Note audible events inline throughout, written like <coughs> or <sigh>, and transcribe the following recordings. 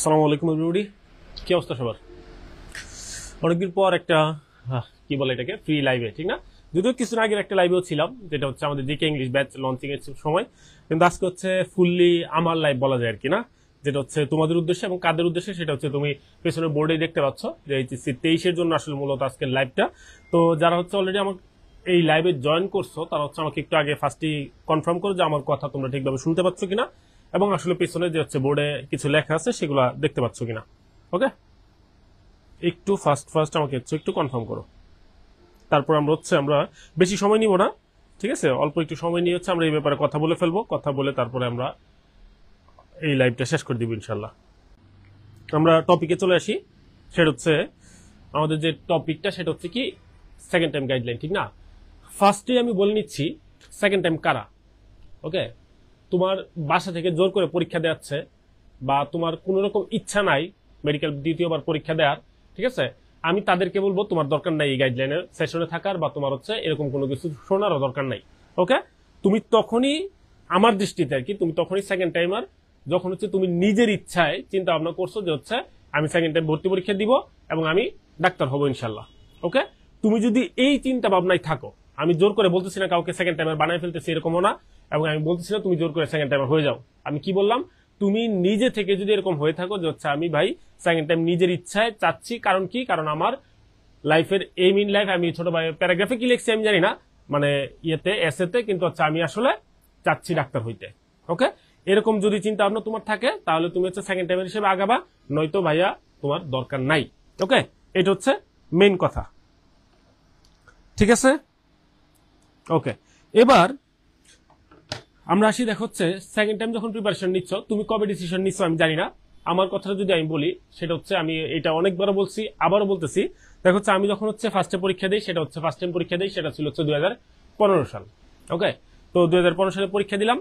আলাইকুম অবস্থা সবার অনেকদিন পর একটা কি বলে এটাকে ফ্রি লাইভে ঠিক না যদিও কিছুদিন আগের একটা লাইভেও ছিলাম যেটা হচ্ছে আমাদের জিকে ইংলিশ ব্যাচ লঞ্চিং এর সময় কিন্তু আজকে হচ্ছে ফুললি আমার লাইভ বলা যায় আর কি না যেটা হচ্ছে তোমাদের উদ্দেশ্যে এবং কাদের উদ্দেশ্যে সেটা হচ্ছে তুমি পেছনে বোর্ডে দেখতে পাচ্ছ যে এইচএসসি তেইশের জন্য আসলে মূলত আজকের লাইভটা তো যারা হচ্ছে অলরেডি আমার এই লাইভে জয়েন করছো তারা হচ্ছে আমাকে একটু আগে ফার্স্টই কনফার্ম করো যে আমার কথা তোমরা ঠিকভাবে শুনতে পাচ্ছ কিনা এবং আসলে পিছনে যে হচ্ছে বোর্ডে কিছু লেখা আছে সেগুলো দেখতে পাচ্ছ কিনা ওকে একটু ফার্স্ট ফার্স্ট আমাকে হচ্ছে একটু কনফার্ম করো তারপর আমরা হচ্ছে আমরা বেশি সময় নিব না ঠিক আছে অল্প একটু সময় নিয়ে হচ্ছে আমরা এই ব্যাপারে কথা বলে ফেলবো কথা বলে তারপরে আমরা এই লাইভটা শেষ করে দিব ইনশাল্লাহ আমরা টপিকে চলে আসি সেটা হচ্ছে আমাদের যে টপিকটা সেটা হচ্ছে কি সেকেন্ড টাইম গাইডলাইন ঠিক না ফার্স্টে আমি বলে নিচ্ছি সেকেন্ড টাইম কারা ওকে তোমার বাসা থেকে জোর করে পরীক্ষা দেওয়াচ্ছে বা তোমার কোনো রকম ইচ্ছা নাই মেডিকেল দ্বিতীয়বার পরীক্ষা দেওয়ার ঠিক আছে আমি তাদেরকে বলবো তোমার দরকার নাই এই গাইডলাইনের সেশনে থাকার বা তোমার হচ্ছে এরকম কোনো কিছু শোনারও দরকার নাই ওকে তুমি তখনই আমার দৃষ্টিতে আর কি তুমি তখনই সেকেন্ড টাইমার যখন হচ্ছে তুমি নিজের ইচ্ছায় চিন্তা ভাবনা করছো যে হচ্ছে আমি সেকেন্ড টাইম ভর্তি পরীক্ষা দিব এবং আমি ডাক্তার হবো ইনশাল্লাহ ওকে তুমি যদি এই চিন্তা ভাবনায় থাকো আমি জোর করে বলতেছি না কাউকে সেকেন্ড টাইমের বানায় ফেলতেছি এরকমও না এবং আমি বলতেছি না তুমি জোর করে সেকেন্ড টাইমার হয়ে যাও আমি কি বললাম তুমি নিজে থেকে যদি এরকম হয়ে থাকো যে হচ্ছে আমি ভাই সেকেন্ড টাইম নিজের ইচ্ছায় চাচ্ছি কারণ কি কারণ আমার লাইফের এই মিন লাইফ আমি ছোট ভাই প্যারাগ্রাফে কি লিখছি আমি জানি না মানে ইয়েতে এসেতে কিন্তু হচ্ছে আমি আসলে চাচ্ছি ডাক্তার হইতে ওকে এরকম যদি চিন্তা ভাবনা তোমার থাকে তাহলে তুমি হচ্ছে সেকেন্ড টাইমের হিসেবে আগাবা নয়তো ভাইয়া তোমার দরকার নাই ওকে এটা হচ্ছে মেন কথা ঠিক আছে ওকে এবার আমরা আসি দেখ হচ্ছে সেকেন্ড টাইম যখন প্রিপারেশন নিচ্ছ তুমি কবে ডিসিশন নিচ্ছ আমি জানি না আমার কথাটা যদি আমি বলি সেটা হচ্ছে আমি এটা অনেকবারও বলছি আবারও বলতেছি দেখ হচ্ছে আমি যখন হচ্ছে ফার্স্টে পরীক্ষা দিই সেটা হচ্ছে ফার্স্ট টাইম পরীক্ষা দিই সেটা ছিল হচ্ছে দুই সাল ওকে তো দুই সালে পরীক্ষা দিলাম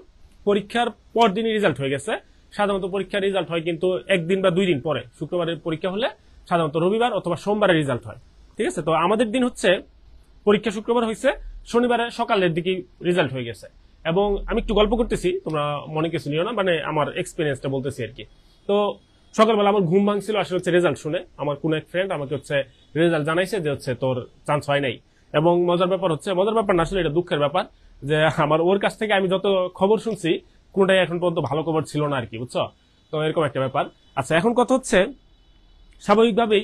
পরীক্ষার পর দিনই রেজাল্ট হয়ে গেছে সাধারণত পরীক্ষার রেজাল্ট হয় কিন্তু একদিন বা দুই দিন পরে শুক্রবারের পরীক্ষা হলে সাধারণত রবিবার অথবা সোমবারের রেজাল্ট হয় ঠিক আছে তো আমাদের দিন হচ্ছে পরীক্ষা শুক্রবার হয়েছে শনিবারে সকালের দিকে রেজাল্ট হয়ে গেছে এবং আমি একটু গল্প করতেছি তোমরা মনে কিছু নিও না মানে আমার এক্সপিরিয়েন্সটা বলতেছি আর কি তো সকালবেলা আমার ঘুম ভাঙছিল আসলে হচ্ছে রেজাল্ট শুনে আমার কোন এক ফ্রেন্ড আমাকে হচ্ছে রেজাল্ট জানাইছে যে হচ্ছে তোর চান্স হয় নাই এবং মজার ব্যাপার হচ্ছে মজার ব্যাপার না আসলে এটা দুঃখের ব্যাপার যে আমার ওর কাছ থেকে আমি যত খবর শুনছি কোনটাই এখন পর্যন্ত ভালো খবর ছিল না আর কি বুঝছো তো এরকম একটা ব্যাপার আচ্ছা এখন কথা হচ্ছে স্বাভাবিকভাবেই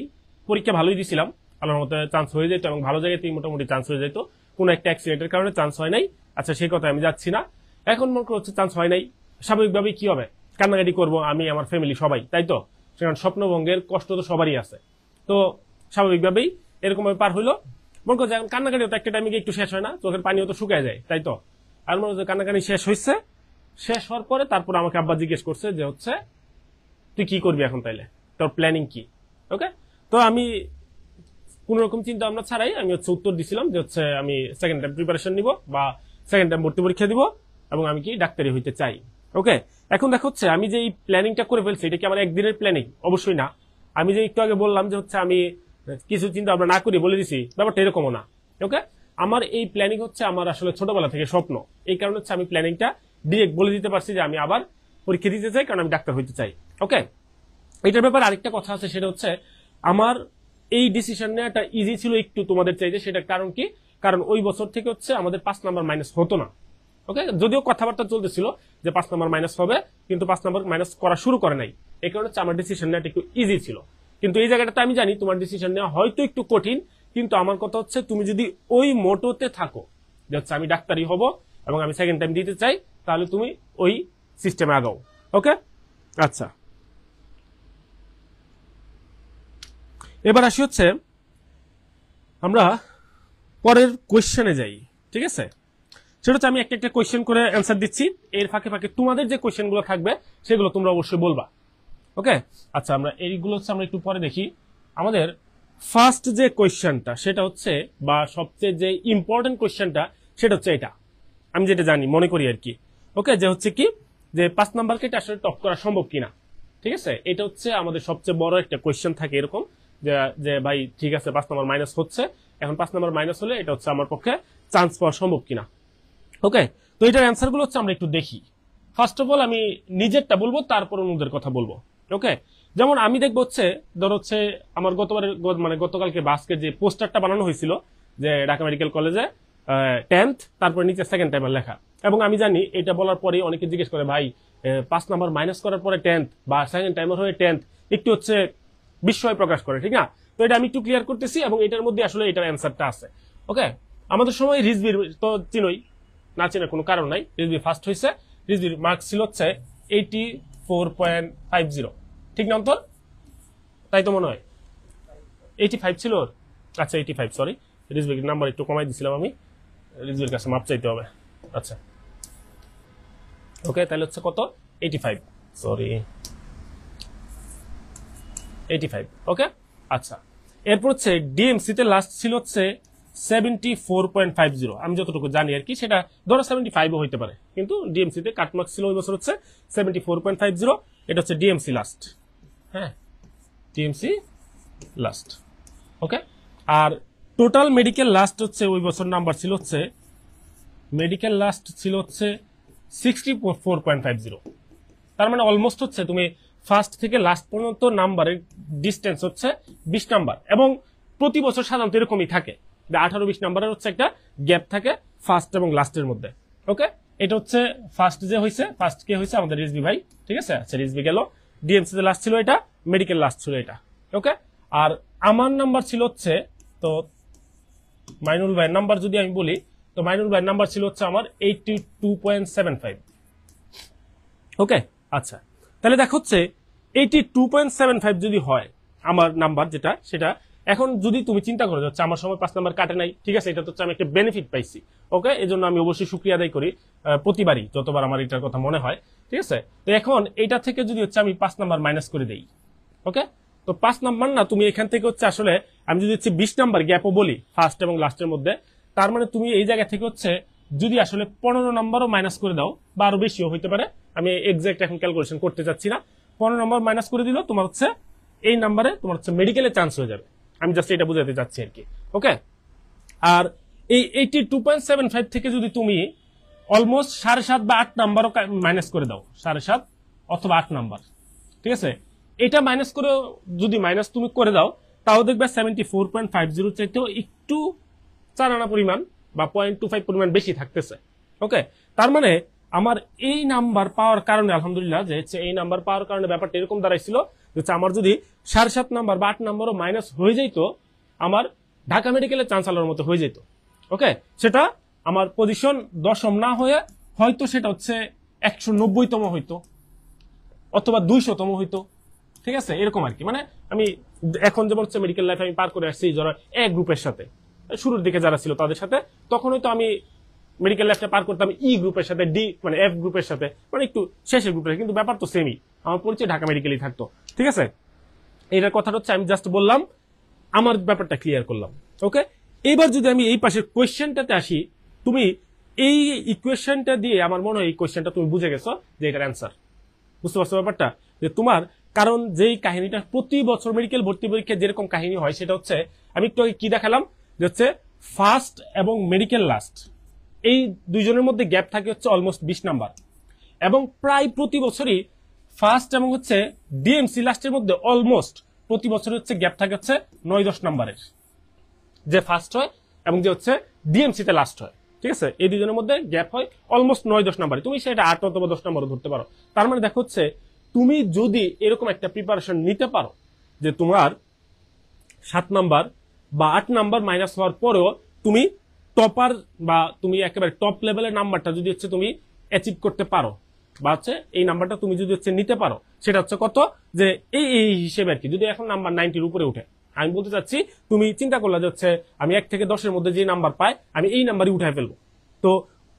পরীক্ষা ভালোই দিছিলাম আল্লাহর মতো চান্স হয়ে যেত এবং ভালো জায়গায় মোটামুটি চান্স হয়ে যেত কোনো একটা অ্যাক্সিডেন্টের কারণে চান্স হয় নাই আচ্ছা সেই কথা আমি যাচ্ছি না এখন মনে হচ্ছে চান্স হয় নাই স্বাভাবিকভাবেই কি হবে কান্নাকাটি করব আমি আমার ফ্যামিলি সবাই তাই তো সেখানে স্বপ্নভঙ্গের কষ্ট তো সবারই আছে তো স্বাভাবিকভাবেই এরকমভাবে পার হইলো মনে করছে এখন কান্নাকাটিও তো একটা টাইমে একটু শেষ হয় না চোখের পানিও তো শুকায় যায় তাই তো আর মনে হচ্ছে কান্নাকানি শেষ হয়েছে শেষ হওয়ার পরে তারপর আমাকে আব্বা জিজ্ঞেস করছে যে হচ্ছে তুই কি করবি এখন তাইলে তোর প্ল্যানিং কি ওকে তো আমি কোনোরকম রকম চিন্তা ভাবনা ছাড়াই আমি হচ্ছে উত্তর দিছিলাম যে হচ্ছে আমি সেকেন্ড টাইম প্রিপারেশন নিব বা সেকেন্ড টাইম ভর্তি পরীক্ষা দিব এবং আমি কি ডাক্তারি হইতে চাই ওকে এখন দেখা হচ্ছে আমি যে প্ল্যানিংটা করে ফেলছি এটা কি আমার একদিনের প্ল্যানিং অবশ্যই না আমি যে একটু আগে বললাম যে হচ্ছে আমি কিছু চিন্তা ভাবনা না করি বলে দিছি ব্যাপারটা এরকমও না ওকে আমার এই প্ল্যানিং হচ্ছে আমার আসলে ছোটবেলা থেকে স্বপ্ন এই কারণে হচ্ছে আমি প্ল্যানিংটা ডিরেক্ট বলে দিতে পারছি যে আমি আবার পরীক্ষা দিতে চাই কারণ আমি ডাক্তার হইতে চাই ওকে এটার ব্যাপারে আরেকটা কথা আছে সেটা হচ্ছে আমার এই ডিসিশন নেওয়াটা ইজি ছিল একটু তোমাদের চাইতে সেটার কারণ কি কারণ ওই বছর থেকে হচ্ছে আমাদের পাঁচ নাম্বার মাইনাস হতো না ওকে যদিও কথাবার্তা চলতেছিল যে পাঁচ নাম্বার মাইনাস হবে কিন্তু পাঁচ নাম্বার মাইনাস করা শুরু করে নাই এই কারণে হচ্ছে আমার ডিসিশন নেওয়াটা একটু ইজি ছিল কিন্তু এই জায়গাটাতে আমি জানি তোমার ডিসিশন নেওয়া হয়তো একটু কঠিন কিন্তু আমার কথা হচ্ছে তুমি যদি ওই মোটোতে থাকো যে হচ্ছে আমি ডাক্তারই হব এবং আমি সেকেন্ড টাইম দিতে চাই তাহলে তুমি ওই সিস্টেমে আগাও ওকে আচ্ছা এবার আসি হচ্ছে আমরা পরের কোয়েশ্চেনে যাই ঠিক আছে সেটা হচ্ছে আমি একটা একটা কোয়েশ্চেন করে অ্যান্সার দিচ্ছি এর ফাঁকে ফাঁকে তোমাদের যে গুলো থাকবে সেগুলো তোমরা অবশ্যই বলবা ওকে আচ্ছা আমরা এইগুলো হচ্ছে আমরা একটু পরে দেখি আমাদের ফার্স্ট যে কোয়েশ্চেনটা সেটা হচ্ছে বা সবচেয়ে যে ইম্পর্টেন্ট কোয়েশ্চেনটা সেটা হচ্ছে এটা আমি যেটা জানি মনে করি আর কি ওকে যে হচ্ছে কি যে পাঁচ নাম্বারকে কেটে আসলে টপ করা সম্ভব কিনা ঠিক আছে এটা হচ্ছে আমাদের সবচেয়ে বড় একটা কোয়েশ্চেন থাকে এরকম যে ভাই ঠিক আছে পাঁচ নাম্বার মাইনাস হচ্ছে এখন পাঁচ নাম্বার মাইনাস হলে এটা হচ্ছে আমার পক্ষে চান্স পাওয়া সম্ভব কিনা ওকে তো এটার অ্যান্সার গুলো হচ্ছে আমরা একটু দেখি ফার্স্ট অফ অল আমি নিজেরটা বলবো তারপর অন্যদের কথা বলবো ওকে যেমন আমি দেখবো হচ্ছে ধর হচ্ছে আমার গতবারের মানে গতকালকে বাসকে যে পোস্টারটা বানানো হয়েছিল যে ঢাকা মেডিকেল কলেজে টেন্থ তারপর নিচে সেকেন্ড টাইমের লেখা এবং আমি জানি এটা বলার পরে অনেকে জিজ্ঞেস করে ভাই পাঁচ নাম্বার মাইনাস করার পরে টেন্থ বা সেকেন্ড টাইমের হয়ে টেন্থ একটু হচ্ছে বিস্ময় প্রকাশ করে ঠিক না তো এটা আমি একটু ক্লিয়ার করতেছি এবং এটার মধ্যে আসলে এটার অ্যান্সারটা আছে ওকে আমাদের সময় রিজবির তো চিনই না চেনার কোনো কারণ নাই রিজবি ফার্স্ট হয়েছে রিজবির মার্কস ছিল হচ্ছে eighty four point five zero ঠিক না অন্তর তাই তো মনে হয় এইটি ফাইভ ছিল ওর আচ্ছা এইটি ফাইভ সরি রিজবির নাম্বার একটু কমাই দিছিলাম আমি রিজবির কাছে মাপ চাইতে হবে আচ্ছা ওকে তাহলে হচ্ছে কত eighty five sorry eighty five okay আচ্ছা এরপর হচ্ছে ডিএমসিতে লাস্ট ছিল হচ্ছে seventy four point five zero আমি যতটুকু জানি আর কি সেটা ধরো সেভেন্টি ফাইভও হইতে পারে কিন্তু ডিএমসিতে কাটমার্ক ছিল ওই বছর হচ্ছে seventy four point five zero এটা হচ্ছে ডিএমসি লাস্ট হ্যাঁ ডিএমসি লাস্ট ওকে আর টোটাল মেডিকেল লাস্ট হচ্ছে ওই বছর নাম্বার ছিল হচ্ছে মেডিকেল লাস্ট ছিল হচ্ছে sixty four point five zero তার মানে অলমোস্ট হচ্ছে তুমি ফার্স্ট থেকে লাস্ট পর্যন্ত নাম্বারের ডিস্টেন্স হচ্ছে বিশ নাম্বার এবং প্রতি বছর সাধারণত এরকমই থাকে আঠারো বিশ নাম্বারের হচ্ছে একটা গ্যাপ থাকে ফার্স্ট এবং লাস্টের মধ্যে ওকে এটা হচ্ছে ফার্স্ট যে হয়েছে ফার্স্ট কে হয়েছে আমাদের রিজবি ভাই ঠিক আছে আচ্ছা রিজবি গেল ডিএমসি তে লাস্ট ছিল এটা মেডিকেল লাস্ট ছিল এটা ওকে আর আমার নাম্বার ছিল হচ্ছে তো মাইনুল ভাইয়ের নাম্বার যদি আমি বলি তো মাইনুল ভাইয়ের নাম্বার ছিল হচ্ছে আমার eighty two point seven five okay আচ্ছা তাহলে দেখা হচ্ছে eighty two point seven five যদি হয় আমার নাম্বার যেটা সেটা এখন যদি তুমি চিন্তা করো যাচ্ছে আমার সময় পাঁচ নাম্বার কাটে নাই ঠিক আছে এটা তো আমি একটা বেনিফিট পাইছি ওকে এই জন্য আমি অবশ্যই সুক্রিয়া আদায় করি প্রতিবারই যতবার আমার এটার কথা মনে হয় ঠিক আছে তো এখন এটা থেকে যদি হচ্ছে আমি পাঁচ নাম্বার মাইনাস করে দেই ওকে তো পাঁচ নাম্বার না তুমি এখান থেকে হচ্ছে আসলে আমি যদি হচ্ছে বিশ নাম্বার গ্যাপও বলি ফার্স্ট এবং লাস্টের মধ্যে তার মানে তুমি এই জায়গা থেকে হচ্ছে যদি আসলে পনেরো নাম্বারও মাইনাস করে দাও বা আরো বেশিও হইতে পারে আমি এক্সাক্ট এখন ক্যালকুলেশন করতে চাচ্ছি না পনেরো নম্বর মাইনাস করে দিল তোমার হচ্ছে এই নাম্বারে তোমার হচ্ছে মেডিকেলে চান্স হয়ে যাবে আমি জাস্ট এটা বোঝাতে চাচ্ছি আর কি ওকে আর এই eighty two point seven five থেকে যদি তুমি অলমোস্ট সাড়ে সাত বা আট নাম্বারও মাইনাস করে দাও সাড়ে সাত অথবা আট নাম্বার ঠিক আছে এটা মাইনাস করে যদি মাইনাস তুমি করে দাও তাও দেখবে seventy four point five zero চাইতেও একটু চার আনা পরিমাণ বা পয়েন্ট টু ফাইভ পরিমাণ বেশি থাকতেছে ওকে তার মানে আমার এই নাম্বার পাওয়ার কারণে আলহামদুলিল্লাহ যে হচ্ছে এই নাম্বার পাওয়ার কারণে ব্যাপারটা এরকম দাঁড়াইছিল হচ্ছে আমার যদি সাড়ে সাত নাম্বার বা আট নাম্বারও মাইনাস হয়ে যেত আমার ঢাকা মেডিকেলের চান্সালার মতো হয়ে যেত ওকে সেটা আমার পজিশন দশম না হয়ে হয়তো সেটা হচ্ছে একশো নব্বইতম হইতো অথবা দুইশতম হইতো ঠিক আছে এরকম আর কি মানে আমি এখন যেমন হচ্ছে মেডিকেল লাইফ আমি পার করে আসছি যারা এক গ্রুপের সাথে শুরুর দিকে যারা ছিল তাদের সাথে তখন হয়তো আমি মেডিকেল লাইফটা পার করতাম ই e গ্রুপের সাথে ডি মানে এফ গ্রুপের সাথে মানে একটু শেষের গ্রুপের কিন্তু ব্যাপার তো সেমই আমার পরিচয় ঢাকা মেডিকেলই থাকতো ঠিক আছে এটার কথাটা হচ্ছে আমি জাস্ট বললাম আমার ব্যাপারটা ক্লিয়ার করলাম ওকে এবার যদি আমি এই পাশের কোয়েশ্চেনটাতে আসি তুমি এই ইকুয়েশনটা দিয়ে আমার মনে হয় এই কোয়েশ্চেনটা তুমি বুঝে গেছো যে এটার অ্যান্সার বুঝতে পারছো ব্যাপারটা যে তোমার কারণ যেই কাহিনীটা প্রতি বছর মেডিকেল ভর্তি পরীক্ষায় যেরকম কাহিনী হয় সেটা হচ্ছে আমি একটু আগে কি দেখালাম যে হচ্ছে ফার্স্ট এবং মেডিকেল লাস্ট এই দুইজনের মধ্যে গ্যাপ থাকে হচ্ছে অলমোস্ট বিশ নাম্বার এবং প্রায় প্রতি বছরই ফার্স্ট এবং হচ্ছে ডিএমসি লাস্টের মধ্যে অলমোস্ট প্রতি বছর হচ্ছে গ্যাপ থাকে হচ্ছে নয় দশ নাম্বারের যে ফার্স্ট হয় এবং যে হচ্ছে ডিএমসিতে লাস্ট হয় ঠিক আছে এই দুজনের মধ্যে গ্যাপ হয় অলমোস্ট নয় দশ নাম্বারে তুমি সেটা আট অথবা দশ নাম্বারও ধরতে পারো তার মানে দেখো হচ্ছে তুমি যদি এরকম একটা প্রিপারেশন নিতে পারো যে তোমার সাত নাম্বার বা আট নাম্বার মাইনাস হওয়ার পরেও তুমি টপার বা তুমি একেবারে টপ লেভেলের নাম্বারটা যদি হচ্ছে তুমি অ্যাচিভ করতে পারো বা হচ্ছে এই নাম্বারটা তুমি যদি হচ্ছে নিতে পারো সেটা হচ্ছে কত যে এই এই হিসেবে আর কি যদি এখন নাম্বার নাইনটির উপরে উঠে আমি বলতে চাচ্ছি তুমি চিন্তা করলে যে হচ্ছে আমি এক থেকে দশের মধ্যে যে নাম্বার পাই আমি এই নাম্বারই উঠায় ফেলবো তো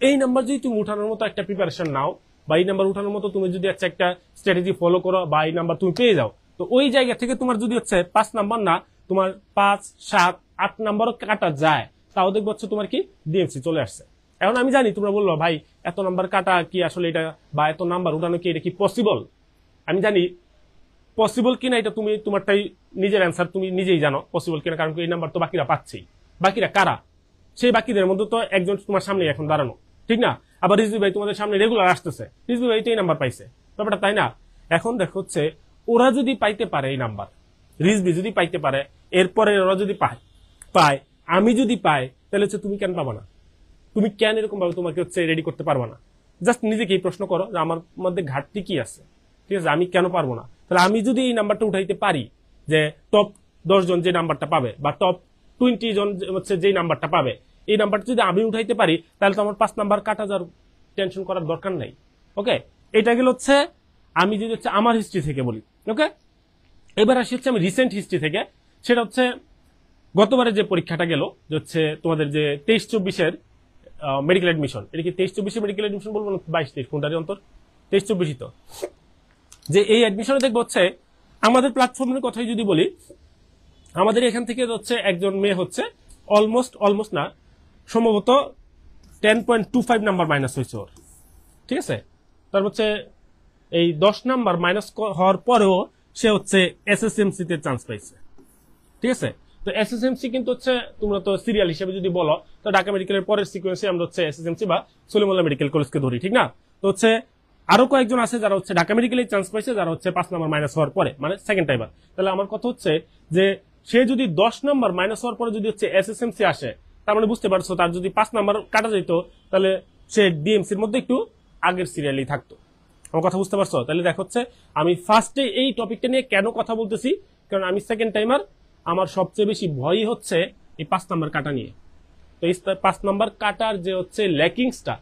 এই নাম্বার যদি তুমি উঠানোর মতো একটা প্রিপারেশন নাও বা এই নাম্বার উঠানোর মতো তুমি যদি হচ্ছে একটা স্ট্র্যাটেজি ফলো করো বা এই নাম্বার তুমি পেয়ে যাও তো ওই জায়গা থেকে তোমার যদি হচ্ছে পাঁচ নাম্বার না তোমার পাঁচ সাত আট নাম্বারও কাটা যায় তাও দেখবো হচ্ছে তোমার কি ডিএনসি চলে আসছে এখন আমি জানি তোমরা বললো ভাই এত নাম্বার কাটা কি আসলে এটা বা এত নাম্বার উঠানো কি এটা কি পসিবল আমি জানি পসিবল কিনা এটা তুমি তোমারটাই নিজের অ্যান্সার তুমি নিজেই জানো পসিবল কিনা কারণ এই নাম্বার তো বাকিরা পাচ্ছেই বাকিরা কারা সেই বাকিদের মধ্যে তো একজন তোমার সামনে এখন দাঁড়ানো ঠিক না আবার রিজু ভাই তোমাদের সামনে রেগুলার আসতেছে রিজু ভাই এটাই নাম্বার পাইছে ব্যাপারটা তাই না এখন দেখো হচ্ছে ওরা যদি পাইতে পারে এই নাম্বার রিজবি যদি পাইতে পারে এরপরে ওরা যদি পায় পায় আমি যদি পাই তাহলে হচ্ছে তুমি কেন পাবা না তুমি কেন এরকম ভাবে তোমাকে হচ্ছে রেডি করতে পারবো না জাস্ট নিজেকে এই প্রশ্ন করো যে আমার মধ্যে ঘাটতি কি আছে ঠিক আছে আমি কেন পারবো না তাহলে আমি যদি এই নাম্বারটা উঠাইতে পারি যে টপ দশ জন যে নাম্বারটা পাবে বা টপ টোয়েন্টি জন হচ্ছে যে নাম্বারটা পাবে এই নাম্বারটা যদি আমি উঠাইতে পারি তাহলে তো আমার পাঁচ নাম্বার কাটা যার টেনশন করার দরকার নাই ওকে এটা গেল হচ্ছে আমি যদি হচ্ছে আমার হিস্ট্রি থেকে বলি ওকে এবার আসি হচ্ছে আমি রিসেন্ট হিস্ট্রি থেকে সেটা হচ্ছে গতবারে যে পরীক্ষাটা গেল হচ্ছে তোমাদের যে তেইশ চব্বিশের মেডিকেল অ্যাডমিশন এটা কি তেইশ চব্বিশে মেডিকেল এডমিশন বলবো না বাইশ তেইশ কোনটারই অন্তর তেইশ চব্বিশই তো যে এই অ্যাডমিশনে দেখবো হচ্ছে আমাদের প্ল্যাটফর্মের কথাই যদি বলি আমাদের এখান থেকে হচ্ছে একজন মেয়ে হচ্ছে অলমোস্ট অলমোস্ট না সম্ভবত ten point two five number minus হয়েছে ওর ঠিক আছে তার হচ্ছে এই দশ নাম্বার মাইনাস হওয়ার পরেও সে হচ্ছে এস এস এমসিতে চান্স পাইছে ঠিক আছে তো এমসি কিন্তু হচ্ছে তোমরা তো সিরিয়াল হিসেবে যদি বলো তো ঢাকা মেডিকেলের পরের সিকোয়েন্সে আমরা হচ্ছে এমসি বা সলিমুল্লাহ মেডিকেল কলেজকে ধরি ঠিক না তো হচ্ছে আরো কয়েকজন আছে যারা হচ্ছে ঢাকা মেডিকেলে চান্স পাইছে যারা হচ্ছে পাঁচ নাম্বার মাইনাস হওয়ার পরে মানে সেকেন্ড টাইবার তাহলে আমার কথা হচ্ছে যে সে যদি দশ নম্বর মাইনাস হওয়ার পরে যদি হচ্ছে এস এস এমসি আসে তার মানে বুঝতে পারছো তার যদি পাঁচ নাম্বার কাটা যেত তাহলে সে ডিএমসির মধ্যে একটু আগের সিরিয়ালই থাকতো আমার কথা বুঝতে পারছো তাহলে দেখো হচ্ছে আমি ফার্স্টে এই টপিকটা নিয়ে কেন কথা বলতেছি কারণ আমি সেকেন্ড টাইমার আমার সবচেয়ে বেশি ভয়ই হচ্ছে এই পাঁচ নাম্বার কাটা নিয়ে তো এই পাঁচ নাম্বার কাটার যে হচ্ছে ল্যাকিংসটা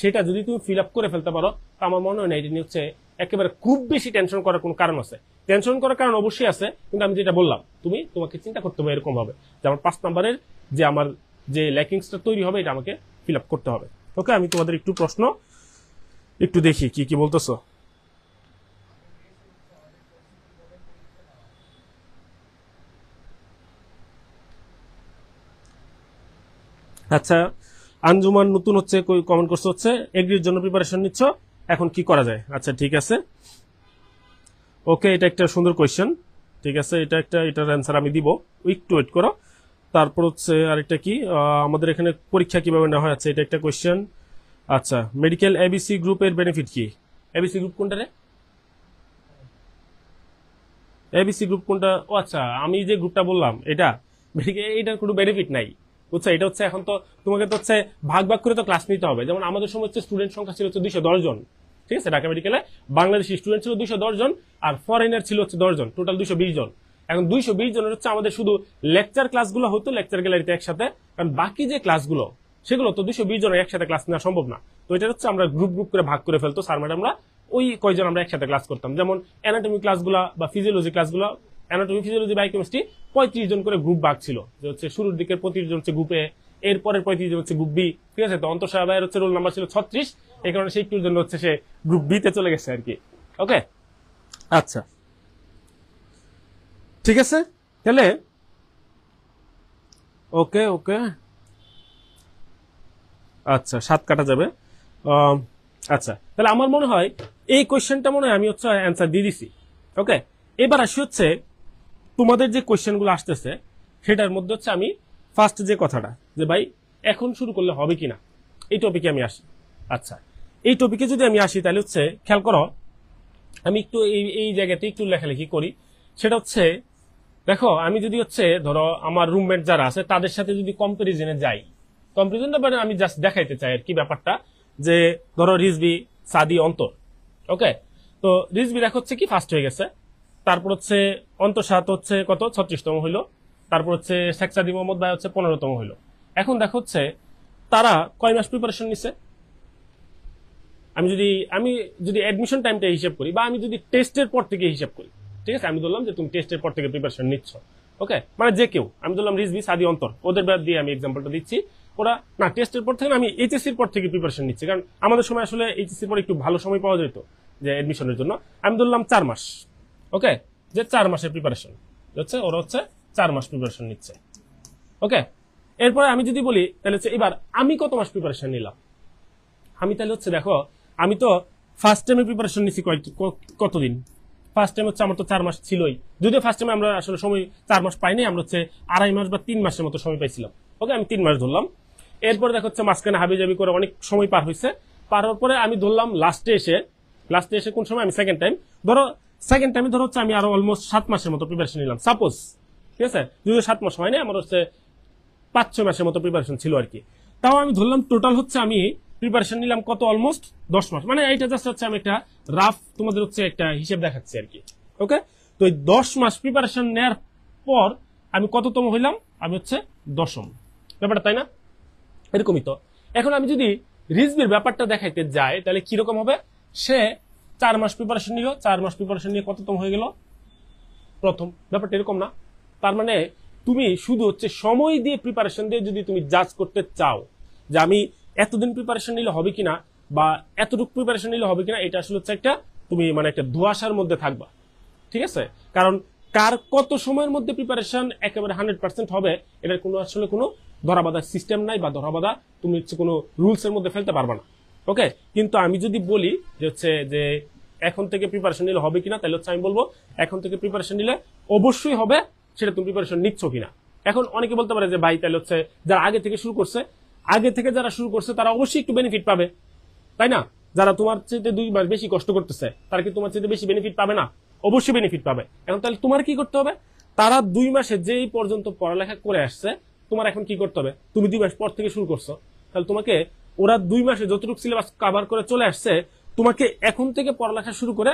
সেটা যদি তুমি ফিল আপ করে ফেলতে পারো তো আমার মনে হয় না এটা নিয়ে হচ্ছে একেবারে খুব বেশি টেনশন করার কোনো কারণ আছে টেনশন করার কারণ অবশ্যই আছে কিন্তু আমি যেটা বললাম তুমি তোমাকে চিন্তা করতে হবে এরকমভাবে যে আমার পাঁচ নাম্বারের যে আমার যে ল্যাকিংসটা তৈরি হবে এটা আমাকে ফিল আপ করতে হবে ওকে আমি তোমাদের একটু প্রশ্ন একটু দেখি কি কি বলতেছো আচ্ছা আঞ্জুমান নতুন হচ্ছে কমেন্ট করছে হচ্ছে এগ্রির জন্য প্রিপারেশন নিচ্ছ এখন কি করা যায় আচ্ছা ঠিক আছে ওকে এটা একটা সুন্দর কোয়েশ্চেন ঠিক আছে এটা একটা এটার অ্যান্সার আমি দিব টু ওয়েট করো তারপর হচ্ছে আরেকটা কি আমাদের এখানে পরীক্ষা কিভাবে নেওয়া হয় আচ্ছা এটা একটা কোশ্চেন আচ্ছা মেডিকেল এবিসি গ্রুপের বেনিফিট কি এবিসি গ্রুপ কোনটা রে এবিসি গ্রুপ কোনটা ও আচ্ছা আমি যে গ্রুপটা বললাম এটা এটার কোনো বেনিফিট নাই বুঝছো এটা হচ্ছে এখন তো তোমাকে তো হচ্ছে ভাগ ভাগ করে তো ক্লাস নিতে হবে যেমন আমাদের সময় হচ্ছে স্টুডেন্ট সংখ্যা ছিল হচ্ছে দুইশো জন ঠিক আছে ঢাকা মেডিকেলে বাংলাদেশি স্টুডেন্ট ছিল দুইশো জন আর ফরেনার ছিল হচ্ছে জন টোটাল দুইশো বিশ জন এখন দুইশো বিশ জনের হচ্ছে আমাদের শুধু লেকচার ক্লাসগুলো হতো লেকচার গ্যালারিতে একসাথে কারণ বাকি যে ক্লাসগুলো সেগুলো তো দুইশো বিশ জনের একসাথে ক্লাস নেওয়া সম্ভব না তো এটা হচ্ছে আমরা গ্রুপ গ্রুপ করে ভাগ করে ফেলতো স্যার ম্যাডামরা ওই কয়জন আমরা একসাথে ক্লাস করতাম যেমন অ্যানাটমি ক্লাসগুলো বা ফিজিওলজি ক্লাসগুলো অ্যানাটমি ফিজিওলজি বায়োকেমিস্ট্রি পঁয়ত্রিশ জন করে গ্রুপ ভাগ ছিল যে হচ্ছে শুরুর দিকের পঁয়ত্রিশ জন হচ্ছে গ্রুপ এ পঁয়ত্রিশ জন হচ্ছে গ্রুপ বি ঠিক আছে তো অন্তঃসায় ভাইয়ের হচ্ছে রোল নাম্বার ছিল ছত্রিশ এই কারণে সেই একটুর জন্য হচ্ছে সে গ্রুপ বি তে চলে গেছে আর কি ওকে আচ্ছা ঠিক আছে তাহলে ওকে ওকে আচ্ছা সাত কাটা যাবে আচ্ছা তাহলে আমার মনে হয় এই কোয়েশ্চেনটা মনে হয় আমি হচ্ছে অ্যান্সার দিয়ে দিছি ওকে এবার আসি হচ্ছে তোমাদের যে কোয়েশ্চেনগুলো আসতেছে সেটার মধ্যে হচ্ছে আমি ফার্স্ট যে কথাটা যে ভাই এখন শুরু করলে হবে কি না এই টপিকে আমি আসি আচ্ছা এই টপিকে যদি আমি আসি তাহলে হচ্ছে খেয়াল করো আমি একটু এই এই জায়গাতে একটু লেখালেখি করি সেটা হচ্ছে দেখো আমি যদি হচ্ছে ধরো আমার রুমমেট যারা আছে তাদের সাথে যদি কম্পারিজনে যাই কম্পারিজনটা মানে আমি জাস্ট দেখাইতে চাই আর কি ব্যাপারটা যে ধরো রিজবি সাদি অন্তর ওকে তো রিজবি দেখো হচ্ছে কি ফার্স্ট হয়ে গেছে তারপর হচ্ছে অন্তঃসাত হচ্ছে কত ছত্রিশতম হইল তারপর হচ্ছে শেখসাদি মোহাম্মদ ভাই হচ্ছে পনেরোতম হইল এখন দেখা হচ্ছে তারা কয় মাস প্রিপারেশন নিছে আমি যদি আমি যদি অ্যাডমিশন টাইমটা হিসেব করি বা আমি যদি টেস্টের পর থেকে হিসেব করি ঠিক আছে আমি ধরলাম যে তুমি টেস্টের পর থেকে প্রিপারেশন নিচ্ছ ওকে মানে যে কেউ আমি ধরলাম রিজবি সাদি অন্তর ওদের ব্যাপার দিয়ে আমি এক্সাম্পলটা দিচ্ছি ওরা না টেস্টের পর থেকে আমি এইচএসসির পর থেকে প্রিপারেশন নিচ্ছি কারণ আমাদের সময় আসলে এইচএসসির পর একটু ভালো সময় পাওয়া যেত যে অ্যাডমিশনের জন্য আমি ধরলাম চার মাস ওকে যে চার মাসের প্রিপারেশন হচ্ছে ওরা হচ্ছে চার মাস প্রিপারেশন নিচ্ছে ওকে এরপরে আমি যদি বলি তাহলে হচ্ছে এবার আমি কত মাস প্রিপারেশন নিলাম আমি তাহলে হচ্ছে দেখো আমি তো ফার্স্ট টাইমে প্রিপারেশন কয়েক কতদিন ফার্স্ট টাইম হচ্ছে আমার তো চার মাস ছিলই যদিও ফার্স্ট টাইমে আমরা আসলে সময় চার মাস পাইনি আমরা হচ্ছে আড়াই মাস বা তিন মাসের মতো সময় পাইছিলাম ওকে আমি তিন মাস ধরলাম এরপর দেখা হচ্ছে মাঝখানে হাবিজাবি করে অনেক সময় পার হয়েছে পার হওয়ার পরে আমি ধরলাম লাস্টে এসে লাস্টে এসে কোন সময় আমি সেকেন্ড টাইম ধরো সেকেন্ড টাইমে ধরো হচ্ছে আমি আরো অলমোস্ট সাত মাসের মতো প্রিপারেশন নিলাম সাপোজ ঠিক আছে যদি সাত মাস হয়নি আমার হচ্ছে পাঁচ ছয় মাসের মতো প্রিপারেশন ছিল আর কি তাও আমি ধরলাম টোটাল হচ্ছে আমি প্রিপারেশন নিলাম কত অলমোস্ট দশ মাস মানে এইটা জাস্ট হচ্ছে আমি একটা রাফ তোমাদের হচ্ছে একটা হিসেব দেখাচ্ছি আর কি ওকে তো এই দশ মাস প্রিপারেশন নেওয়ার পর আমি কততম হইলাম আমি হচ্ছে দশম ব্যাপারটা তাই না এরকমই তো এখন আমি যদি রিজবির ব্যাপারটা দেখাইতে যাই তাহলে কিরকম হবে সে চার মাস প্রিপারেশন নিল চার মাস প্রিপারেশন নিয়ে কততম হয়ে গেল প্রথম ব্যাপারটা এরকম না তার মানে তুমি শুধু হচ্ছে সময় দিয়ে প্রিপারেশন দিয়ে যদি তুমি জাজ করতে চাও যে আমি এতদিন প্রিপারেশন নিলে হবে কিনা বা এতটুকু প্রিপারেশন নিলে হবে কিনা এটা আসলে হচ্ছে একটা তুমি মানে একটা ধোয়াশার মধ্যে থাকবা ঠিক আছে কারণ কার কত সময়ের মধ্যে প্রিপারেশন একেবারে হান্ড্রেড পার্সেন্ট হবে এটার কোনো আসলে কোনো ধরাবাধা সিস্টেম নাই বা ধরাবাধা তুমি হচ্ছে কোনো রুলসের মধ্যে ফেলতে পারবা না ওকে কিন্তু আমি যদি বলি যে হচ্ছে যে এখন থেকে প্রিপারেশন নিলে হবে কিনা তাহলে হচ্ছে আমি বলবো এখন থেকে প্রিপারেশন নিলে অবশ্যই হবে সেটা তুমি প্রিপারেশন নিচ্ছ কিনা এখন অনেকে বলতে পারে যে ভাই তাহলে হচ্ছে যারা আগে থেকে শুরু করছে আগে থেকে যারা শুরু করছে তারা অবশ্যই একটু বেনিফিট পাবে তাই না যারা তোমার চেয়ে দুই মাস বেশি কষ্ট করতেছে তারা কি তোমার চেয়ে বেশি বেনিফিট পাবে না অবশ্যই বেনিফিট পাবে এখন তাহলে তোমার কি করতে হবে তারা দুই মাসে যেই পর্যন্ত পড়ালেখা করে আসছে তোমার এখন কি করতে হবে তুমি দুই মাস পর থেকে শুরু করছো তাহলে তোমাকে ওরা দুই মাসে যতটুকু সিলেবাস কাভার করে চলে আসছে তোমাকে এখন থেকে পড়ালেখা শুরু করে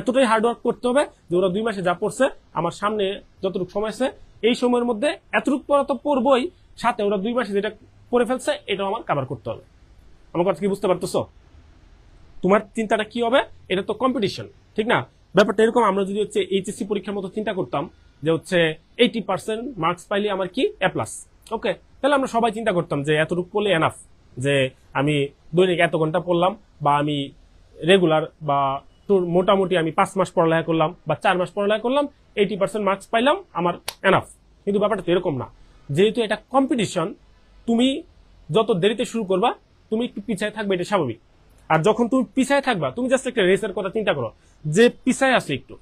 এতটাই হার্ডওয়ার্ক করতে হবে যে ওরা দুই মাসে যা পড়ছে আমার সামনে যতটুকু সময় আছে এই সময়ের মধ্যে এতটুকু পড়া তো পড়বই সাথে ওরা দুই মাসে যেটা পড়ে ফেলছে এটাও আমার কাভার করতে হবে আমার কথা কি বুঝতে পারতেছো তোমার চিন্তাটা কি হবে এটা তো কম্পিটিশন ঠিক না ব্যাপারটা এরকম আমরা যদি হচ্ছে এইচএসসি পরীক্ষার মতো চিন্তা করতাম যে হচ্ছে এইটি পার্সেন্ট মার্কস পাইলে আমার কি এ প্লাস ওকে তাহলে আমরা সবাই চিন্তা করতাম যে এতটুকু পড়লে এনাফ যে আমি দৈনিক এত ঘন্টা পড়লাম বা আমি রেগুলার বা তোর মোটামুটি আমি পাঁচ মাস পড়ালেখা করলাম বা চার মাস পড়ালেখা করলাম এইটি পার্সেন্ট মার্কস পাইলাম আমার এনাফ কিন্তু ব্যাপারটা তো এরকম না যেহেতু এটা কম্পিটিশন তুমি যত দেরিতে শুরু করবা তুমি একটু পিছায় থাকবে এটা স্বাভাবিক আর যখন তুমি পিছায় থাকবা তুমি জাস্ট একটা রেসের কথা চিন্তা করো যে পিছায় আসে একটু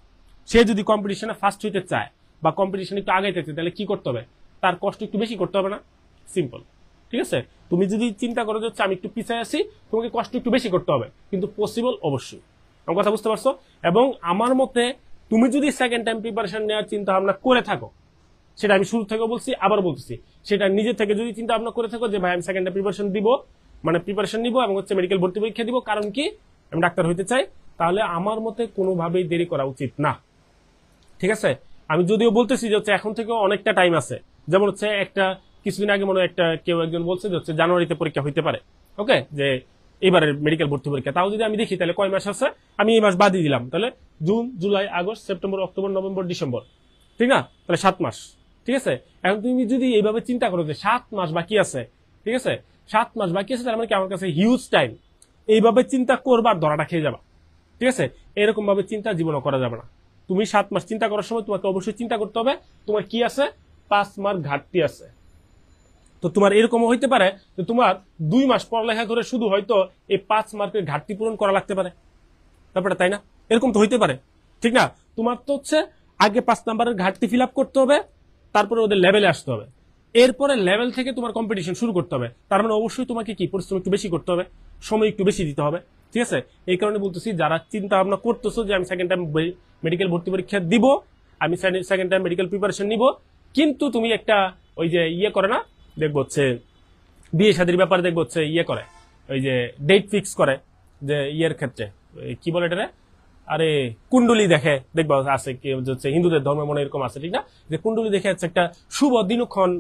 সে যদি কম্পিটিশনে ফার্স্ট হইতে চায় বা কম্পিটিশনে একটু আগাইতে চায় তাহলে কি করতে হবে তার কষ্ট একটু বেশি করতে হবে না সিম্পল ঠিক আছে তুমি যদি চিন্তা করো যে হচ্ছে আমি একটু পিছিয়ে আসি তোমাকে কষ্ট একটু বেশি করতে হবে কিন্তু পসিবল অবশ্যই আমার কথা বুঝতে পারছো এবং আমার মতে তুমি যদি সেকেন্ড টাইম প্রিপারেশন নেওয়ার চিন্তা ভাবনা করে থাকো সেটা আমি শুরু থেকে বলছি আবার বলতেছি সেটা নিজে থেকে যদি চিন্তা ভাবনা করে থাকো যে ভাই আমি সেকেন্ড টাইম প্রিপারেশন দিব মানে প্রিপারেশন নিব এবং হচ্ছে মেডিকেল ভর্তি পরীক্ষা দিব কারণ কি আমি ডাক্তার হইতে চাই তাহলে আমার মতে কোনোভাবেই দেরি করা উচিত না ঠিক আছে আমি যদিও বলতেছি যে হচ্ছে এখন থেকে অনেকটা টাইম আছে যেমন হচ্ছে একটা কিছুদিন আগে মনে একটা কেউ একজন বলছে যে হচ্ছে জানুয়ারিতে পরীক্ষা হইতে পারে ওকে যে এবারের মেডিকেল ভর্তি পরীক্ষা তাও যদি আমি দেখি তাহলে কয় মাস আছে আমি এই মাস বাদই দিলাম তাহলে June July August September October November December ঠিক না তাহলে সাত মাস ঠিক আছে এখন তুমি যদি এইভাবে চিন্তা করো যে সাত মাস বাকি আছে ঠিক আছে সাত মাস বাকি আছে তার মানে কি আমার কাছে হিউজ টাইম এইভাবে চিন্তা করবার ধরাটা খেয়ে যাবা ঠিক আছে এরকম ভাবে চিন্তা জীবনে করা যাবে না তুমি সাত মাস চিন্তা করার সময় তোমাকে অবশ্যই চিন্তা করতে হবে তোমার কি আছে পাঁচ মাস ঘাটতি আছে তো তোমার এরকম হইতে পারে যে তোমার দুই মাস পড়ালেখা করে শুধু হয়তো এই পাঁচ মার্কের ঘাটতি পূরণ করা লাগতে পারে ব্যাপারটা তাই না এরকম তো হইতে পারে ঠিক না তোমার তো হচ্ছে আগে পাঁচ নাম্বারের ঘাটতি ফিল করতে হবে তারপরে ওদের লেভেলে আসতে হবে এরপরে লেভেল থেকে তোমার কম্পিটিশন শুরু করতে হবে তার মানে অবশ্যই তোমাকে কি পরিশ্রম একটু বেশি করতে হবে সময় একটু বেশি দিতে হবে ঠিক আছে এই কারণে বলতেছি যারা চিন্তা ভাবনা করতেছো যে আমি সেকেন্ড টাইম মেডিকেল ভর্তি পরীক্ষা দিব আমি সেকেন্ড টাইম মেডিকেল প্রিপারেশন নিব কিন্তু তুমি একটা ওই যে ইয়ে করে না দেখবো হচ্ছে বিয়ে শাদির ব্যাপারে দেখবো হচ্ছে ইয়ে করে ওই যে ডেট ফিক্স করে যে ইয়ের ক্ষেত্রে কি বলে এটা আরে কুণ্ডলি দেখে দেখবো আছে কি হচ্ছে হিন্দুদের ধর্মে মনে এরকম আছে ঠিক না যে কুণ্ডলি দেখে হচ্ছে একটা শুভ দিনক্ষণ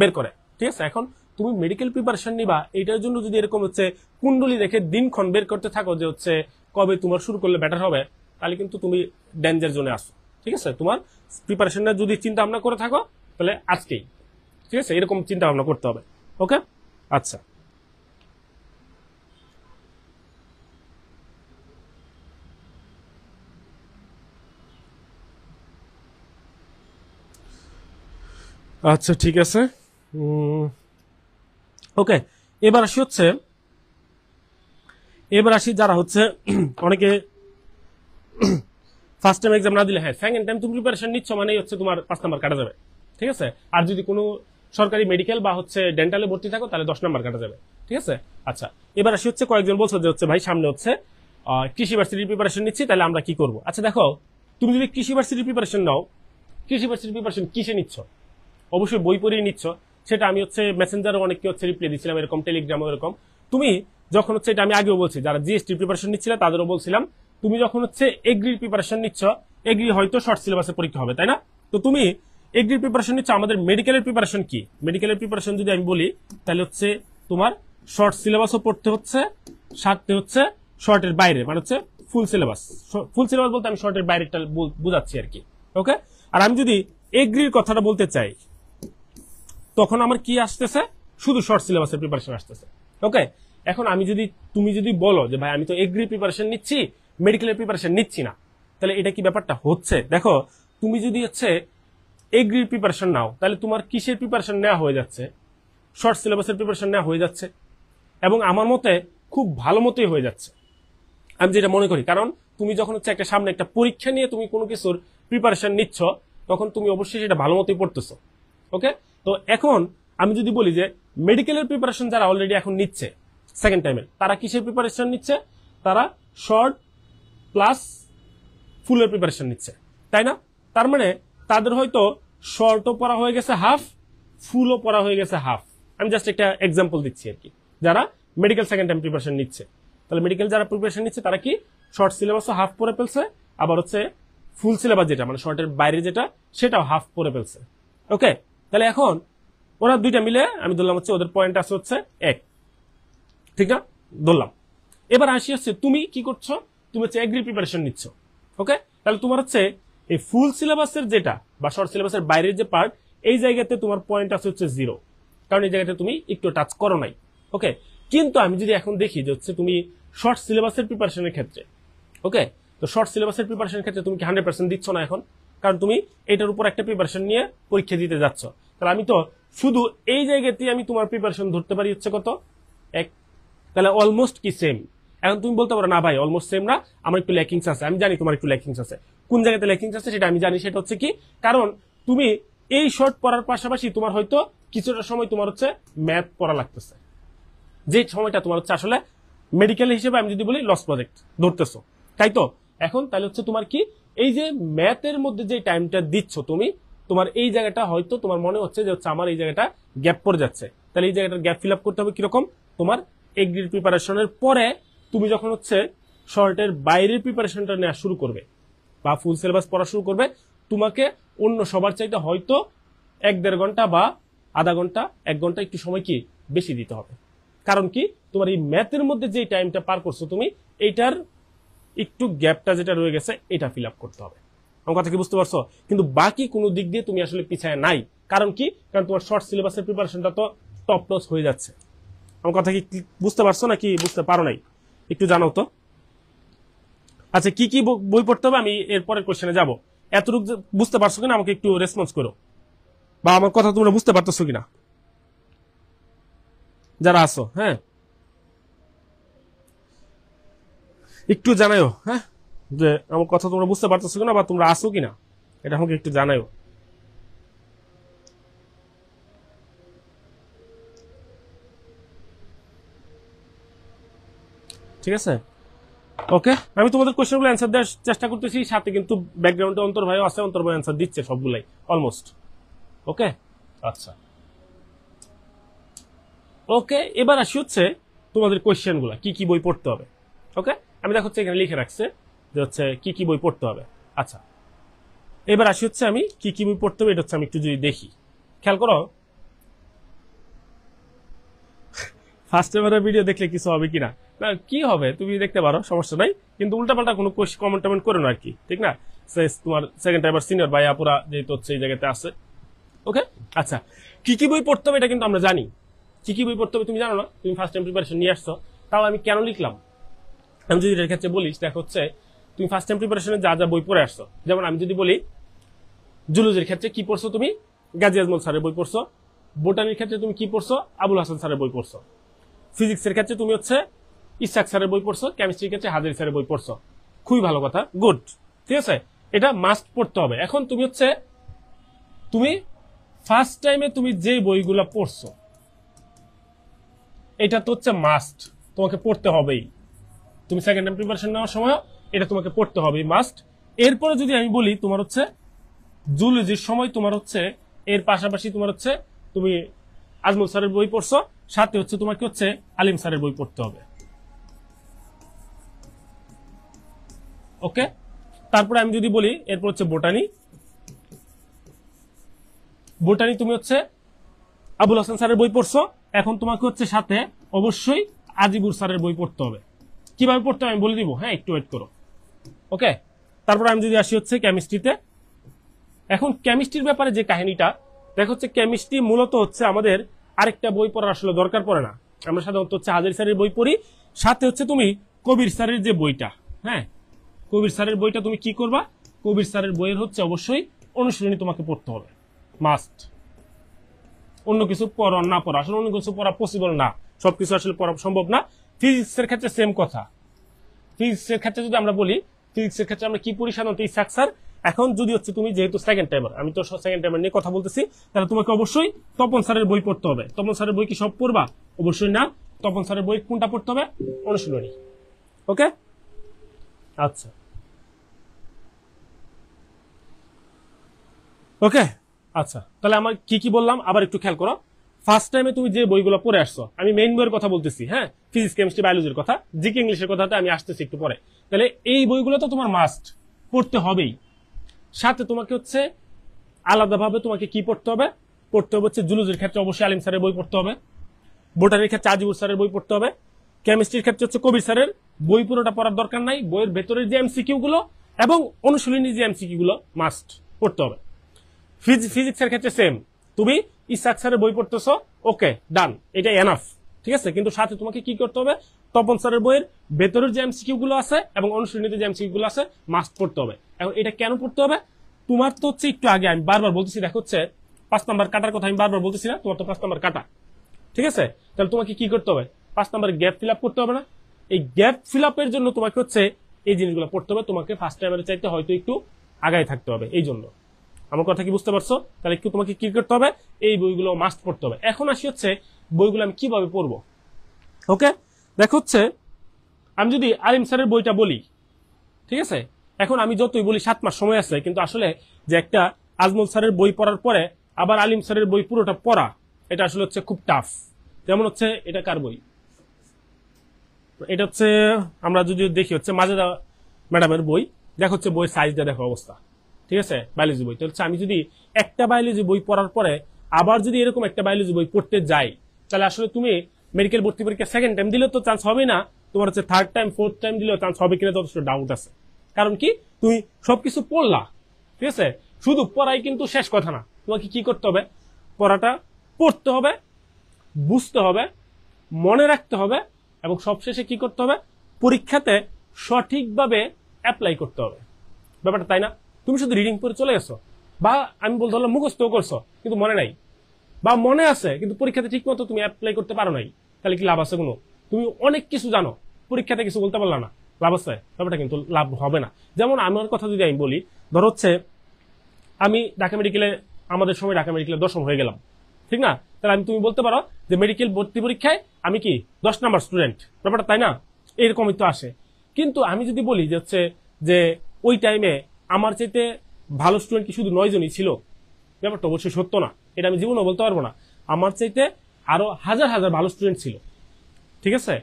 বের করে ঠিক আছে এখন তুমি মেডিকেল প্রিপারেশন নিবা এটার জন্য যদি এরকম হচ্ছে কুণ্ডলি দেখে দিনক্ষণ বের করতে থাকো যে হচ্ছে কবে তোমার শুরু করলে বেটার হবে তাহলে কিন্তু তুমি ডেঞ্জার জোনে আসো ঠিক আছে তোমার প্রিপারেশনটা যদি চিন্তা ভাবনা করে থাকো তাহলে আজকেই ঠিক আছে এরকম চিন্তা ভাবনা করতে হবে ওকে আচ্ছা আচ্ছা ঠিক আছে ওকে এবার আসি হচ্ছে এবার আসি যারা হচ্ছে অনেকে ফার্স্ট টাইম এক্সাম না দিলে হ্যাঁ সেকেন্ড টাইম তুমি প্রিপারেশন নিচ্ছ মানেই হচ্ছে তোমার পাঁচ নাম্বার কাটা যাবে ঠিক আছে আর যদি কোনো সরকারি মেডিকেল বা হচ্ছে ডেন্টালে ভর্তি থাকো তাহলে দশ নাম্বার কাটা যাবে ঠিক আছে আচ্ছা এবার আসি হচ্ছে কয়েকজন বলছো যে হচ্ছে ভাই সামনে হচ্ছে কৃষি ভার্সিটির প্রিপারেশন নিচ্ছি তাহলে আমরা কি করব আচ্ছা দেখো তুমি যদি কৃষি ভার্সিটির প্রিপারেশন নাও কৃষি ভার্সিটির প্রিপারেশন কিসে নিচ্ছ অবশ্যই বই পড়িয়ে নিচ্ছ সেটা আমি হচ্ছে মেসেঞ্জারও অনেককে হচ্ছে রিপ্লাই দিচ্ছিলাম এরকম টেলিগ্রাম এরকম তুমি যখন হচ্ছে এটা আমি আগেও বলছি যারা জিএসটি প্রিপারেশন নিচ্ছিল তাদেরও বলছিলাম তুমি যখন হচ্ছে এগ্রির প্রিপারেশন নিচ্ছ এগ্রি হয়তো শর্ট সিলেবাসে পরীক্ষা হবে তাই না তো তুমি এগ্রির প্রিপারেশন হচ্ছে আমাদের মেডিকেলের প্রিপারেশন কি মেডিকেলের প্রিপারেশন যদি আমি বলি তাহলে হচ্ছে তোমার শর্ট সিলেবাসও পড়তে হচ্ছে সাথে হচ্ছে শর্টের বাইরে মানে হচ্ছে ফুল সিলেবাস ফুল সিলেবাস বলতে আমি শর্টের বাইরেটা বোঝাচ্ছি আর কি ওকে আর আমি যদি এগ্রির কথাটা বলতে চাই তখন আমার কি আসতেছে শুধু শর্ট সিলেবাসের প্রিপারেশন আসতেছে ওকে এখন আমি যদি তুমি যদি বলো যে ভাই আমি তো এগ্রি প্রিপারেশন নিচ্ছি মেডিকেলের প্রিপারেশন নিচ্ছি না তাহলে এটা কি ব্যাপারটা হচ্ছে দেখো তুমি যদি হচ্ছে এগ্রির প্রিপারেশন নাও তাহলে তোমার কিসের প্রিপারেশন নেওয়া হয়ে যাচ্ছে শর্ট সিলেবাসের প্রিপারেশন নেওয়া হয়ে যাচ্ছে এবং আমার মতে খুব ভালো মতোই হয়ে যাচ্ছে আমি যেটা মনে করি কারণ তুমি যখন হচ্ছে একটা সামনে একটা পরীক্ষা নিয়ে তুমি কোনো কিছুর প্রিপারেশন নিচ্ছ তখন তুমি অবশ্যই সেটা ভালো মতোই পড়তেছো ওকে তো এখন আমি যদি বলি যে মেডিকেলের প্রিপারেশন যারা অলরেডি এখন নিচ্ছে সেকেন্ড টাইমে তারা কিসের প্রিপারেশন নিচ্ছে তারা শর্ট প্লাস ফুলের প্রিপারেশন নিচ্ছে তাই না তার মানে তাদের হয়তো শর্টও পরা হয়ে গেছে হাফ ফুলও পরা হয়ে গেছে হাফ আমি জাস্ট একটা এক্সাম্পল দিচ্ছি আর কি যারা মেডিকেল সেকেন্ড টাইম প্রিপারেশন নিচ্ছে তাহলে মেডিকেল যারা প্রিপারেশন নিচ্ছে তারা কি শর্ট সিলেবাসও হাফ পরে ফেলছে আবার হচ্ছে ফুল সিলেবাস যেটা মানে শর্টের বাইরে যেটা সেটাও হাফ পরে ফেলছে ওকে তাহলে এখন ওরা দুইটা মিলে আমি ধরলাম হচ্ছে ওদের পয়েন্ট আছে হচ্ছে এক ঠিক না ধরলাম এবার আসি হচ্ছে তুমি কি করছো তুমি হচ্ছে এগ্রি প্রিপারেশন নিচ্ছ ওকে তাহলে তোমার হচ্ছে এই ফুল সিলেবাসের যেটা বা শর্ট সিলেবাসের বাইরের যে পার্ট এই জায়গাতে তোমার পয়েন্ট আছে হচ্ছে জিরো কারণ এই জায়গাতে তুমি একটু টাচ করো নাই ওকে কিন্তু আমি যদি এখন দেখি যে হচ্ছে তুমি শর্ট সিলেবাসের প্রিপারেশনের ক্ষেত্রে ওকে তো শর্ট সিলেবাসের প্রিপারেশনের ক্ষেত্রে তুমি কি হান্ড্রেড পার্সেন্ট দিচ্ছ না এখন কারণ তুমি এটার উপর একটা প্রিপারেশন নিয়ে পরীক্ষা দিতে যাচ্ছ তাহলে আমি তো শুধু এই জায়গাতে আমি তোমার প্রিপারেশন ধরতে পারি হচ্ছে কত এক তাহলে অলমোস্ট কি সেম এখন তুমি বলতে পারো না ভাই অলমোস্ট সেম না আমার একটু ল্যাকিংস আছে আমি জানি তোমার একটু ল্যাকিংস আছে কোন জায়গাতে লেকিংস আছে সেটা আমি জানি সেটা হচ্ছে কি কারণ তুমি এই শর্ট পড়ার পাশাপাশি তোমার হয়তো কিছুটা সময় তোমার হচ্ছে ম্যাথ পড়া লাগতেছে যে সময়টা তোমার হচ্ছে আসলে মেডিকেল হিসেবে আমি যদি বলি লস প্রজেক্ট ধরতেছো তাই তো এখন তাহলে হচ্ছে তোমার কি এই যে ম্যাথের মধ্যে যে টাইমটা দিচ্ছ তুমি তোমার এই জায়গাটা হয়তো তোমার মনে হচ্ছে যে হচ্ছে আমার এই জায়গাটা গ্যাপ পড়ে যাচ্ছে তাহলে এই জায়গাটার গ্যাপ ফিল আপ করতে হবে কিরকম তোমার এগ্রির প্রিপারেশনের পরে তুমি যখন হচ্ছে শর্টের বাইরের প্রিপারেশনটা নেওয়া শুরু করবে বা ফুল সিলেবাস পড়া শুরু করবে তোমাকে অন্য সবার চাইতে হয়তো এক দেড় ঘন্টা বা আধা ঘন্টা এক ঘন্টা একটু সময় কি বেশি দিতে হবে কারণ কি তোমার এই ম্যাথের মধ্যে যে টাইমটা পার করছো তুমি এইটার একটু গ্যাপটা যেটা রয়ে গেছে এটা ফিল আপ করতে হবে আমার কথা কি বুঝতে পারছো কিন্তু বাকি কোনো দিক দিয়ে তুমি আসলে পিছায় নাই কারণ কি কারণ তোমার শর্ট সিলেবাসের প্রিপারেশনটা তো টপ নচ হয়ে যাচ্ছে আমার কথা কি বুঝতে পারছো নাকি বুঝতে পারো নাই একটু জানাও তো আচ্ছা কি কি বই পড়তে হবে আমি এরপরের কোশ্চেনে যাব এতটুকু বুঝতে পারছো কিনা আমাকে একটু রেসপন্স করো বা আমার কথা তোমরা বুঝতে পারতেছো কিনা যারা আসো হ্যাঁ একটু জানাইও হ্যাঁ যে আমার কথা তোমরা বুঝতে পারতেছো কিনা বা তোমরা আসো কিনা এটা আমাকে একটু জানাইও ঠিক আছে ওকে আমি তোমাদের কোশ্চেনগুলো অ্যান্সার দেওয়ার চেষ্টা করতেছি সাথে কিন্তু ব্যাকগ্রাউন্ডে অন্তর ভাই আছে অন্তর ভাই অ্যান্সার দিচ্ছে সবগুলাই অলমোস্ট ওকে আচ্ছা ওকে এবার আসি হচ্ছে তোমাদের কোয়েশ্চেনগুলো কি কি বই পড়তে হবে ওকে আমি দেখো হচ্ছে এখানে লিখে রাখছে যে হচ্ছে কি কি বই পড়তে হবে আচ্ছা এবার আসি হচ্ছে আমি কি কি বই পড়তে হবে এটা হচ্ছে আমি একটু যদি দেখি খেয়াল করো ফার্স্ট টাইমের ভিডিও দেখলে কিছু হবে কিনা না কি হবে তুমি দেখতে পারো সমস্যা নাই কিন্তু উল্টাপাল্টা কোনো কমেন্ট টমেন্ট করে না আর কি ঠিক না তোমার সেকেন্ড টাইম সিনিয়র ভাই আপুরা যেহেতু হচ্ছে এই জায়গাতে আসছে ওকে আচ্ছা কি কি বই পড়তে হবে এটা কিন্তু আমরা জানি কি কি বই পড়তে হবে তুমি জানো না তুমি ফার্স্ট টাইম প্রিপারেশন নিয়ে আসছো তাহলে আমি কেন লিখলাম আমি যদি এটার ক্ষেত্রে বলিস দেখ হচ্ছে তুমি ফার্স্ট টাইম প্রিপারেশনে যা যা বই পড়ে আসছো যেমন আমি যদি বলি জুলজির ক্ষেত্রে কি পড়ছো তুমি গাজী আজমল স্যারের বই পড়ছো বোটানির ক্ষেত্রে তুমি কি পড়ছো আবুল হাসান স্যারের বই পড়ছো ফিজিক্সের ক্ষেত্রে তুমি হচ্ছে ইসাক স্যারের বই পড়ছো কেমিস্ট্রির ক্ষেত্রে হাজির স্যারের বই পড়ছো খুবই ভালো কথা গুড ঠিক আছে এটা মাস্ট পড়তে হবে এখন তুমি হচ্ছে তুমি ফার্স্ট টাইমে তুমি যে বইগুলো পড়ছো এটা তো হচ্ছে মাস্ট তোমাকে পড়তে হবেই তুমি সেকেন্ড টাইম প্রিপারেশন নেওয়ার সময় এটা তোমাকে পড়তে হবে মাস্ট এরপরে যদি আমি বলি তোমার হচ্ছে জুলজির সময় তোমার হচ্ছে এর পাশাপাশি তোমার হচ্ছে তুমি আজমল স্যারের বই পড়ছো সাথে হচ্ছে তোমাকে হচ্ছে আলিম স্যারের বই পড়তে হবে ওকে তারপরে আমি যদি বলি এরপর হচ্ছে বোটানি বোটানি তুমি হচ্ছে আবুল হাসান স্যারের বই পড়ছো এখন তোমাকে হচ্ছে সাথে অবশ্যই আজিবুর স্যারের বই পড়তে হবে কিভাবে পড়তে হবে আমি বলে দিব হ্যাঁ একটু ওয়েট করো ওকে তারপর আমি যদি আসি হচ্ছে কেমিস্ট্রিতে এখন কেমিস্ট্রির ব্যাপারে যে কাহিনীটা দেখ হচ্ছে কেমিস্ট্রি মূলত হচ্ছে আমাদের আরেকটা বই পড়ার আসলে দরকার পড়ে না আমরা সাধারণত হচ্ছে হাজির স্যারের বই পড়ি সাথে হচ্ছে তুমি কবির স্যারের যে বইটা হ্যাঁ কবির স্যারের বইটা তুমি কি করবা কবির স্যারের বইয়ের হচ্ছে অবশ্যই অনুশীলনী তোমাকে পড়তে হবে মাস্ট অন্য কিছু পড়া না পড়া আসলে অন্য কিছু পড়া পসিবল না সবকিছু আসলে পড়া সম্ভব না ফিজিক্সের ক্ষেত্রে সেম কথা ফিজিক্সের ক্ষেত্রে যদি আমরা বলি ফিজিক্সের ক্ষেত্রে আমরা কি পড়ি সাধারণত এই স্যার এখন যদি হচ্ছে তুমি যেহেতু সেকেন্ড টাইমার আমি তো সেকেন্ড টাইমার নিয়ে কথা বলতেছি তাহলে তোমাকে অবশ্যই তপন স্যারের বই পড়তে হবে তপন স্যারের বই কি সব পড়বা অবশ্যই না তপন স্যারের বই কোনটা পড়তে হবে অনুশীলনী ওকে আচ্ছা ওকে আচ্ছা তাহলে আমার কি কি বললাম আবার একটু খেয়াল করো ফার্স্ট টাইমে তুমি যে বইগুলো পড়ে আসছো আমি মেইন বইয়ের কথা বলতেছি হ্যাঁ ফিজিক্স কেমিস্ট্রি বায়োলজির কথা জিকে ইংলিশের কথাতে আমি আসতেছি একটু পরে তাহলে এই বইগুলো তো তোমার মাস্ট পড়তে হবেই সাথে তোমাকে হচ্ছে আলাদাভাবে তোমাকে কি পড়তে হবে পড়তে হবে হচ্ছে জুলুজির ক্ষেত্রে অবশ্যই আলিম স্যারের বই পড়তে হবে বোটানির ক্ষেত্রে আজিবুর স্যারের বই পড়তে হবে কেমিস্ট্রির ক্ষেত্রে হচ্ছে কবি স্যারের বই পুরোটা পড়ার দরকার নাই বইয়ের ভেতরের যে এমসিকিউ গুলো এবং অনুশীলনী যে এমসিকিউ গুলো মাস্ট পড়তে হবে ফিজিক্সের ক্ষেত্রে সেম তুমি ইসাক স্যারের বই পড়তেছো ওকে ডান এটা এনাফ ঠিক আছে কিন্তু সাথে তোমাকে কি করতে হবে তপন স্যারের বইয়ের ভেতরের যে এমসিকিউ গুলো আছে এবং অনুশীলনীতে যে এমসিকিউ গুলো আছে মাস্ট পড়তে হবে এখন এটা কেন পড়তে হবে তোমার তো হচ্ছে একটু আগে আমি বারবার বলতেছি দেখো হচ্ছে পাঁচ নাম্বার কাটার কথা আমি বারবার বলতেছি না তোমার তো পাঁচ নাম্বার কাটা ঠিক আছে তাহলে তোমাকে কি করতে হবে পাঁচ নাম্বার গ্যাপ ফিল আপ করতে হবে না এই গ্যাপ ফিল জন্য তোমাকে হচ্ছে এই জিনিসগুলো পড়তে হবে তোমাকে ফার্স্ট টাইমের চাইতে হয়তো একটু আগায় থাকতে হবে এই জন্য আমার কথা কি বুঝতে পারছো তাহলে একটু তোমাকে কি করতে হবে এই বইগুলো মাস্ট পড়তে হবে এখন আসি হচ্ছে বইগুলো আমি কিভাবে পড়ব ওকে দেখ হচ্ছে আমি যদি আলিম স্যারের বইটা বলি ঠিক আছে এখন আমি যতই বলি সাত মাস সময় আছে কিন্তু আসলে যে একটা আজমল স্যারের বই পড়ার পরে আবার আলিম স্যারের বই পুরোটা পড়া এটা আসলে হচ্ছে খুব টাফ যেমন হচ্ছে এটা কার বই এটা হচ্ছে আমরা যদি দেখি হচ্ছে মাজেদা ম্যাডামের বই দেখো হচ্ছে বই সাইজটা দেখো অবস্থা ঠিক আছে বায়োলজি বই তো হচ্ছে আমি যদি একটা বায়োলজি বই পড়ার পরে আবার যদি এরকম একটা বায়োলজি বই পড়তে যাই তাহলে আসলে তুমি মেডিকেল ভর্তি পরীক্ষা সেকেন্ড টাইম দিলেও তো চান্স হবে না তোমার হচ্ছে থার্ড টাইম ফোর্থ টাইম দিলেও চান্স হবে কিনা যথেষ্ট ডাউট আছে কারণ কি তুমি সবকিছু পড়লা ঠিক আছে শুধু পড়াই কিন্তু শেষ কথা না তোমাকে কি করতে হবে পড়াটা পড়তে হবে বুঝতে হবে মনে রাখতে হবে এবং সবশেষে কি করতে হবে পরীক্ষাতে সঠিকভাবে অ্যাপ্লাই করতে হবে ব্যাপারটা তাই না তুমি শুধু রিডিং পড়ে চলে গেছো বা আমি বলতে হলো মুখস্থ করছো কিন্তু মনে নাই বা মনে আছে কিন্তু পরীক্ষাতে ঠিক মতো তুমি অ্যাপ্লাই করতে পারো নাই তাহলে কি লাভ আছে কোনো তুমি অনেক কিছু জানো পরীক্ষাতে কিছু বলতে পারলা না লাভ আছে ব্যাপারটা কিন্তু লাভ হবে না যেমন আমার কথা যদি আমি বলি ধর হচ্ছে আমি ঢাকা মেডিকেলে আমাদের সময় ঢাকা মেডিকেলে দশম হয়ে গেলাম ঠিক না তাহলে আমি তুমি বলতে পারো যে মেডিকেল ভর্তি পরীক্ষায় আমি কি দশ নাম্বার স্টুডেন্ট ব্যাপারটা তাই না এরকমই তো আসে কিন্তু আমি যদি বলি যে হচ্ছে যে ওই টাইমে আমার চাইতে ভালো স্টুডেন্ট কি শুধু নয় জনই ছিল ব্যাপারটা অবশ্যই সত্য না এটা আমি জীবনও বলতে পারবো না আমার চাইতে আরো হাজার হাজার ভালো স্টুডেন্ট ছিল ঠিক আছে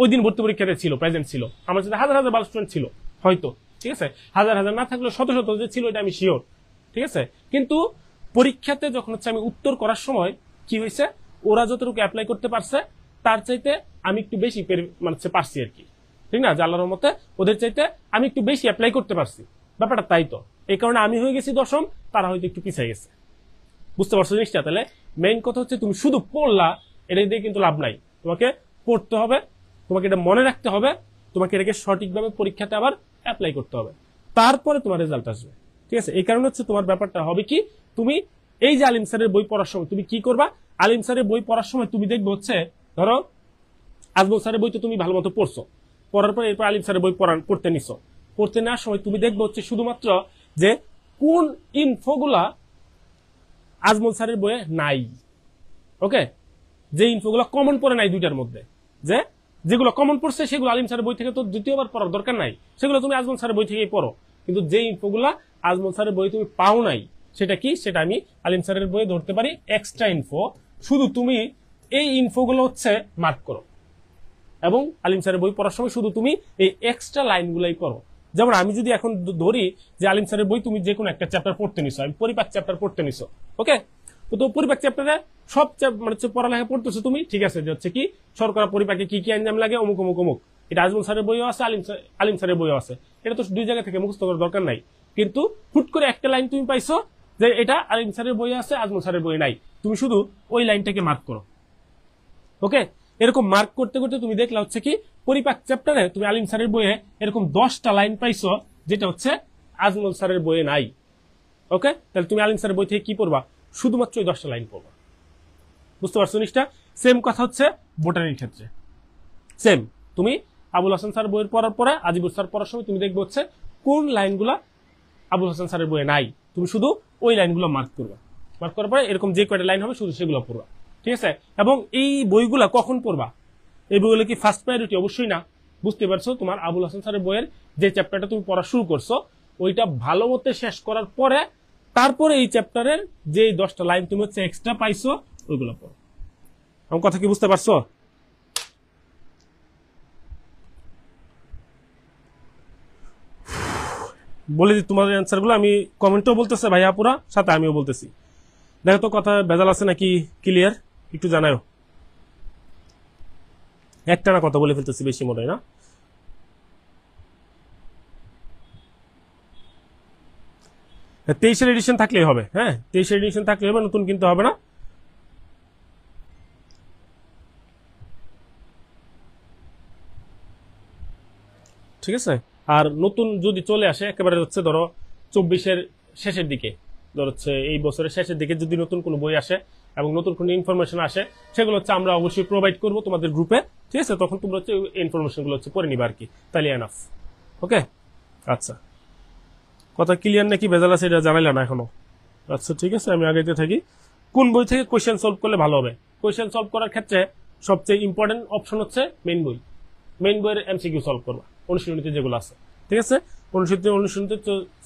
ওই দিন ভর্তি পরীক্ষাতে ছিল প্রেজেন্ট ছিল আমার সাথে হাজার হাজার ভালো স্টুডেন্ট ছিল হয়তো ঠিক আছে হাজার হাজার না থাকলে শত শত যে ছিল এটা আমি শিওর ঠিক আছে কিন্তু পরীক্ষাতে যখন হচ্ছে আমি উত্তর করার সময় কি হয়েছে ওরা যতটুকু অ্যাপ্লাই করতে পারছে তার চাইতে আমি একটু বেশি মানে পারছি আর কি ঠিক না জাল্লার মতে ওদের চাইতে আমি একটু বেশি অ্যাপ্লাই করতে পারছি ব্যাপারটা তাই তো এই কারণে আমি হয়ে গেছি দশম তারা হয়তো একটু পিছিয়ে গেছে বুঝতে পারছো জিনিসটা তাহলে মেইন কথা হচ্ছে তুমি শুধু পড়লা এটা দিয়ে কিন্তু লাভ নাই তোমাকে পড়তে হবে তোমাকে এটা মনে রাখতে হবে তোমাকে এটাকে সঠিকভাবে পরীক্ষাতে আবার অ্যাপ্লাই করতে হবে তারপরে তোমার রেজাল্ট আসবে ঠিক আছে এই কারণে হচ্ছে তোমার ব্যাপারটা হবে কি তুমি এই যে আলিম স্যারের বই পড়ার সময় তুমি কি করবা আলিম স্যারের বই পড়ার সময় তুমি দেখবে হচ্ছে ধরো আজমল স্যারের বই তো তুমি ভালো মতো পড়ছো পড়ার পরে এরপর আলিম স্যারের বই পড়ান পড়তে নিছো পড়তে নেওয়ার সময় তুমি দেখবে হচ্ছে শুধুমাত্র যে কোন ইনফোগুলা আজমল স্যারের বইয়ে নাই ওকে যে ইনফোগুলো কমন পড়ে নাই দুইটার মধ্যে যে যেগুলো কমন পড়ছে সেগুলো আলিম স্যারের বই থেকে তো দ্বিতীয়বার পড়ার দরকার নাই সেগুলো তুমি আজমল স্যারের বই থেকেই পড়ো কিন্তু যে ইনফোগুলা আজমল স্যারের বই তুমি পাও নাই সেটা কি সেটা আমি আলিম স্যারের বইয়ে ধরতে পারি এক্সট্রা ইনফো শুধু তুমি এই ইনফোগুলো হচ্ছে মার্ক করো এবং আলিম স্যারের বই পড়ার সময় শুধু তুমি এই এক্সট্রা লাইনগুলাই করো যেমন আমি যদি এখন ধরি যে আলিম স্যারের বই তুমি যে কোনো একটা চ্যাপ্টার পড়তে নিছো আমি পরিপাক চ্যাপ্টার পড়তে নিছো ওকে তো পরিপাক চ্যাপ্টারে সব মানে হচ্ছে পড়ালেখা পড়তেছো তুমি ঠিক আছে যে হচ্ছে কি সরকার পরিপাকে কি কি আঞ্জাম লাগে অমুক অমুক অমুক এটা আজমল স্যারের বইও আছে আলিম আলিম স্যারের বইও আছে এটা তো দুই জায়গা থেকে মুখস্থ করার দরকার নাই কিন্তু ফুট করে একটা লাইন তুমি পাইছো যে এটা আলিম স্যারের বই আছে আজমল স্যারের বই নাই তুমি শুধু ওই লাইনটাকে মার্ক করো ওকে এরকম মার্ক করতে করতে তুমি দেখলা হচ্ছে কি পরিপাক চ্যাপ্টারে তুমি আলিম স্যারের বইয়ে এরকম দশটা লাইন পাইছো যেটা হচ্ছে আজমল স্যারের বইয়ে নাই ওকে তাহলে তুমি আলিম স্যারের বই থেকে কি পড়বা শুধুমাত্র ওই দশটা লাইন পড়বা বুঝতে পারছো জিনিসটা সেম কথা হচ্ছে বোটানির ক্ষেত্রে সেম তুমি আবুল হাসান স্যার বইয়ের পড়ার পরে আজিবুল স্যার পড়ার সময় তুমি দেখবে হচ্ছে কোন লাইনগুলা আবুল হাসান স্যারের বইয়ে নাই তুমি শুধু ওই লাইনগুলো মার্ক করবা মার্ক করার পরে এরকম যে কয়টা লাইন হবে শুধু সেগুলো পড়বা ঠিক আছে এবং এই বইগুলা কখন পড়বা এই বইগুলো কি ফার্স্ট প্রায়োরিটি অবশ্যই না বুঝতে পারছো তোমার আবুল হাসান স্যারের বইয়ের যে চ্যাপ্টারটা তুমি পড়া শুরু করছো ওইটা ভালো মতে শেষ করার পরে তারপরে এই চ্যাপ্টারের যে দশটা লাইন তুমি হচ্ছে এক্সট্রা পাইছো ওইগুলো পড়ো আমার কথা কি বুঝতে পারছো বলে তোমার তোমাদের গুলো আমি কমেন্টও বলতেছে ভাইয়া পুরা সাথে আমিও বলতেছি দেখো তো কথা ভেজাল আছে নাকি ক্লিয়ার একটু জানায়ও একটানা কথা বলে ফেলতেছি বেশি মনে না হ্যাঁ, তেইশের এডিশন থাকলেই হবে হ্যাঁ তেইশের এডিশন থাকলে হবে নতুন কিনতে হবে না ঠিক আছে আর নতুন যদি চলে আসে একেবারে হচ্ছে ধরো চব্বিশের শেষের দিকে ধর হচ্ছে এই বছরের শেষের দিকে যদি নতুন কোনো বই আসে এবং নতুন কোনো ইনফরমেশন আসে সেগুলো হচ্ছে আমরা অবশ্যই প্রোভাইড করব তোমাদের গ্রুপে ঠিক আছে তখন তোমরা হচ্ছে ইনফরমেশনগুলো হচ্ছে পরে নিবা আর কি তাহলে এনাফ ওকে আচ্ছা কথা ক্লিয়ার নাকি ভেজাল আছে এটা জানাইলা না এখনো আচ্ছা ঠিক আছে আমি আগেতে থাকি কোন বই থেকে কোয়েশ্চেন সলভ করলে ভালো হবে কোশ্চেন সলভ করার ক্ষেত্রে সবচেয়ে ইম্পর্টেন্ট অপশন হচ্ছে মেইন বই মেইন বইয়ের এমসিকিউ সলভ করবা অনুশীলনীতে যেগুলো আছে ঠিক আছে অনুশীলনীতে অনুশীলনীতে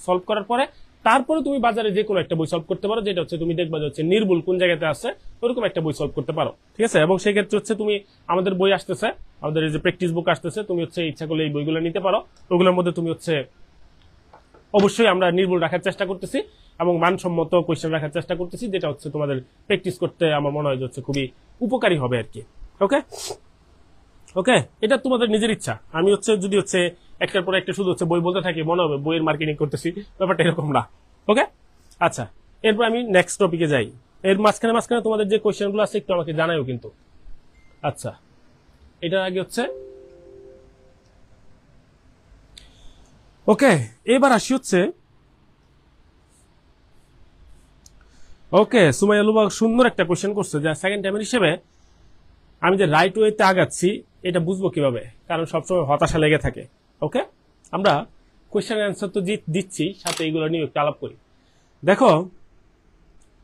সলভ করার পরে তারপরে তুমি বাজারে যে কোনো একটা বই সলভ করতে পারো যেটা হচ্ছে তুমি দেখবা যে হচ্ছে নির্ভুল কোন জায়গাতে আছে ওরকম একটা বই সলভ করতে পারো ঠিক আছে এবং সেক্ষেত্রে হচ্ছে তুমি আমাদের বই আসতেছে আমাদের এই যে প্র্যাকটিস বুক আসতেছে তুমি হচ্ছে ইচ্ছা করলে এই বইগুলো নিতে পারো ওগুলোর মধ্যে তুমি হচ্ছে অবশ্যই আমরা নির্ভুল রাখার চেষ্টা করতেছি এবং মানসম্মত কোয়েশ্চেন রাখার চেষ্টা করতেছি যেটা হচ্ছে তোমাদের প্র্যাকটিস করতে আমার মনে হয় যে হচ্ছে খুবই উপকারী হবে আর কি ওকে ওকে এটা তোমাদের নিজের ইচ্ছা আমি হচ্ছে যদি হচ্ছে একটার পর একটা শুধু হচ্ছে বই বলতে থাকি মনে হবে বইয়ের মার্কেটিং করতেছি ব্যাপারটা এরকম না ওকে আচ্ছা এরপর আমি নেক্সট টপিকে যাই এর মাঝখানে মাঝখানে তোমাদের যে কোয়েশ্চেনগুলো আছে একটু আমাকে জানাইও কিন্তু আচ্ছা এটার আগে হচ্ছে ওকে এবার আসি হচ্ছে ওকে সুমাই লুবা সুন্দর একটা কোয়েশ্চেন করছে যে সেকেন্ড টাইমের হিসেবে আমি যে রাইট ওয়েতে আগাচ্ছি এটা বুঝবো কিভাবে কারণ সবসময় হতাশা লেগে থাকে ওকে আমরা কোয়েশ্চেন অ্যান্সার তো দিচ্ছি সাথে এগুলো নিয়ে একটু আলাপ করি দেখো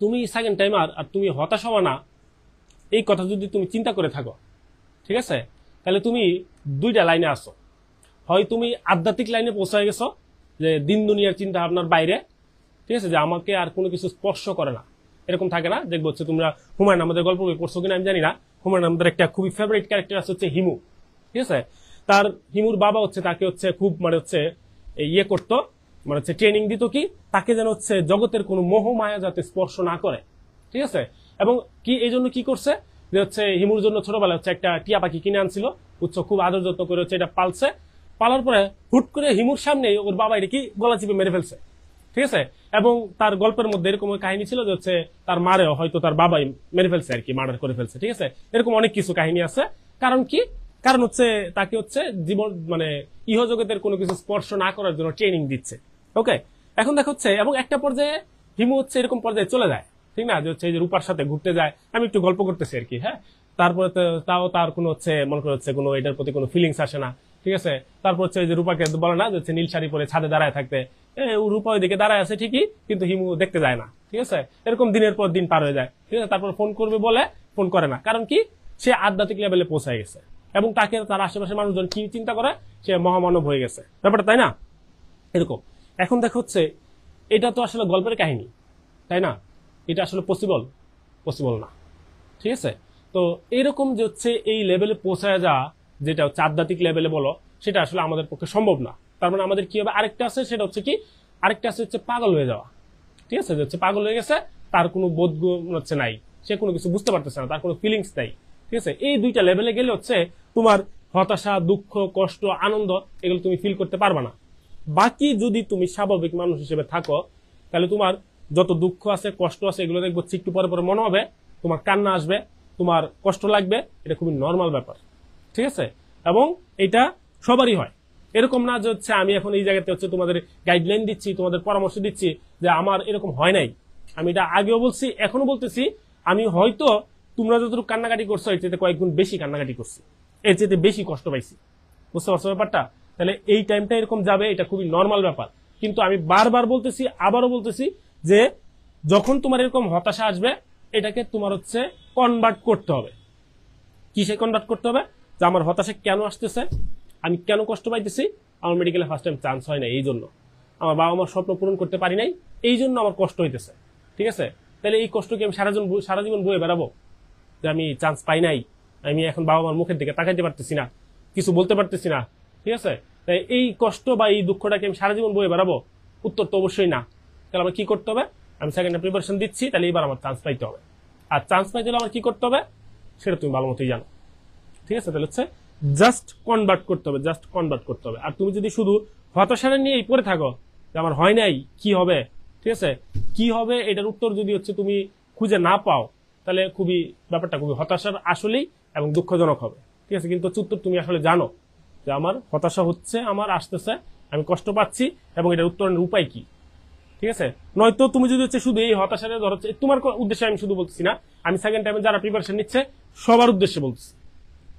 তুমি সেকেন্ড টাইমার আর তুমি হতাশ হওয়া না এই কথা যদি তুমি চিন্তা করে থাকো ঠিক আছে তাহলে তুমি দুইটা লাইনে আসো হয় তুমি আধ্যাত্মিক লাইনে পৌঁছায় গেছো যে দিন দুনিয়ার চিন্তা ভাবনার বাইরে ঠিক আছে যে আমাকে আর কোনো কিছু স্পর্শ করে না এরকম থাকে না দেখবো হচ্ছে তোমরা হুমায়ুন আমাদের গল্প পড়ছো কিনা আমি জানি না হুমায়ুন আমাদের একটা খুবই ফেভারিট ক্যারেক্টার আছে হচ্ছে হিমু ঠিক আছে তার হিমুর বাবা হচ্ছে তাকে হচ্ছে খুব মানে হচ্ছে ইয়ে করতো মানে হচ্ছে ট্রেনিং দিত কি তাকে যেন হচ্ছে জগতের কোনো মোহ মায়া যাতে স্পর্শ না করে ঠিক আছে এবং কি এই জন্য কি করছে যে হচ্ছে হিমুর জন্য ছোটবেলা হচ্ছে একটা টিয়া পাখি কিনে আনছিল উচ্চ খুব আদর যত্ন করে হচ্ছে এটা পালছে পালার পরে হুট করে হিমুর সামনে ওর বাবা এটা কি গলা চিপে মেরে ফেলছে ঠিক আছে এবং তার গল্পের মধ্যে এরকম কাহিনী ছিল যে হচ্ছে তার মারেও হয়তো তার বাবাই মেরে ফেলছে আর কি মার্ডার করে ফেলছে ঠিক আছে এরকম অনেক কিছু কাহিনী আছে কারণ কি কারণ হচ্ছে তাকে হচ্ছে জীবন মানে ইহজগতের কোনো কিছু স্পর্শ না করার জন্য ট্রেনিং দিচ্ছে ওকে এখন দেখা হচ্ছে এবং একটা পর্যায়ে হিমু হচ্ছে এরকম পর্যায়ে চলে যায় ঠিক না যে হচ্ছে এই যে রূপার সাথে ঘুরতে যায় আমি একটু গল্প করতেছি আর কি হ্যাঁ তারপরে তাও তার কোনো হচ্ছে মনে করে হচ্ছে কোনো এটার প্রতি কোনো ফিলিংস আসে না ঠিক আছে তারপর হচ্ছে যে রূপাকে বলে না যে হচ্ছে নীল শাড়ি পরে ছাদে দাঁড়ায় থাকতে রূপা ওইদিকে দাঁড়ায় আছে ঠিকই কিন্তু হিমু দেখতে যায় না ঠিক আছে এরকম দিনের পর দিন পার হয়ে যায় ঠিক আছে তারপর ফোন করবে বলে ফোন করে না কারণ কি সে আধ্যাত্মিক লেভেলে পৌঁছায় গেছে এবং তাকে তার আশেপাশের মানুষজন কি চিন্তা করে সে মহামানব হয়ে গেছে ব্যাপারটা তাই না এরকম এখন দেখো হচ্ছে এটা তো আসলে গল্পের কাহিনী তাই না এটা আসলে পসিবল পসিবল না ঠিক আছে তো এরকম যে হচ্ছে এই লেভেলে পৌঁছায় যাওয়া যেটা হচ্ছে আধ্যাত্মিক লেভেলে বলো সেটা আসলে আমাদের পক্ষে সম্ভব না তার মানে আমাদের কি হবে আরেকটা আছে সেটা হচ্ছে কি আরেকটা আছে হচ্ছে পাগল হয়ে যাওয়া ঠিক আছে যে হচ্ছে পাগল হয়ে গেছে তার কোনো বোধ হচ্ছে নাই সে কোনো কিছু বুঝতে পারতেছে না তার কোনো ফিলিংস নাই ঠিক আছে এই দুইটা লেভেলে গেলে হচ্ছে তোমার হতাশা দুঃখ কষ্ট আনন্দ এগুলো তুমি ফিল করতে পারবা না বাকি যদি তুমি স্বাভাবিক মানুষ হিসেবে থাকো তাহলে তোমার যত দুঃখ আছে কষ্ট আছে এগুলো দেখবো একটু পরে পরে মনে হবে তোমার কান্না আসবে তোমার কষ্ট লাগবে এটা খুবই নর্মাল ব্যাপার ঠিক আছে এবং এটা সবারই হয় এরকম না যে হচ্ছে আমি এখন এই জায়গাতে হচ্ছে তোমাদের গাইডলাইন দিচ্ছি তোমাদের পরামর্শ দিচ্ছি যে আমার এরকম হয় নাই আমি এটা আগেও বলছি এখনো বলতেছি আমি হয়তো তোমরা যতটুকু কান্নাকাটি করছো এর চেয়ে কয়েকগুণ বেশি কান্নাকাটি করছি এর চেয়ে বেশি কষ্ট পাইছি বুঝতে পারছো ব্যাপারটা তাহলে এই টাইমটা এরকম যাবে এটা খুবই নর্মাল ব্যাপার কিন্তু আমি বারবার বলতেছি আবারও বলতেছি যে যখন তোমার এরকম হতাশা আসবে এটাকে তোমার হচ্ছে কনভার্ট করতে হবে কিসে কনভার্ট করতে হবে যে আমার হতাশা কেন আসতেছে আমি কেন কষ্ট পাইতেছি আমার মেডিকেলে ফার্স্ট টাইম চান্স হয় না এই জন্য আমার বাবা মার স্বপ্ন পূরণ করতে পারি নাই এই জন্য আমার কষ্ট হইতেছে ঠিক আছে তাহলে এই কষ্টকে আমি সারা সারা জীবন বয়ে বেড়াবো যে আমি চান্স পাই নাই আমি এখন বাবা মার মুখের দিকে তাকাইতে পারতেছি না কিছু বলতে পারতেছি না ঠিক আছে তাই এই কষ্ট বা এই দুঃখটাকে আমি সারা জীবন বয়ে বেড়াবো উত্তর তো অবশ্যই না তাহলে আমার কি করতে হবে আমি সেকেন্ড প্রিপারেশন দিচ্ছি তাহলে এবার আমার চান্স পাইতে হবে আর চান্স পাইতে হলে আমার কি করতে হবে সেটা তুমি ভালো মতোই জানো ঠিক আছে তাহলে হচ্ছে জাস্ট কনভার্ট করতে হবে জাস্ট কনভার্ট করতে হবে আর তুমি যদি শুধু হতাশা নিয়ে পড়ে থাকো যে আমার হয় নাই কি হবে ঠিক আছে কি হবে এটার উত্তর যদি হচ্ছে তুমি খুঁজে না পাও তাহলে খুবই ব্যাপারটা খুবই হতাশার আসলেই এবং দুঃখজনক হবে ঠিক আছে কিন্তু উত্তর তুমি আসলে জানো যে আমার হতাশা হচ্ছে আমার আসতেছে আমি কষ্ট পাচ্ছি এবং এটার উত্তরণের উপায় কি ঠিক আছে নয়তো তুমি যদি হচ্ছে শুধু এই হতাশা ধরো তোমার উদ্দেশ্যে আমি শুধু বলছি না আমি সেকেন্ড টাইমে যারা প্রিপারেশন নিচ্ছে সবার উদ্দেশ্যে বলছি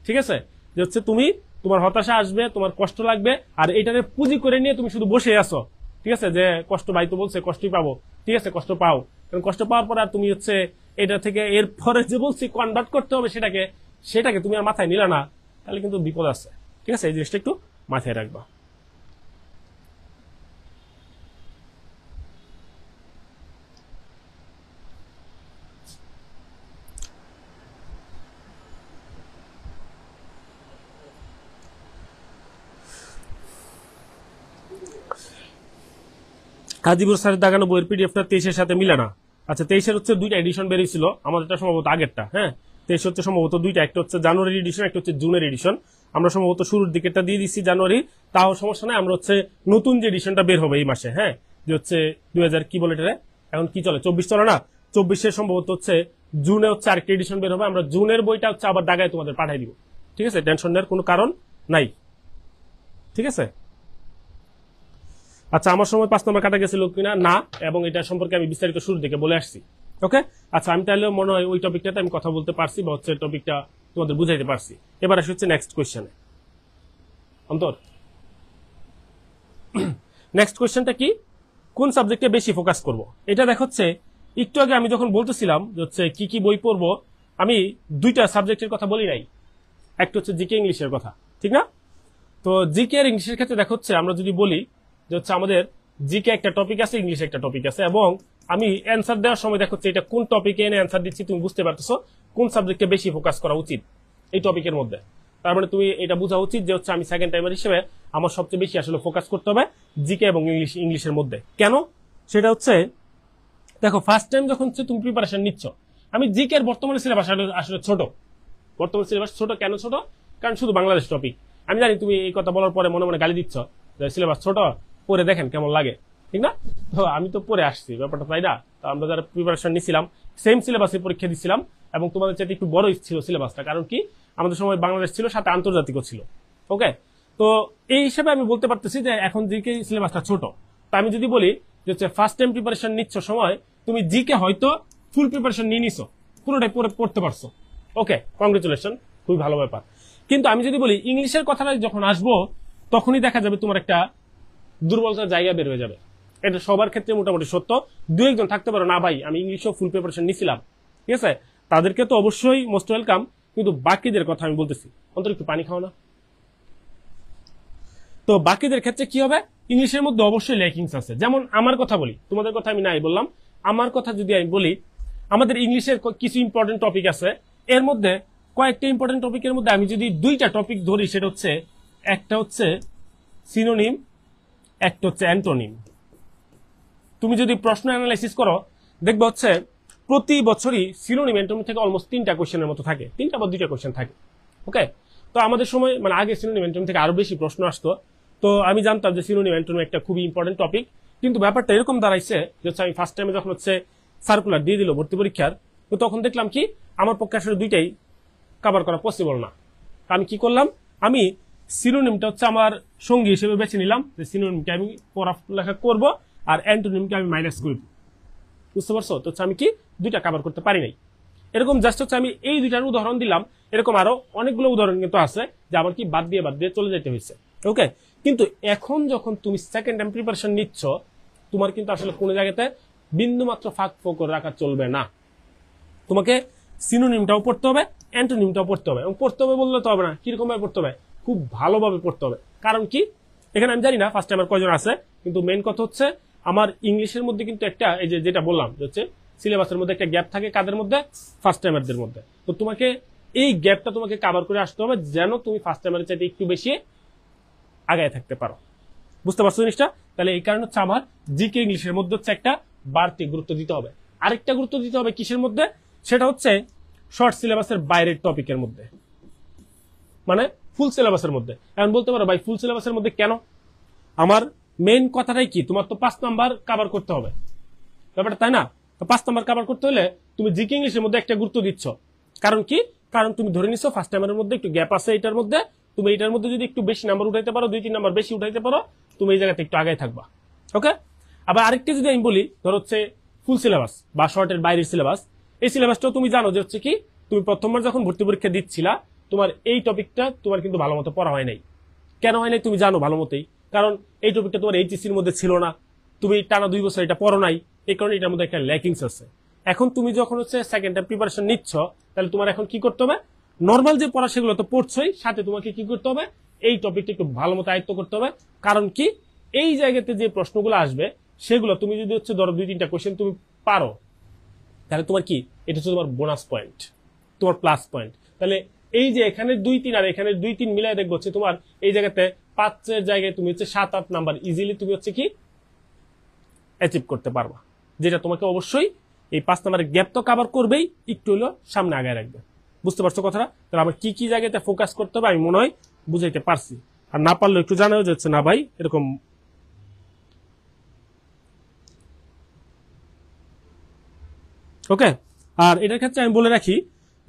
ঠিক আছে যে হচ্ছে তুমি তোমার হতাশা আসবে তোমার কষ্ট লাগবে আর এটারে পুঁজি করে নিয়ে তুমি শুধু বসে আছো ঠিক আছে যে কষ্ট ভাই তো বলছে কষ্টই পাবো ঠিক আছে কষ্ট পাও কারণ কষ্ট পাওয়ার পর আর তুমি হচ্ছে এটা থেকে এর ফরে যে বলছি কনভার্ট করতে হবে সেটাকে সেটাকে তুমি আর মাথায় নিলা না তাহলে কিন্তু বিপদ আছে ঠিক আছে এই জিনিসটা একটু মাথায় রাখবা হাজিবুর স্যারের দাগানো বইয়ের পিডিএফটা তেইশের সাথে মিলে না আচ্ছা তেইশের হচ্ছে দুইটা এডিশন বেরিয়েছিল আমাদের সম্ভবত আগেরটা হ্যাঁ তেইশ হচ্ছে সম্ভবত দুইটা একটা হচ্ছে জানুয়ারি এডিশন একটা হচ্ছে জুনের এডিশন আমরা সম্ভবত শুরুর দিকেটা দিয়ে দিচ্ছি জানুয়ারি তাও সমস্যা নাই আমরা হচ্ছে নতুন যে এডিশনটা বের হবে এই মাসে হ্যাঁ যে হচ্ছে দুই কি বলে এটা এখন কি চলে চব্বিশ চলে না চব্বিশে সম্ভবত হচ্ছে জুনে হচ্ছে আরেকটা এডিশন বের হবে আমরা জুনের বইটা হচ্ছে আবার দাগায় তোমাদের পাঠাই দিব ঠিক আছে টেনশন নেওয়ার কোনো কারণ নাই ঠিক আছে আচ্ছা আমার সময় পাঁচ নম্বর কাটা গেছিল কিনা না এবং এটা সম্পর্কে আমি বিস্তারিত শুরু থেকে বলে আসছি ওকে আচ্ছা আমি তাহলে মনে হয় ওই টপিকটাতে আমি কথা বলতে পারছি বা হচ্ছে টপিকটা তোমাদের বুঝাইতে পারছি এবার আসি হচ্ছে নেক্সট কোয়েশ্চেনে অন্তর নেক্সট <clears throat> কোয়েশ্চেনটা কি কোন সাবজেক্টে বেশি ফোকাস করব। এটা দেখাচ্ছে একটু আগে আমি যখন বলতেছিলাম হচ্ছে কি কি বই পড়বো আমি দুইটা সাবজেক্টের কথা বলি নাই একটা হচ্ছে জিকে ইংলিশের কথা ঠিক না তো জিকে আর ইংলিশের ক্ষেত্রে দেখা হচ্ছে আমরা যদি বলি যে হচ্ছে আমাদের জিকে একটা টপিক আছে ইংলিশে একটা টপিক আছে এবং আমি অ্যান্সার দেওয়ার সময় দেখো এটা কোন টপিকে এনে অ্যান্সার দিচ্ছি তুমি বুঝতে পারতেছো কোন সাবজেক্টকে বেশি ফোকাস করা উচিত এই টপিকের মধ্যে তার মানে তুমি এটা বোঝা উচিত যে হচ্ছে আমি সেকেন্ড টাইমার হিসেবে আমার সবচেয়ে বেশি আসলে ফোকাস করতে হবে জিকে এবং ইংলিশ ইংলিশের মধ্যে কেন সেটা হচ্ছে দেখো ফার্স্ট টাইম যখন তুমি প্রিপারেশন নিচ্ছ আমি জিকে এর বর্তমানে সিলেবাস আসলে ছোট বর্তমান সিলেবাস ছোট কেন ছোট কারণ শুধু বাংলাদেশ টপিক আমি জানি তুমি এই কথা বলার পরে মনে মনে গালি দিচ্ছ যে সিলেবাস ছোট পরে দেখেন কেমন লাগে ঠিক না তো আমি তো পরে আসছি ব্যাপারটা তাই না তো আমরা যারা প্রিপারেশন নিছিলাম সেম সিলেবাসে পরীক্ষা দিছিলাম এবং তোমাদের চাইতে একটু বড় ছিল সিলেবাসটা কারণ কি আমাদের সময় বাংলাদেশ ছিল সাথে আন্তর্জাতিকও ছিল ওকে তো এই হিসাবে আমি বলতে পারতেছি যে এখন জিকে সিলেবাসটা ছোট তো আমি যদি বলি যে হচ্ছে ফার্স্ট টাইম প্রিপারেশন নিচ্ছ সময় তুমি জিকে হয়তো ফুল প্রিপারেশন নিয়ে নিছো পুরোটাই পরে পড়তে পারছো ওকে কংগ্রেচুলেশন খুবই ভালো ব্যাপার কিন্তু আমি যদি বলি ইংলিশের কথাটা যখন আসবো তখনই দেখা যাবে তোমার একটা দুর্বলতার জায়গা বের হয়ে যাবে এটা সবার ক্ষেত্রে মোটামুটি সত্য দু একজন থাকতে পারো না ভাই আমি ইংলিশও ফুল প্রিপারেশন নিছিলাম ঠিক আছে তাদেরকে তো অবশ্যই মোস্ট ওয়েলকাম কিন্তু বাকিদের কথা আমি বলতেছি অন্তর একটু পানি খাও না তো বাকিদের ক্ষেত্রে কি হবে ইংলিশের মধ্যে অবশ্যই ল্যাকিংস আছে যেমন আমার কথা বলি তোমাদের কথা আমি নাই বললাম আমার কথা যদি আমি বলি আমাদের ইংলিশের কিছু ইম্পর্টেন্ট টপিক আছে এর মধ্যে কয়েকটা ইম্পর্টেন্ট টপিকের মধ্যে আমি যদি দুইটা টপিক ধরি সেটা হচ্ছে একটা হচ্ছে সিনোনিম একটা হচ্ছে অ্যান্টোনিম তুমি যদি প্রশ্ন অ্যানালাইসিস করো দেখবে হচ্ছে প্রতি বছরই সিনোনিম অ্যান্টোনিম থেকে অলমোস্ট তিনটা কোয়েশ্চেনের মতো থাকে তিনটা বা দুইটা কোয়েশ্চেন থাকে ওকে তো আমাদের সময় মানে আগে সিনোনিম অ্যান্টোনিম থেকে আরো বেশি প্রশ্ন আসতো তো আমি জানতাম যে সিনোনিম অ্যান্টোনিম একটা খুবই ইম্পর্টেন্ট টপিক কিন্তু ব্যাপারটা এরকম দাঁড়াইছে যে হচ্ছে আমি ফার্স্ট টাইমে যখন হচ্ছে সার্কুলার দিয়ে দিল ভর্তি পরীক্ষার তো তখন দেখলাম কি আমার পক্ষে আসলে দুইটাই কাভার করা পসিবল না আমি কি করলাম আমি সিনোনিমটা হচ্ছে আমার সঙ্গী হিসেবে বেছে নিলাম যে সিনোনিমকে আমি লেখা করব আর অ্যান্টোনিমকে আমি মাইনাস করব বুঝতে পারছো তো হচ্ছে আমি কি দুইটা কাভার করতে পারি নাই এরকম জাস্ট হচ্ছে আমি এই দুইটার উদাহরণ দিলাম এরকম আরো অনেকগুলো উদাহরণ কিন্তু আছে যে আমার কি বাদ দিয়ে বাদ দিয়ে চলে যেতে হয়েছে ওকে কিন্তু এখন যখন তুমি সেকেন্ড টাইম প্রিপারেশন নিচ্ছ তোমার কিন্তু আসলে কোনো জায়গাতে বিন্দুমাত্র ফাঁক ফোঁক রাখা চলবে না তোমাকে সিনোনিমটাও পড়তে হবে অ্যান্টোনিমটাও পড়তে হবে এবং পড়তে হবে বললে তো হবে না কিরকমভাবে পড়তে হবে খুব ভালোভাবে পড়তে হবে কারণ কি এখানে আমি জানি না ফার্স্ট টাইম কয়জন আছে কিন্তু মেন কথা হচ্ছে আমার ইংলিশের মধ্যে কিন্তু একটা এই যে যেটা বললাম হচ্ছে সিলেবাসের মধ্যে একটা গ্যাপ থাকে কাদের মধ্যে ফার্স্ট টাইমারদের মধ্যে তো তোমাকে এই গ্যাপটা তোমাকে কাভার করে আসতে হবে যেন তুমি ফার্স্ট টাইমারের চাইতে একটু বেশি আগায় থাকতে পারো বুঝতে পারছো জিনিসটা তাহলে এই কারণে হচ্ছে আমার জিকে ইংলিশের মধ্যে হচ্ছে একটা বাড়তি গুরুত্ব দিতে হবে আরেকটা গুরুত্ব দিতে হবে কিসের মধ্যে সেটা হচ্ছে শর্ট সিলেবাসের বাইরের টপিকের মধ্যে মানে ফুল সিলেবাসের মধ্যে এখন বলতে পারো ভাই ফুল সিলেবাসের মধ্যে কেন আমার মেইন কথাটাই কি তোমার তো পাঁচ নাম্বার কাভার করতে হবে ব্যাপারটা তাই না পাঁচ নাম্বার কাভার করতে হলে তুমি জিকে ইংলিশের মধ্যে একটা গুরুত্ব দিচ্ছ কারণ কি কারণ তুমি ধরে নিছো ফার্স্ট টাইমের মধ্যে একটু গ্যাপ আছে এটার মধ্যে তুমি এটার মধ্যে যদি একটু বেশি নাম্বার উঠাইতে পারো দুই তিন নাম্বার বেশি উঠাইতে পারো তুমি এই জায়গাতে একটু আগে থাকবা ওকে আবার আরেকটি যদি আমি বলি ধর হচ্ছে ফুল সিলেবাস বা শর্টের বাইরের সিলেবাস এই সিলেবাসটাও তুমি জানো যে হচ্ছে কি তুমি প্রথমবার যখন ভর্তি পরীক্ষা দিচ্ছিলা তোমার এই টপিকটা তোমার কিন্তু ভালো মতো পড়া হয় নাই কেন হয় নাই তুমি জানো ভালো মতোই কারণ এই টপিকটা তোমার এইচএসির মধ্যে ছিল না তুমি টানা দুই বছর এটা পড়ো নাই এই কারণে এটার মধ্যে একটা ল্যাকিংস আছে এখন তুমি যখন হচ্ছে সেকেন্ড টাইম প্রিপারেশন নিচ্ছ তাহলে তোমার এখন কি করতে হবে নর্মাল যে পড়া সেগুলো তো পড়ছই সাথে তোমাকে কি করতে হবে এই টপিকটা একটু ভালো মতো আয়ত্ত করতে হবে কারণ কি এই জায়গাতে যে প্রশ্নগুলো আসবে সেগুলো তুমি যদি হচ্ছে ধরো দুই তিনটা কোয়েশ্চেন তুমি পারো তাহলে তোমার কি এটা হচ্ছে তোমার বোনাস পয়েন্ট তোমার প্লাস পয়েন্ট তাহলে এই যে এখানে দুই তিন আর এখানে দুই তিন মিলাই দেখবো হচ্ছে তোমার এই জায়গাতে পাঁচের জায়গায় তুমি হচ্ছে সাত আট নাম্বার ইজিলি তুমি হচ্ছে কি অ্যাচিভ করতে পারবা যেটা তোমাকে অবশ্যই এই পাঁচ নাম্বারের গ্যাপ তো কাভার করবেই একটু হলেও সামনে আগায় রাখবে বুঝতে পারছো কথাটা তাহলে আমার কি কি জায়গাতে ফোকাস করতে হবে আমি মনে হয় বুঝাইতে পারছি আর না পারলে একটু জানাও যাচ্ছে না ভাই এরকম ওকে আর এটার ক্ষেত্রে আমি বলে রাখি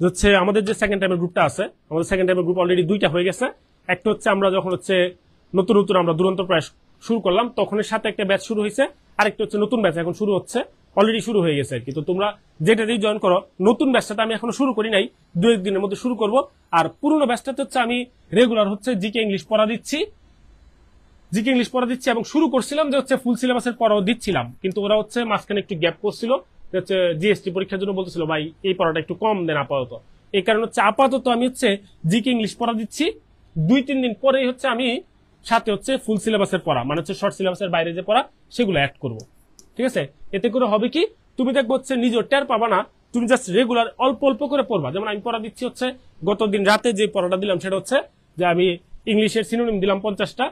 হচ্ছে আমাদের যে সেকেন্ড টাইমের গ্রুপটা আছে আমাদের সেকেন্ড টাইমের গ্রুপ অলরেডি দুইটা হয়ে গেছে একটা হচ্ছে আমরা যখন হচ্ছে নতুন নতুন আমরা দুরন্ত প্রায় শুরু করলাম তখনের সাথে একটা ব্যাচ শুরু হয়েছে আরেকটা হচ্ছে নতুন ব্যাচ এখন শুরু হচ্ছে অলরেডি শুরু হয়ে গেছে আর কি তো তোমরা যেটা দিয়ে জয়েন করো নতুন ব্যাচটাতে আমি এখনো শুরু করি নাই দু একদিনের মধ্যে শুরু করব আর পুরনো ব্যাচটাতে হচ্ছে আমি রেগুলার হচ্ছে জিকে ইংলিশ পড়া দিচ্ছি জিকে ইংলিশ পড়া দিচ্ছি এবং শুরু করছিলাম যে হচ্ছে ফুল সিলেবাসের পরও দিচ্ছিলাম কিন্তু ওরা হচ্ছে মাঝখানে একটু গ্যাপ করছিল জিএসটি পরীক্ষার জন্য বলতেছিল ভাই এই পড়াটা একটু কম দেন আপাতত এই কারণে হচ্ছে আপাতত আমি হচ্ছে জিকে ইংলিশ পড়া দিচ্ছি দুই তিন দিন পরেই হচ্ছে আমি সাথে হচ্ছে ফুল সিলেবাসের পড়া মানে হচ্ছে শর্ট সিলেবাসের বাইরে যে পড়া সেগুলো অ্যাড করব ঠিক আছে এতে করে হবে কি তুমি দেখবো হচ্ছে নিজের টের পাবা না তুমি জাস্ট রেগুলার অল্প অল্প করে পড়বা যেমন আমি পড়া দিচ্ছি হচ্ছে গত দিন রাতে যে পড়াটা দিলাম সেটা হচ্ছে যে আমি ইংলিশের সিনোনিম দিলাম পঞ্চাশটা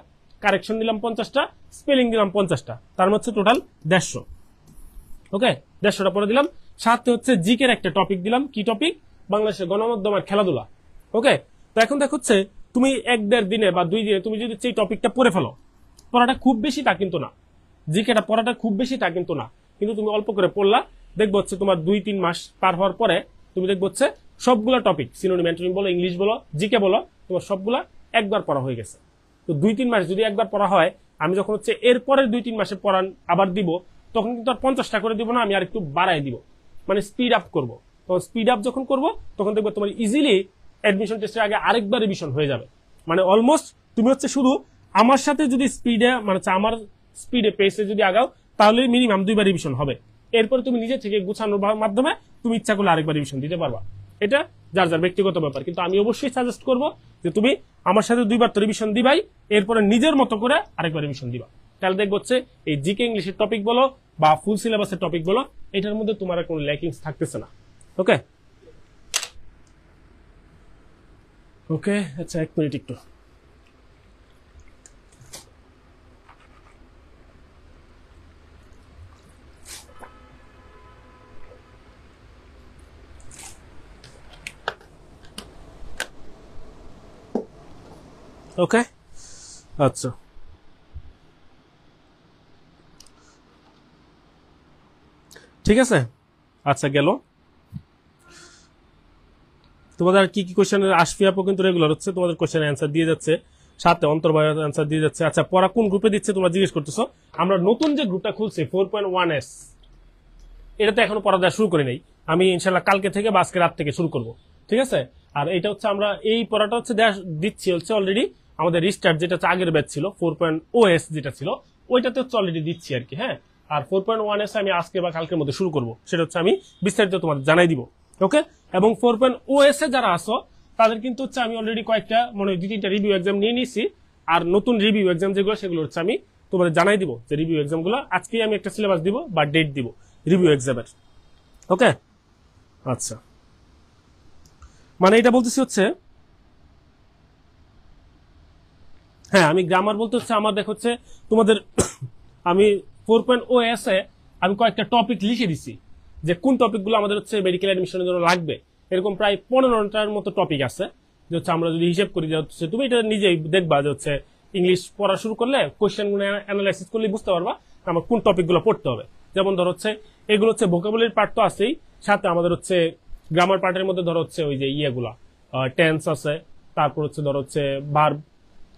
কারেকশন দিলাম পঞ্চাশটা স্পেলিং দিলাম পঞ্চাশটা তার মধ্যে মানে টোটাল দেড়শো ওকে দেড়শোটা পরে দিলাম সাথে হচ্ছে জিকের একটা টপিক দিলাম কি টপিক বাংলাদেশের গণমাধ্যম আর খেলাধুলা ওকে তো এখন দেখ হচ্ছে তুমি এক দেড় দিনে বা দুই দিনে তুমি যদি সেই টপিকটা পড়ে ফেলো পড়াটা খুব বেশি তা কিন্তু না জিকেটা পড়াটা খুব বেশি তা কিন্তু না কিন্তু তুমি অল্প করে পড়লা দেখবো হচ্ছে তোমার দুই তিন মাস পার হওয়ার পরে তুমি দেখবো হচ্ছে সবগুলো টপিক সিনোনি ম্যান্টনি বলো ইংলিশ বলো জিকে বলো তোমার সবগুলা একবার পড়া হয়ে গেছে তো দুই তিন মাস যদি একবার পড়া হয় আমি যখন হচ্ছে এরপরের দুই তিন মাসে পড়ান আবার দিব তখন কিন্তু আর পঞ্চাশটা করে দিব না আমি আর একটু বাড়াই দিব মানে স্পিড আপ করব তখন স্পিড আপ যখন করব তখন দেখবো তোমার ইজিলি অ্যাডমিশন টেস্টের আগে আরেকবার রিভিশন হয়ে যাবে মানে অলমোস্ট তুমি হচ্ছে শুধু আমার সাথে যদি স্পিডে মানে আমার স্পিডে পেসে যদি আগাও তাহলে মিনিমাম দুইবার রিভিশন হবে এরপরে তুমি নিজে থেকে গুছানোর মাধ্যমে তুমি ইচ্ছা করলে আরেকবার রিভিশন দিতে পারবা এটা যার যার ব্যক্তিগত ব্যাপার কিন্তু আমি অবশ্যই সাজেস্ট করব যে তুমি আমার সাথে দুইবার তো রিভিশন দিবাই এরপরে নিজের মতো করে আরেকবার রিভিশন দিবা তাহলে দেখবো হচ্ছে এই জিকে ইংলিশের টপিক বলো বা ফুল সিলেবাসের টপিক বলো এটার মধ্যে তোমার কোনো ল্যাকিংস থাকতেছে না ওকে ওকে আচ্ছা এক মিনিট একটু ওকে আচ্ছা ঠিক আছে আচ্ছা গেল তোমাদের কি কি কোশ্চেন আসবে আপু কিন্তু রেগুলার হচ্ছে তোমাদের কোশ্চেন অ্যান্সার দিয়ে যাচ্ছে সাথে অন্তর্বাহ অ্যান্সার দিয়ে যাচ্ছে আচ্ছা পড়া কোন গ্রুপে দিচ্ছে তোমরা জিজ্ঞেস করতেছো আমরা নতুন যে গ্রুপটা খুলছি ফোর পয়েন্ট ওয়ান এস এটাতে এখনো পড়া দেওয়া শুরু করি নাই আমি ইনশাল্লাহ কালকে থেকে বা আজকে রাত থেকে শুরু করব ঠিক আছে আর এটা হচ্ছে আমরা এই পড়াটা হচ্ছে দিচ্ছি হচ্ছে অলরেডি আমাদের রিস্টার্ট যেটা আগের ব্যাচ ছিল ফোর পয়েন্ট ও এস যেটা ছিল ওইটাতে হচ্ছে অলরেডি দিচ্ছি আর কি হ্যাঁ আর ফোর পয়েন্ট ওয়ান এসে আমি আজকে বা কালকের মধ্যে শুরু করব সেটা হচ্ছে আমি বিস্তারিত তোমার জানাই দিব ওকে এবং ফোর পয়েন্ট ও এসে যারা আসো তাদের কিন্তু হচ্ছে আমি অলরেডি কয়েকটা মনে দুই তিনটা রিভিউ এক্সাম নিয়ে নিয়েছি আর নতুন রিভিউ এক্সাম যেগুলো সেগুলো হচ্ছে আমি তোমাদের জানাই দিব যে রিভিউ এক্সামগুলো আজকেই আমি একটা সিলেবাস দিব বা ডেট দিব রিভিউ এক্সামের ওকে আচ্ছা মানে এটা বলতেছি হচ্ছে হ্যাঁ আমি গ্রামার বলতে হচ্ছে আমার দেখ হচ্ছে তোমাদের <coughs> আমি ফোর পয়েন্ট ও এসে আমি কয়েকটা টপিক লিখে দিছি যে কোন টপিকগুলো আমাদের হচ্ছে মেডিকেল অ্যাডমিশনের জন্য লাগবে এরকম প্রায় পনেরোটার মতো টপিক আছে যে হচ্ছে আমরা যদি হিসেব করি যে হচ্ছে তুমি এটা নিজেই দেখবা যে হচ্ছে ইংলিশ পড়া শুরু করলে কোয়েশ্চেনগুলো অ্যানালাইসিস করলে বুঝতে পারবা আমার কোন টপিকগুলো পড়তে হবে যেমন ধর হচ্ছে এগুলো হচ্ছে ভোকাবুলির পার্ট তো আছেই সাথে আমাদের হচ্ছে গ্রামার পার্টের মধ্যে ধর হচ্ছে ওই যে ইয়েগুলা টেন্স আছে তারপর হচ্ছে ধর হচ্ছে বার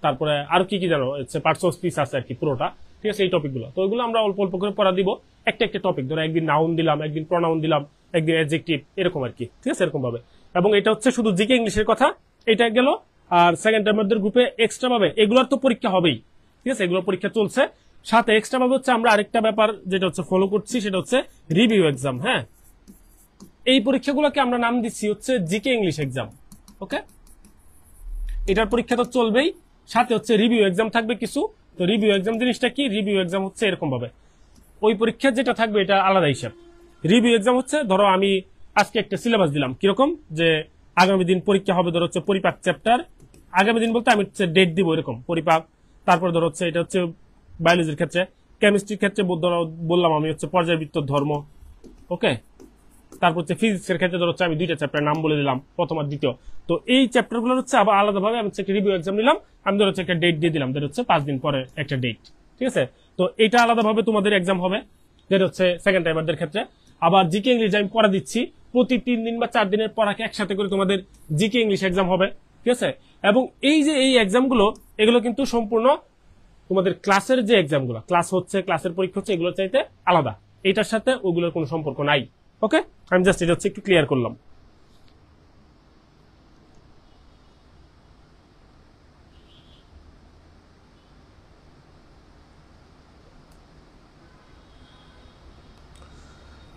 তারপরে আর কি কি জানো হচ্ছে পার্টস অফ স্পিচ আছে আর কি পুরোটা ঠিক আছে এই টপিকগুলো তো ওইগুলো আমরা অল্প অল্প করে পড়া দিব একটা একটা টপিক ধরো একদিন নাউন দিলাম একদিন প্রনাউন দিলাম একদিন অ্যাডজেক্টিভ এরকম আর কি ঠিক আছে এরকম ভাবে এবং এটা হচ্ছে শুধু জিকে ইংলিশের কথা এটা গেল আর সেকেন্ড টার্মের গ্রুপে এক্সট্রা ভাবে এগুলোর তো পরীক্ষা হবেই ঠিক আছে এগুলোর পরীক্ষা চলছে সাথে এক্সট্রা ভাবে হচ্ছে আমরা আরেকটা ব্যাপার যেটা হচ্ছে ফলো করছি সেটা হচ্ছে রিভিউ এক্সাম হ্যাঁ এই পরীক্ষাগুলোকে আমরা নাম দিচ্ছি হচ্ছে জিকে ইংলিশ এক্সাম ওকে এটার পরীক্ষা তো চলবেই সাথে হচ্ছে রিভিউ এক্সাম থাকবে কিছু তো রিভিউ এক্সাম জিনিসটা কি রিভিউ এক্সাম হচ্ছে এরকম ভাবে ওই পরীক্ষা যেটা থাকবে এটা আলাদা হিসাব রিভিউ এক্সাম হচ্ছে ধরো আমি আজকে একটা সিলেবাস দিলাম কিরকম যে আগামী দিন পরীক্ষা হবে ধরো হচ্ছে পরিপাক চ্যাপ্টার আগামী দিন বলতে আমি হচ্ছে ডেট দিব এরকম পরিপাক তারপর ধরো হচ্ছে এটা হচ্ছে বায়োলজির ক্ষেত্রে কেমিস্ট্রির ক্ষেত্রে বললাম আমি হচ্ছে পর্যায়বৃত্ত ধর্ম ওকে তারপর হচ্ছে ফিজিক্সের ক্ষেত্রে ধর হচ্ছে আমি দুইটা চ্যাপ্টার নাম বলে দিলাম প্রথম আর দ্বিতীয় তো এই চ্যাপ্টারগুলো হচ্ছে আবার আলাদাভাবে আমি হচ্ছে রিভিউ এক্সাম নিলাম আমি ধর হচ্ছে একটা ডেট দিয়ে দিলাম যেটা হচ্ছে পাঁচ দিন পরে একটা ডেট ঠিক আছে তো এটা আলাদাভাবে তোমাদের এক্সাম হবে যেটা হচ্ছে সেকেন্ড টাইমারদের ক্ষেত্রে আবার জিকে ইংলিশ আমি পড়া দিচ্ছি প্রতি তিন দিন বা চার দিনের পড়াকে একসাথে করে তোমাদের জিকে ইংলিশ এক্সাম হবে ঠিক আছে এবং এই যে এই এক্সামগুলো এগুলো কিন্তু সম্পূর্ণ তোমাদের ক্লাসের যে এক্সামগুলো ক্লাস হচ্ছে ক্লাসের পরীক্ষা হচ্ছে এগুলো চাইতে আলাদা এটার সাথে ওগুলোর কোনো সম্পর্ক নাই ওকে আমি জাস্ট এটা হচ্ছে একটু ক্লিয়ার করলাম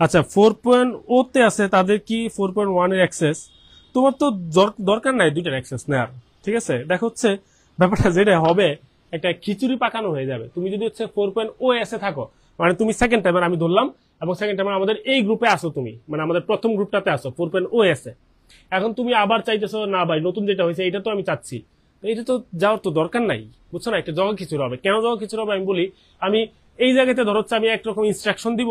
আচ্ছা ফোর পয়েন্ট ও তে আছে তাদের কি ফোর পয়েন্ট ওয়ান এর অ্যাক্সেস তোমার তো দরকার নাই দুইটার অ্যাক্সেস নেওয়ার ঠিক আছে দেখো হচ্ছে ব্যাপারটা যেটা হবে একটা খিচুড়ি পাকানো হয়ে যাবে তুমি যদি হচ্ছে ফোর পয়েন্ট ও এসে থাকো মানে তুমি সেকেন্ড টাইম আমি ধরলাম এবং সেকেন্ড টাইম আমাদের এই গ্রুপে আসো তুমি মানে আমাদের প্রথম গ্রুপটাতে আসো ফোর পয়েন্ট ও এসে এখন তুমি আবার চাইতেছো না ভাই নতুন যেটা হয়েছে এটা তো আমি চাচ্ছি এটা তো যাওয়ার তো দরকার নাই বুঝছো না একটা জগা খিচুড়ি হবে কেন জগা খিচুড়ি হবে আমি বলি আমি এই জায়গাতে ধরো হচ্ছে আমি একরকম ইনস্ট্রাকশন দিব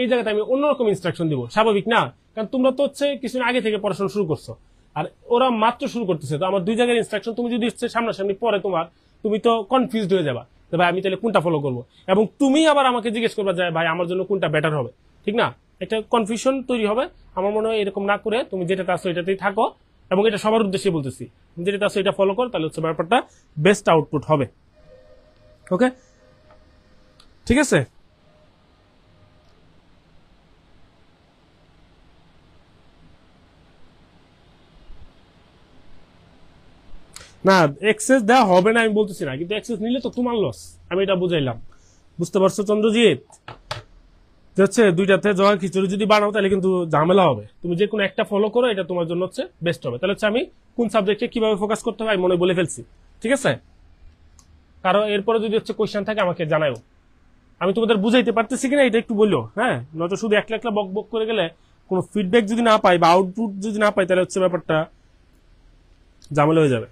এই জায়গাতে আমি অন্যরকম ইনস্ট্রাকশন দিব স্বাভাবিক না কারণ তোমরা তো হচ্ছে কিছুদিন আগে থেকে পড়াশোনা শুরু করছো আর ওরা মাত্র শুরু করতেছে তো আমার দুই জায়গার ইনস্ট্রাকশন তুমি যদি সামনাসামনি পরে তোমার তুমি তো কনফিউজ হয়ে যাবা যে ভাই আমি তাহলে কোনটা ফলো করবো এবং তুমি আবার আমাকে জিজ্ঞেস করবা যে ভাই আমার জন্য কোনটা বেটার হবে ঠিক না একটা কনফিউশন তৈরি হবে আমার মনে হয় এরকম না করে তুমি যেটাতে আসো এটাতেই থাকো এবং এটা সবার উদ্দেশ্যে বলতেছি তুমি যেটাতে আসো এটা ফলো করো তাহলে হচ্ছে ব্যাপারটা বেস্ট আউটপুট হবে ওকে ঠিক আছে না এক্সেস দেওয়া হবে না আমি বলতেছি না কিন্তু এক্সেস নিলে তো তোমার লস আমি এটা বুঝাইলাম বুঝতে পারছো চন্দ্রজিৎ হচ্ছে দুইটাতে জগা খিচুড়ি যদি বানাও তাহলে কিন্তু ঝামেলা হবে তুমি যে কোনো একটা ফলো করো এটা তোমার জন্য হচ্ছে বেস্ট হবে তাহলে হচ্ছে আমি কোন সাবজেক্টে কিভাবে ফোকাস করতে হবে আমি মনে বলে ফেলছি ঠিক আছে কারণ এরপরে যদি হচ্ছে কোয়েশ্চেন থাকে আমাকে জানাও আমি তোমাদের বুঝাইতে পারতেছি কিনা এটা একটু বললো হ্যাঁ নয়তো শুধু একলা একলা বক বক করে গেলে কোনো ফিডব্যাক যদি না পাই বা আউটপুট যদি না পাই তাহলে হচ্ছে ব্যাপারটা ঝামেলা হয়ে যাবে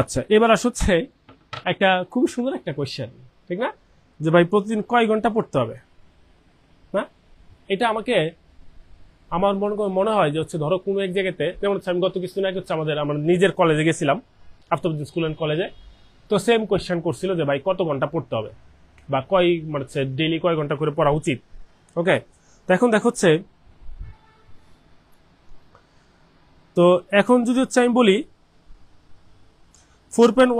আচ্ছা এবার আস হচ্ছে একটা খুব সুন্দর একটা কোয়েশ্চেন ঠিক না যে ভাই প্রতিদিন কয় ঘন্টা পড়তে হবে না এটা আমাকে আমার মনে মনে হয় যে হচ্ছে ধরো কোনো এক জায়গাতে যেমন হচ্ছে আমি গত কিছুদিন আগে হচ্ছে আমাদের আমার নিজের কলেজে গেছিলাম আফতাবুদ্দিন স্কুল অ্যান্ড কলেজে তো সেম কোয়েশ্চেন করছিল যে ভাই কত ঘন্টা পড়তে হবে বা কয় মানে ডেলি কয় ঘন্টা করে পড়া উচিত ওকে তো এখন দেখ হচ্ছে তো এখন যদি হচ্ছে আমি বলি ফোর পয়েন্ট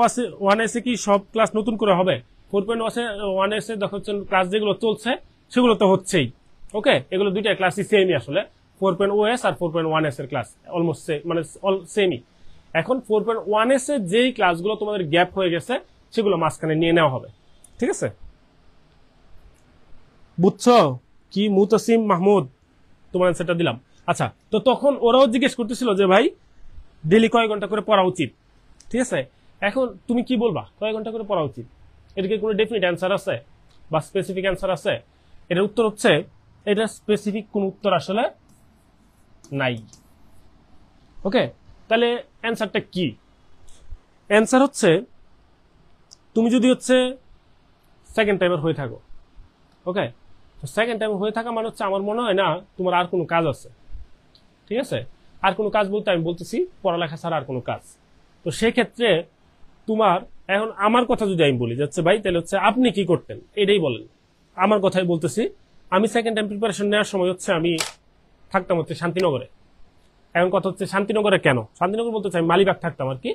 ওয়ান এসে কি সব ক্লাস নতুন করে হবে ফোর পয়েন্ট ওয়াসে ওয়ান এসে দেখো ক্লাস যেগুলো চলছে সেগুলো তো হচ্ছেই ওকে এগুলো দুইটা ক্লাসই সেমই আসলে ফোর পয়েন্ট ও আর ফোর পয়েন্ট ওয়ান এসের ক্লাস অলমোস্ট মানে সেমই এখন ফোর পয়েন্ট ওয়ান এসে যেই ক্লাসগুলো তোমাদের গ্যাপ হয়ে গেছে সেগুলো মাঝখানে নিয়ে নেওয়া হবে ঠিক আছে বুঝছ কি মুতাসিম মাহমুদ তোমার অ্যান্সারটা দিলাম আচ্ছা তো তখন ওরাও জিজ্ঞেস করতেছিল যে ভাই ডেলি কয় ঘন্টা করে পড়া উচিত ঠিক আছে এখন তুমি কি বলবা কয়েক ঘন্টা করে পড়া উচিত এটাকে কোনো ডেফিনিট অ্যান্সার আছে বা স্পেসিফিক অ্যান্সার আছে এটার উত্তর হচ্ছে এটার স্পেসিফিক কোনো উত্তর আসলে নাই ওকে তাহলে অ্যান্সারটা কি অ্যান্সার হচ্ছে তুমি যদি হচ্ছে সেকেন্ড টাইমের হয়ে থাকো ওকে তো সেকেন্ড টাইম হয়ে থাকা মানে হচ্ছে আমার মনে হয় না তোমার আর কোনো কাজ আছে ঠিক আছে আর কোনো কাজ বলতে আমি বলতেছি পড়ালেখা ছাড়া আর কোনো কাজ তো সেক্ষেত্রে তোমার এখন আমার কথা যদি আমি বলি যাচ্ছে ভাই তাহলে হচ্ছে আপনি কি করতেন এটাই বলেন আমার কথাই বলতেছি আমি সেকেন্ড টাইম প্রিপারেশন নেওয়ার সময় হচ্ছে আমি থাকতাম হচ্ছে শান্তিনগরে এখন কথা হচ্ছে শান্তিনগরে কেন শান্তিনগর বলতে চাই মালিবাগ থাকতাম আর কি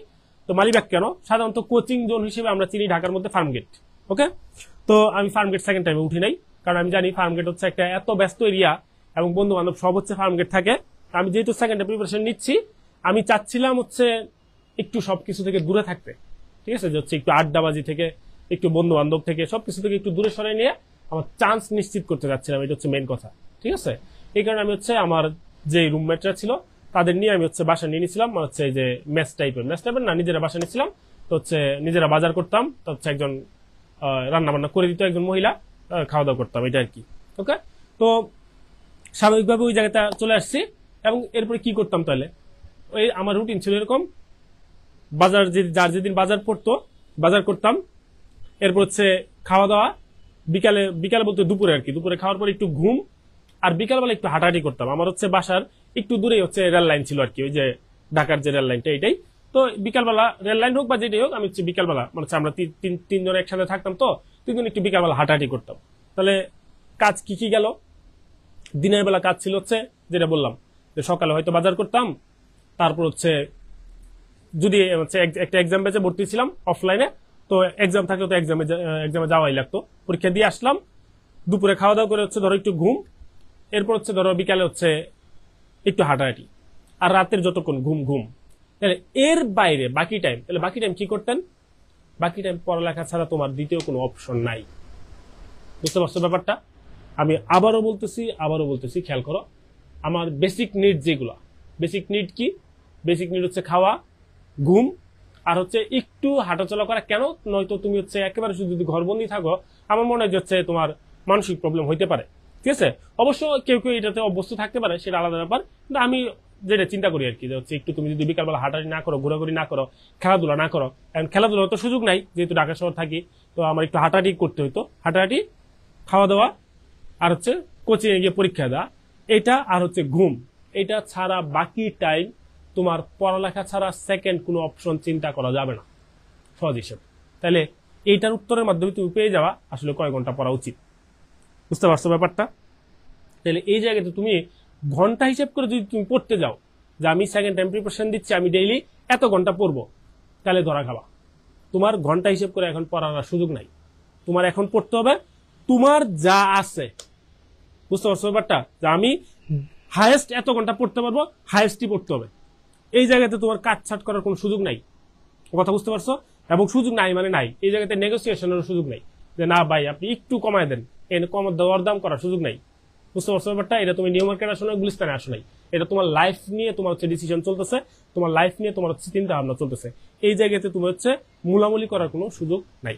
তো মালিবাগ কেন সাধারণত কোচিং জোন হিসেবে আমরা চিনি ঢাকার মধ্যে ফার্মগেট ওকে তো আমি ফার্মগেট সেকেন্ড টাইমে উঠি নাই কারণ আমি জানি ফার্মগেট হচ্ছে একটা এত ব্যস্ত এরিয়া এবং বন্ধু বান্ধব সব হচ্ছে ফার্মগেট থাকে আমি যেহেতু সেকেন্ড টাইম প্রিপারেশন নিচ্ছি আমি চাচ্ছিলাম হচ্ছে একটু সবকিছু থেকে দূরে থাকতে ঠিক আছে যে হচ্ছে একটু আড্ডাবাজি থেকে একটু বন্ধু বান্ধব থেকে সব কিছু থেকে একটু দূরে সরে নিয়ে আমার চান্স নিশ্চিত করতে চাচ্ছিলাম এটা হচ্ছে মেন কথা ঠিক আছে এই কারণে আমি হচ্ছে আমার যে রুমমেটরা ছিল তাদের নিয়ে আমি হচ্ছে বাসা নিয়ে নিয়েছিলাম হচ্ছে যে ম্যাচ টাইপের ম্যাচ টাইপের না নিজেরা বাসা নিয়েছিলাম তো হচ্ছে নিজেরা বাজার করতাম তো হচ্ছে একজন রান্নাবান্না করে দিত একজন মহিলা খাওয়া দাওয়া করতাম এটা আর কি ওকে তো স্বাভাবিকভাবে ওই জায়গাটা চলে আসছি এবং এরপরে কি করতাম তাহলে ওই আমার রুটিন ছিল এরকম বাজার যার যেদিন বাজার পড়তো বাজার করতাম এরপর হচ্ছে খাওয়া দাওয়া বিকালে বিকালে বলতে দুপুরে আর কি দুপুরে খাওয়ার পর একটু ঘুম আর বিকালবেলা একটু হাঁটাহাঁটি করতাম আমার হচ্ছে বাসার একটু দূরেই হচ্ছে রেল লাইন ছিল আর কি ওই যে ঢাকার যে রেল লাইনটা এটাই তো বিকালবেলা রেল লাইন হোক বা যেটাই হোক আমি হচ্ছে বিকালবেলা মানে আমরা তিন তিনজন একসাথে থাকতাম তো তিনজন একটু বিকালবেলা হাঁটাহাঁটি করতাম তাহলে কাজ কি কি গেল দিনের বেলা কাজ ছিল হচ্ছে যেটা বললাম যে সকালে হয়তো বাজার করতাম তারপর হচ্ছে যদি একটা এক্সাম ব্যাচে ভর্তি ছিলাম অফলাইনে তো এক্সাম থাকলে তো এক্সামে এক্সামে যাওয়াই লাগতো পরীক্ষা দিয়ে আসলাম দুপুরে খাওয়া দাওয়া করে হচ্ছে ধরো একটু ঘুম এরপর হচ্ছে ধরো বিকালে হচ্ছে একটু হাঁটাহাঁটি আর রাতের যতক্ষণ ঘুম ঘুম তাহলে এর বাইরে বাকি টাইম তাহলে বাকি টাইম কি করতেন বাকি টাইম পড়ালেখা ছাড়া তোমার দ্বিতীয় কোনো অপশন নাই বুঝতে পারছো ব্যাপারটা আমি আবারও বলতেছি আবারও বলতেছি খেয়াল করো আমার বেসিক নিড যেগুলো বেসিক নিড কি বেসিক নিড হচ্ছে খাওয়া ঘুম আর হচ্ছে একটু হাঁটাচলা করা কেন নয়তো তুমি হচ্ছে একেবারে শুধু যদি ঘরবন্দি থাকো আমার মনে হয় হচ্ছে তোমার মানসিক প্রবলেম হইতে পারে ঠিক আছে অবশ্য কেউ কেউ এটাতে অভ্যস্ত থাকতে পারে সেটা আলাদা ব্যাপার কিন্তু আমি যেটা চিন্তা করি আর কি হচ্ছে একটু তুমি যদি বিকালবেলা হাঁটাহাটি না করো ঘোরাঘুরি না করো খেলাধুলা না করো কারণ খেলাধুলার তো সুযোগ নাই যেহেতু ঢাকা শহর থাকি তো আমার একটু হাঁটাহাটি করতে হইতো হাঁটাহাটি খাওয়া দাওয়া আর হচ্ছে কোচিংয়ে গিয়ে পরীক্ষা দেওয়া এটা আর হচ্ছে ঘুম এটা ছাড়া বাকি টাইম তোমার পড়ালেখা ছাড়া সেকেন্ড কোনো অপশন চিন্তা করা যাবে না সহজ হিসেবে তাহলে এইটার উত্তরের মাধ্যমে তুমি পেয়ে যাওয়া আসলে কয় ঘন্টা পড়া উচিত বুঝতে পারছো ব্যাপারটা তাহলে এই জায়গাতে তুমি ঘন্টা হিসেব করে যদি তুমি পড়তে যাও যে আমি সেকেন্ড টাইম প্রিপারেশন দিচ্ছি আমি ডেইলি এত ঘন্টা পড়বো তাহলে ধরা খাওয়া তোমার ঘন্টা হিসেব করে এখন পড়ার সুযোগ নাই তোমার এখন পড়তে হবে তোমার যা আছে বুঝতে পারছো ব্যাপারটা যে আমি হায়েস্ট এত ঘন্টা পড়তে পারবো হায়েস্টই পড়তে হবে এই জায়গাতে তোমার কাটছাট করার কোনো সুযোগ নাই কথা বুঝতে পারছো এবং সুযোগ নাই মানে নাই এই জায়গাতে নেগোসিয়েশনের সুযোগ নাই যে না ভাই আপনি একটু কমায় দেন কম দর দাম করার সুযোগ নাই বুঝতে পারছো ব্যাপারটা এটা তুমি নিউ মার্কেট আসো না গুলিস্তানে আসো নাই এটা তোমার লাইফ নিয়ে তোমার হচ্ছে ডিসিশন চলতেছে তোমার লাইফ নিয়ে তোমার হচ্ছে চিন্তা ভাবনা চলতেছে এই জায়গাতে তুমি হচ্ছে মূলামূলি করার কোনো সুযোগ নাই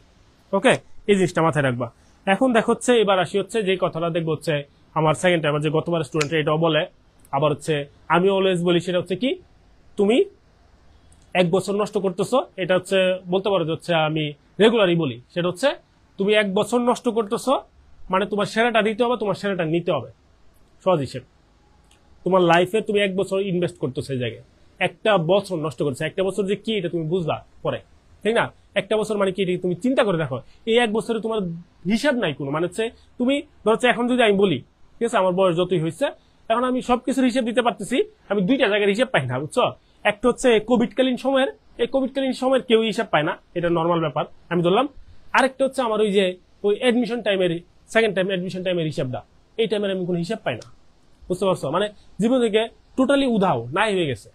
ওকে এই জিনিসটা মাথায় রাখবা এখন দেখো হচ্ছে এবার আসি হচ্ছে যে কথাটা দেখবো হচ্ছে আমার সেকেন্ড টাইম যে গতবার স্টুডেন্ট এটাও বলে আবার হচ্ছে আমি অলওয়েজ বলি সেটা হচ্ছে কি তুমি এক বছর নষ্ট করতেছো এটা হচ্ছে বলতে পারো হচ্ছে আমি রেগুলারই বলি সেটা হচ্ছে তুমি এক বছর নষ্ট করতেছো মানে তোমার সেরাটা দিতে হবে তোমার সেরাটা নিতে হবে সহজ হিসেবে তোমার লাইফে তুমি এক বছর ইনভেস্ট করতেছো এই জায়গায় একটা বছর নষ্ট করছে একটা বছর যে কি এটা তুমি বুঝলা পরে ঠিক না একটা বছর মানে কি এটা তুমি চিন্তা করে দেখো এই এক বছরে তোমার হিসাব নাই কোনো মানে হচ্ছে তুমি হচ্ছে এখন যদি আমি বলি ঠিক আছে আমার বয়স যতই হয়েছে এখন আমি সবকিছুর হিসেব দিতে পারতেছি আমি দুইটা জায়গার হিসেব পাই না বুঝছো একটা হচ্ছে কোভিডকালীন সময়ের এই কোভিডকালীন সময়ের কেউ হিসাব পায় না এটা নর্মাল ব্যাপার আমি ধরলাম আরেকটা হচ্ছে আমার ওই যে ওই অ্যাডমিশন টাইমের সেকেন্ড টাইম অ্যাডমিশন টাইমের হিসাবটা এই টাইমের আমি কোনো হিসাব পাই না বুঝতে পারছো মানে জীবন থেকে টোটালি উধাও নাই হয়ে গেছে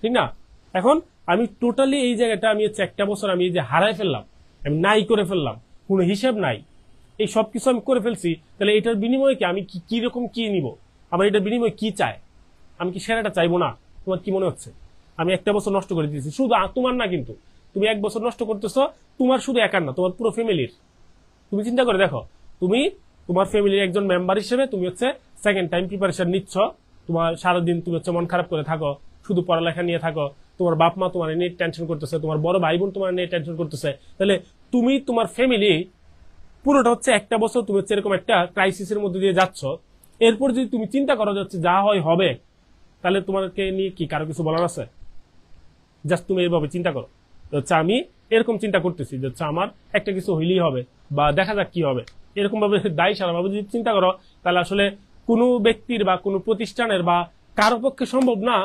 ঠিক না এখন আমি টোটালি এই জায়গাটা আমি হচ্ছে একটা বছর আমি যে হারাই ফেললাম আমি নাই করে ফেললাম কোনো হিসাব নাই এই সব কিছু আমি করে ফেলছি তাহলে এটার বিনিময়ে কি আমি কি রকম কি নিব আমার এটার বিনিময়ে কি চায় আমি কি সেরাটা চাইবো না তোমার কি মনে হচ্ছে আমি একটা বছর নষ্ট করে দিয়েছি শুধু তোমার না কিন্তু তুমি এক বছর নষ্ট করতেছো তোমার শুধু একার না তোমার পুরো ফ্যামিলির তুমি চিন্তা করে দেখো তুমি তোমার ফ্যামিলির একজন মেম্বার হিসেবে তুমি হচ্ছে সেকেন্ড টাইম প্রিপারেশন নিচ্ছ তোমার সারাদিন তুমি হচ্ছে মন খারাপ করে থাকো শুধু পড়ালেখা নিয়ে থাকো তোমার বাপ মা তোমার নিয়ে টেনশন করতেছে তোমার বড় ভাই বোন তোমার নিয়ে টেনশন করতেছে তাহলে তুমি তোমার ফ্যামিলি পুরোটা হচ্ছে একটা বছর তুমি হচ্ছে এরকম একটা এর মধ্যে দিয়ে যাচ্ছ এরপর যদি তুমি চিন্তা করা যাচ্ছে যা হয় হবে তাহলে তোমাকে নিয়ে কি কারো কিছু বলার আছে জাস্ট তুমি এইভাবে চিন্তা করো হচ্ছে আমি এরকম চিন্তা করতেছি যে হচ্ছে আমার একটা কিছু হইলেই হবে বা দেখা যাক কি হবে এরকম ভাবে <laughs> দায়ী সারাভাবে যদি চিন্তা করো তাহলে আসলে কোনো ব্যক্তির বা কোনো প্রতিষ্ঠানের বা কারো পক্ষে সম্ভব না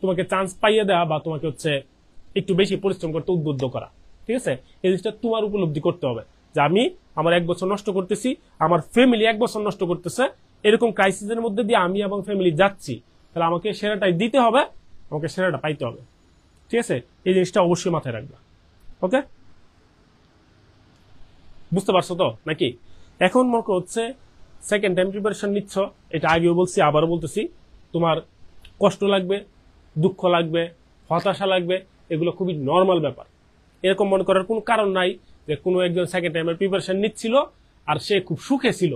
তোমাকে চান্স পাইয়ে দেওয়া বা তোমাকে হচ্ছে একটু বেশি পরিশ্রম করতে উদ্বুদ্ধ করা ঠিক আছে এই জিনিসটা তোমার উপলব্ধি করতে হবে যে আমি আমার এক বছর নষ্ট করতেছি আমার ফ্যামিলি এক বছর নষ্ট করতেছে এরকম ক্রাইসিসের মধ্যে দিয়ে আমি এবং ফ্যামিলি যাচ্ছি তাহলে আমাকে সেরাটাই দিতে হবে আমাকে সেরাটা পাইতে হবে ঠিক আছে এই জিনিসটা অবশ্যই মাথায় রাখবে ওকে বুঝতে পারছো তো নাকি এখন মনে করো হচ্ছে সেকেন্ড টাইম প্রিপারেশন নিচ্ছ এটা আগেও বলছি আবারও বলতেছি তোমার কষ্ট লাগবে দুঃখ লাগবে হতাশা লাগবে এগুলো খুবই নর্মাল ব্যাপার এরকম মনে করার কোনো কারণ নাই যে কোনো একজন সেকেন্ড টাইমের প্রিপারেশন নিচ্ছিল আর সে খুব সুখে ছিল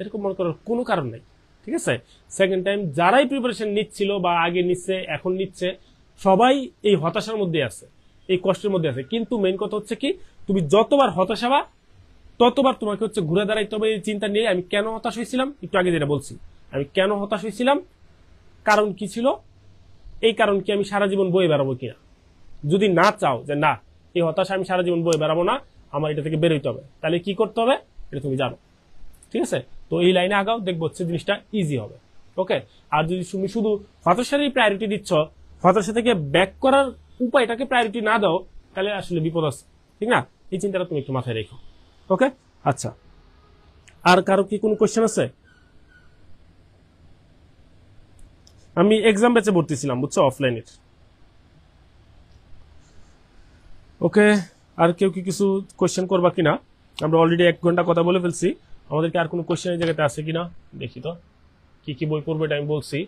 এরকম মনে করার কোনো কারণ নাই ঠিক আছে সেকেন্ড টাইম যারাই প্রিপারেশন নিচ্ছিল বা আগে নিচ্ছে এখন নিচ্ছে সবাই এই হতাশার মধ্যে আছে এই কষ্টের মধ্যে আছে কিন্তু মেন কথা হচ্ছে কি তুমি যতবার হতাশা বা ততবার তোমাকে হচ্ছে ঘুরে দাঁড়াইতে হবে এই চিন্তা নিয়ে আমি কেন হতাশ হয়েছিলাম একটু আগে যেটা বলছি আমি কেন হতাশ হয়েছিলাম কারণ কি ছিল এই কারণ কি আমি সারা জীবন বয়ে বেড়াবো কিনা যদি না চাও যে না এই হতাশা আমি সারা জীবন বয়ে বেড়াবো না আমার এটা থেকে বেরোইতে হবে তাহলে কি করতে হবে এটা তুমি জানো ঠিক আছে তো এই লাইনে আগাও দেখবো হচ্ছে জিনিসটা ইজি হবে ওকে আর যদি তুমি শুধু হতাশারই প্রায়োরিটি দিচ্ছ হতাশা থেকে ব্যাক করার উপায়টাকে প্রায়োরিটি না দাও তাহলে আসলে বিপদ আছে ঠিক না এই চিন্তাটা তুমি একটু মাথায় রেখো ওকে আচ্ছা আর কারো কি কোনো কোয়েশ্চেন আছে আমি এক্সাম বেচে ভর্তি ছিলাম বুঝছো অফলাইনের ওকে আর কেউ কি কিছু কোয়েশ্চেন করবা কিনা আমরা অলরেডি এক ঘন্টা কথা বলে ফেলছি আমাদেরকে আর কোনো কোয়েশ্চেনের জায়গাতে আছে কিনা দেখি তো কি কি বই পড়বে এটা আমি বলছি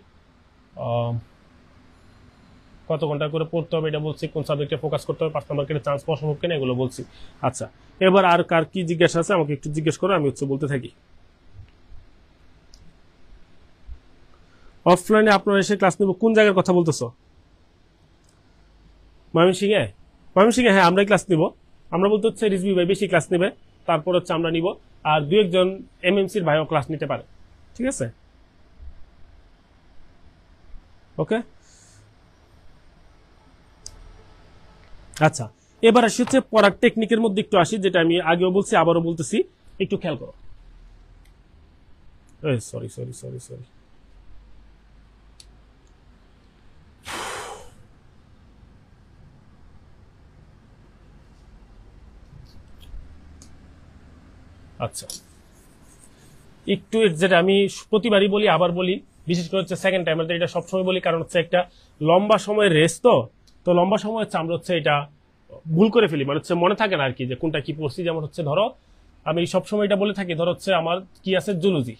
কত ঘন্টা করে পড়তে হবে এটা বলছি কোন সাবজেক্টে ফোকাস করতে হবে পার্সোনাল মার্কেটে চান্স পাওয়া সম্ভব কিনা এগুলো বলছি আচ্ছা এবার আর কার কি জিজ্ঞাসা আছে আমাকে একটু জিজ্ঞেস করো আমি হচ্ছে বলতে থাকি অফলাইনে আপনারা এসে ক্লাস নেব কোন জায়গার কথা বলতেছো ময়মনসিংহে ময়মনসিংহে হ্যাঁ আমরাই ক্লাস নিব আমরা বলতে হচ্ছে রিজবি ভাই বেশি ক্লাস নেবে তারপর হচ্ছে আমরা নিব আর দু একজন এম এম সির ভাইও ক্লাস নিতে পারে ঠিক আছে ওকে আচ্ছা এবার আসি হচ্ছে পড়ার টেকনিকের মধ্যে একটু আসি যেটা আমি আগেও বলছি আবারও বলতেছি একটু খেয়াল করো সরি সরি সরি সরি আচ্ছা একটু যেটা আমি প্রতিবারই বলি আবার বলি বিশেষ করে হচ্ছে সেকেন্ড টাইম এটা সবসময় বলি কারণ হচ্ছে একটা লম্বা সময় রেস তো তো লম্বা সময় হচ্ছে আমরা হচ্ছে এটা ভুল করে ফেলি মানে হচ্ছে মনে থাকে না আর কি যে কোনটা কি পড়ছি যেমন হচ্ছে ধরো আমি সবসময় এটা বলে থাকি ধরো হচ্ছে আমার কি আছে জুলজি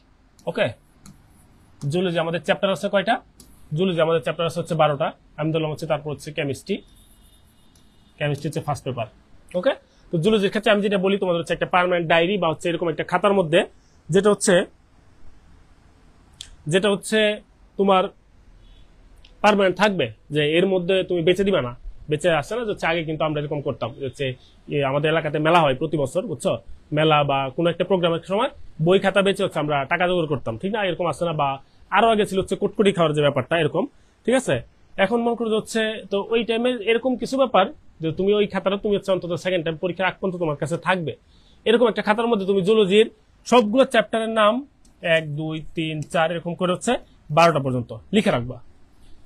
ওকে জুলজি আমাদের চ্যাপ্টার আছে কয়টা জুলজি আমাদের চ্যাপ্টার আছে হচ্ছে বারোটা আমি ধরলাম হচ্ছে তারপর হচ্ছে কেমিস্ট্রি কেমিস্ট্রি হচ্ছে ফার্স্ট পেপার ওকে তো জুলজির ক্ষেত্রে আমি যেটা বলি তোমাদের হচ্ছে একটা পারমানেন্ট ডায়েরি বা হচ্ছে এরকম একটা খাতার মধ্যে যেটা হচ্ছে যেটা হচ্ছে তোমার পারমানেন্ট থাকবে যে এর মধ্যে তুমি বেঁচে দিবা না বেঁচে আসছে না হচ্ছে আগে কিন্তু আমরা এরকম করতাম হচ্ছে আমাদের এলাকাতে মেলা হয় প্রতি বছর বুঝছো মেলা বা কোনো একটা প্রোগ্রামের সময় বই খাতা বেঁচে হচ্ছে আমরা টাকা জোগাড় করতাম ঠিক না এরকম আসছে না বা আরো আগে ছিল হচ্ছে কুটকুটি খাওয়ার যে ব্যাপারটা এরকম ঠিক আছে এখন মনে করো হচ্ছে তো ওই টাইমে এরকম কিছু ব্যাপার যে তুমি ওই খাতাটা তুমি হচ্ছে অন্তত সেকেন্ড টাইম পরীক্ষার আগ পর্যন্ত তোমার কাছে থাকবে এরকম একটা খাতার মধ্যে তুমি জুলজির সবগুলো চ্যাপ্টারের নাম এক দুই তিন চার এরকম করে হচ্ছে বারোটা পর্যন্ত লিখে রাখবা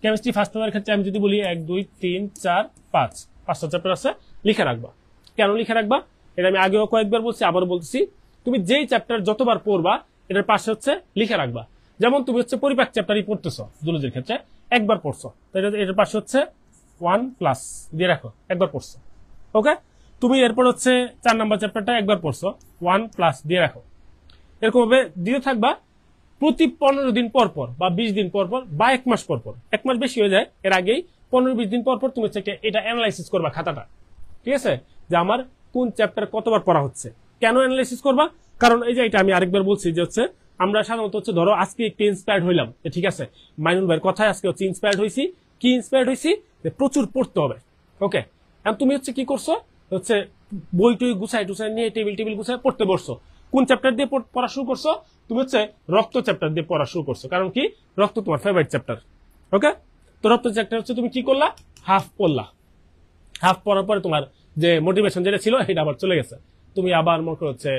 কেমিস্ট্রি ফার্স্ট পেপারের ক্ষেত্রে আমি যদি বলি এক দুই তিন চার পাঁচ পাঁচটা চ্যাপ্টার আছে লিখে রাখবা কেন লিখে রাখবা এটা আমি আগেও কয়েকবার বলছি আবার বলছি তুমি যেই চ্যাপ্টার যতবার পড়বা এটার পাশে হচ্ছে লিখে রাখবা যেমন তুমি হচ্ছে পরিপাক চ্যাপ্টারই পড়তেছো দুলুজের ক্ষেত্রে একবার পড়ছো এটার পাশে হচ্ছে ওয়ান প্লাস দিয়ে রাখো একবার পড়ছো ওকে তুমি এরপর হচ্ছে চার নাম্বার চ্যাপ্টারটা একবার পড়ছো ওয়ান প্লাস দিয়ে রাখো এরকমভাবে দিয়ে থাকবা প্রতি পনেরো দিন পর পর বা বিশ দিন পর পর বা এক মাস পর পর এক মাস বেশি হয়ে যায় এর আগেই পনেরো বিশ দিন পর পর তুমি হচ্ছে এটা অ্যানালাইসিস করবা খাতাটা ঠিক আছে যে আমার কোন চ্যাপ্টার কতবার পড়া হচ্ছে কেন অ্যানালাইসিস করবা কারণ এই যে এটা আমি আরেকবার বলছি যে হচ্ছে আমরা সাধারণত হচ্ছে ধরো আজকে একটু ইন্সপায়ার্ড হইলাম ঠিক আছে মাইনুল ভাইয়ের কথায় আজকে হচ্ছে ইন্সপায়ার্ড হয়েছি কি ইন্সপায়ার্ড হয়েছি যে প্রচুর পড়তে হবে ওকে এখন তুমি হচ্ছে কি করছো হচ্ছে বই টই গুছাই টুসাই নিয়ে টেবিল টেবিল গুছাই পড়তে বসছো কোন চ্যাপ্টার দিয়ে পড়া শুরু করছো তুমি হচ্ছে রক্ত চ্যাপ্টার দিয়ে পড়া শুরু করছো কারণ কি রক্ত তোমার ফেভারিট চ্যাপ্টার ওকে তো রক্ত চ্যাপ্টার হচ্ছে তুমি কি করলা হাফ পড়লা হাফ পড়ার পরে তোমার যে মোটিভেশন যেটা ছিল সেটা আবার চলে গেছে তুমি আবার মনে হচ্ছে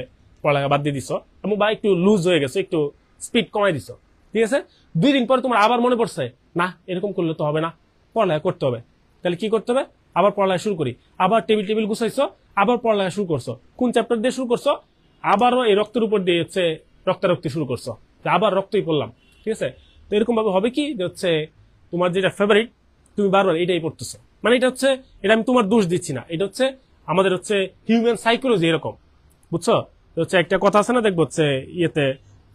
পড়ালেখা বাদ দিয়ে দিছো এবং বা একটু লুজ হয়ে গেছো একটু স্পিড কমাই দিছো ঠিক আছে দুই দিন পরে তোমার আবার মনে পড়ছে না এরকম করলে তো হবে না পড়ালেখা করতে হবে তাহলে কি করতে হবে আবার পড়ালেখা শুরু করি আবার টেবিল টেবিল গুছাইছো আবার পড়ালেখা শুরু করছো কোন চ্যাপ্টার দিয়ে শুরু করছো আবারও এই রক্তের উপর দিয়ে হচ্ছে রক্তারক্তি শুরু করছো আবার রক্তই পড়লাম ঠিক আছে তো এরকম ভাবে হবে কি যে হচ্ছে তোমার যেটা ফেভারিট তুমি বারবার এটাই পড়তেছো মানে এটা হচ্ছে এটা আমি তোমার দোষ দিচ্ছি না এটা হচ্ছে আমাদের হচ্ছে হিউম্যান সাইকোলজি এরকম বুঝছো হচ্ছে একটা কথা আছে না দেখবো হচ্ছে ইয়েতে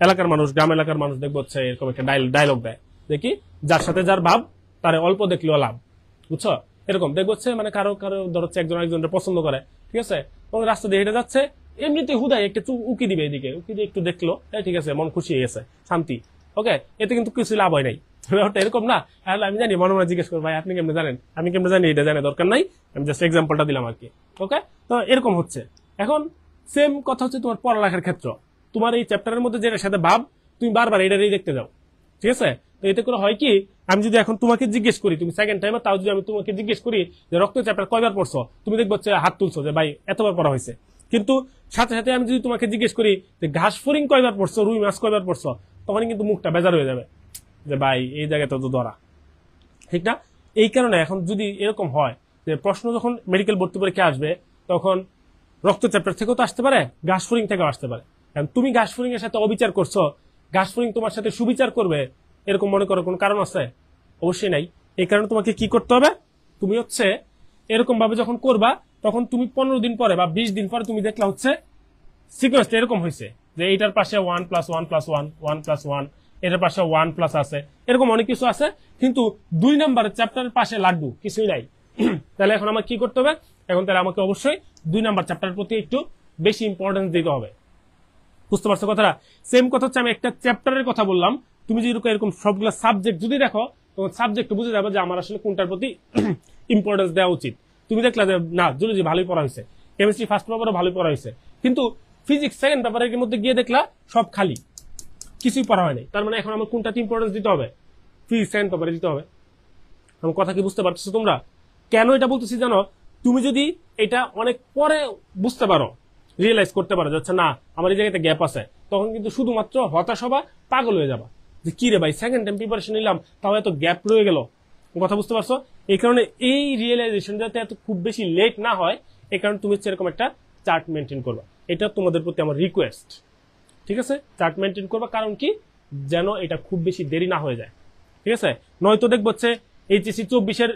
এলাকার মানুষ গ্রাম এলাকার মানুষ দেখবো হচ্ছে এরকম একটা ডায়লগ দেয় দেখি যার সাথে যার ভাব তার অল্প দেখলেও লাভ বুঝছো এরকম দেখবো হচ্ছে মানে কারো কারো ধর হচ্ছে একজন একজনটা পছন্দ করে ঠিক আছে রাস্তা দিয়ে হেঁটে যাচ্ছে এমনিতে হুদায় একটু উকি দিবে এদিকে উকি দিয়ে একটু দেখলো হ্যাঁ ঠিক আছে মন খুশি হয়ে গেছে শান্তি ওকে এতে কিন্তু কিছু লাভ হয় নাই <laughs> ব্যাপারটা এরকম না তাহলে আমি জানি মনে মনে জিজ্ঞেস করবো ভাই আপনি কেমনি জানেন আমি কেমনি জানি এটা জানা দরকার নাই আমি জাস্ট এক্সাম্পলটা দিলাম আর কি ওকে তো এরকম হচ্ছে এখন সেম কথা হচ্ছে তোমার পড়ালেখার ক্ষেত্র তোমার এই চ্যাপ্টারের মধ্যে যেটার সাথে ভাব তুমি বারবার এটারই দেখতে যাও ঠিক আছে তো এতে করে হয় কি আমি যদি এখন তোমাকে জিজ্ঞেস করি তুমি সেকেন্ড টাইমে তাও যদি আমি তোমাকে জিজ্ঞেস করি যে রক্ত চ্যাপ্টার কয়বার পড়ছো তুমি দেখবো হচ্ছে হাত তুলছো যে ভাই এতবার পড়া হয়েছে কিন্তু সাথে সাথে আমি যদি তোমাকে জিজ্ঞেস করি যে ঘাস ফরিং কয়বার পড়ছো রুই মাছ কয়বার পড়ছো তখন কিন্তু মুখটা বেজার হয়ে যাবে যে ভাই এই জায়গাটা তো ধরা ঠিক না এই কারণে এখন যদি এরকম হয় যে প্রশ্ন যখন মেডিকেল ভর্তি পরীক্ষা আসবে তখন রক্ত থেকেও তো আসতে পারে ঘাস ফরিং থেকেও আসতে পারে কারণ তুমি ঘাস ফরিং এর সাথে অবিচার করছো ঘাস ফরিং তোমার সাথে সুবিচার করবে এরকম মনে করার কোন কারণ আছে অবশ্যই নাই এই কারণে তোমাকে কি করতে হবে তুমি হচ্ছে এরকম ভাবে যখন করবা তখন তুমি পনেরো দিন পরে বা বিশ দিন পরে তুমি দেখলা হচ্ছে সিকোয়েন্সটা এরকম হয়েছে যে এইটার পাশে one plus one plus one one plus one এটার পাশে ওয়ান প্লাস আছে এরকম অনেক কিছু আছে কিন্তু দুই নম্বরের চ্যাপ্টারের পাশে লাড্ডু কিছুই নাই <clears throat> তাহলে এখন আমার কি করতে হবে এখন তাহলে আমাকে অবশ্যই দুই নম্বর চ্যাপ্টারের প্রতি একটু বেশি ইম্পর্টেন্স দিতে হবে বুঝতে পারছো কথাটা সেম কথা হচ্ছে আমি একটা চ্যাপ্টারের কথা বললাম তুমি যদি এরকম সবগুলো সাবজেক্ট যদি দেখো তখন সাবজেক্ট বুঝে যাবে যে আমার আসলে কোনটার প্রতি ইম্পর্টেন্স <clears throat> দেওয়া উচিত তুমি দেখলা যে না জুলজি ভালোই পড়া হয়েছে কেমিস্ট্রি ফার্স্ট পেপারও ভালোই পড়া হয়েছে কিন্তু ফিজিক্স সেকেন্ড পেপারের মধ্যে গিয়ে দেখলা সব খালি কিছুই পড়া হয়নি তার মানে এখন আমার কোনটাতে ইম্পর্টেন্স দিতে হবে ফিজিক্স সেকেন্ড পেপারে দিতে হবে আমার কথা কি বুঝতে পারতেছো তোমরা কেন এটা বলতেছি জানো তুমি যদি এটা অনেক পরে বুঝতে পারো রিয়েলাইজ করতে পারো যাচ্ছে না আমার এই জায়গাতে গ্যাপ আছে তখন কিন্তু শুধুমাত্র হতাশ হবা পাগল হয়ে যাবা যে কি রে ভাই সেকেন্ড টাইম প্রিপারেশন নিলাম তাও এত গ্যাপ রয়ে গেল কথা বুঝতে পারছো এই কারণে এই রিয়েলাইজেশন যাতে এত খুব বেশি লেট না হয় এই কারণে তুমি সেরকম একটা চার্ট মেনটেন করবা এটা তোমাদের প্রতি আমার রিকোয়েস্ট ঠিক আছে চার্ট মেনটেন করবা কারণ কি যেন এটা খুব বেশি দেরি না হয়ে যায় ঠিক আছে নয়তো দেখবো হচ্ছে এইচএসি চব্বিশের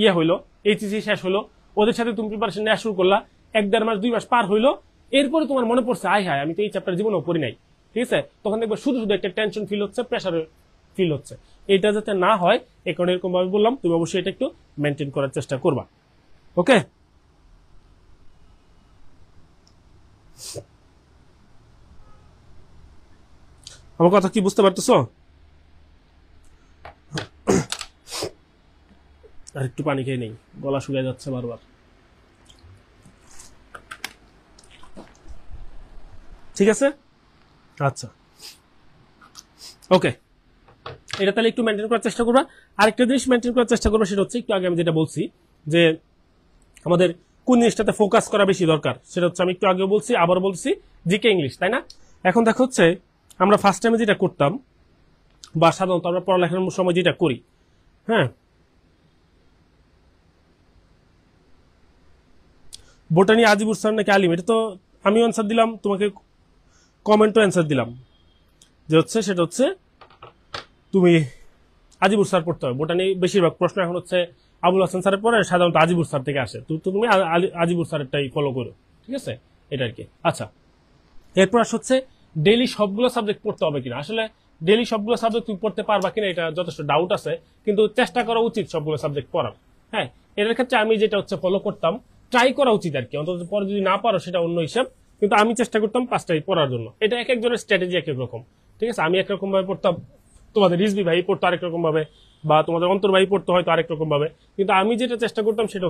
ইয়ে হইলো এইচএসি শেষ হলো ওদের সাথে তুমি প্রিপারেশন নেওয়া শুরু করলা এক দেড় মাস দুই মাস পার হইলো এরপরে তোমার মনে পড়ছে আয় হায় আমি তো এই চ্যাপ্টার জীবনেও পড়ি নাই ঠিক আছে তখন দেখবে শুধু শুধু একটা টেনশন ফিল হচ্ছে প্রেশার ফিল হচ্ছে এটা যাতে না হয় এ কারণে এরকমভাবে বললাম তুমি অবশ্যই এটা একটু মেনটেন করার চেষ্টা করবা ওকে আমার কথা কি বুঝতে পারতেছ আর একটু পানি খেয়ে নেই গলা শুকিয়ে যাচ্ছে বারবার ঠিক আছে আচ্ছা ওকে এটা তাহলে একটু মেনটেন করার চেষ্টা করবা আরেকটা জিনিস মেনটেন করার চেষ্টা করবো সেটা হচ্ছে একটু আগে আমি যেটা বলছি যে আমাদের কোন জিনিসটাতে ফোকাস করা বেশি দরকার সেটা হচ্ছে আমি একটু আগেও বলছি আবার বলছি জিকে ইংলিশ তাই না এখন দেখা হচ্ছে আমরা ফার্স্ট টাইমে যেটা করতাম বা সাধারণত আমরা পড়ালেখার সময় যেটা করি হ্যাঁ বোটানি আজিবুর স্যার নাকি আলিম এটা তো আমিও অ্যান্সার দিলাম তোমাকে কমেন্টও অ্যান্সার দিলাম যে হচ্ছে সেটা হচ্ছে তুমি আজিবুর স্যার পড়তে হবে বোটানি বেশিরভাগ প্রশ্ন এখন হচ্ছে আবুল হাসান স্যারের পরে সাধারণত আজিবুর স্যার থেকে আসে তো তুমি আজিবুর স্যারেরটাই ফলো করো ঠিক আছে এটা আর কি আচ্ছা এরপর আস হচ্ছে ডেলি সবগুলো সাবজেক্ট পড়তে হবে কিনা আসলে ডেলি সবগুলো সাবজেক্ট তুমি পড়তে পারবা কিনা এটা যথেষ্ট ডাউট আছে কিন্তু চেষ্টা করা উচিত সবগুলো সাবজেক্ট পড়ার হ্যাঁ এটার ক্ষেত্রে আমি যেটা হচ্ছে ফলো করতাম ট্রাই করা উচিত আর কি অন্তত পরে যদি না পারো সেটা অন্য হিসাব কিন্তু আমি চেষ্টা করতাম পাঁচটাই পড়ার জন্য এটা এক একজনের স্ট্র্যাটেজি এক এক রকম ঠিক আছে আমি একরকমভাবে পড়তাম তোমাদের রিজবি ভাই পড়তো আরেক রকম ভাবে বা তোমাদের অন্তর ভাই পড়তো হয়তো আরেক রকম ভাবে কিন্তু আমি যেটা চেষ্টা করতাম সেটা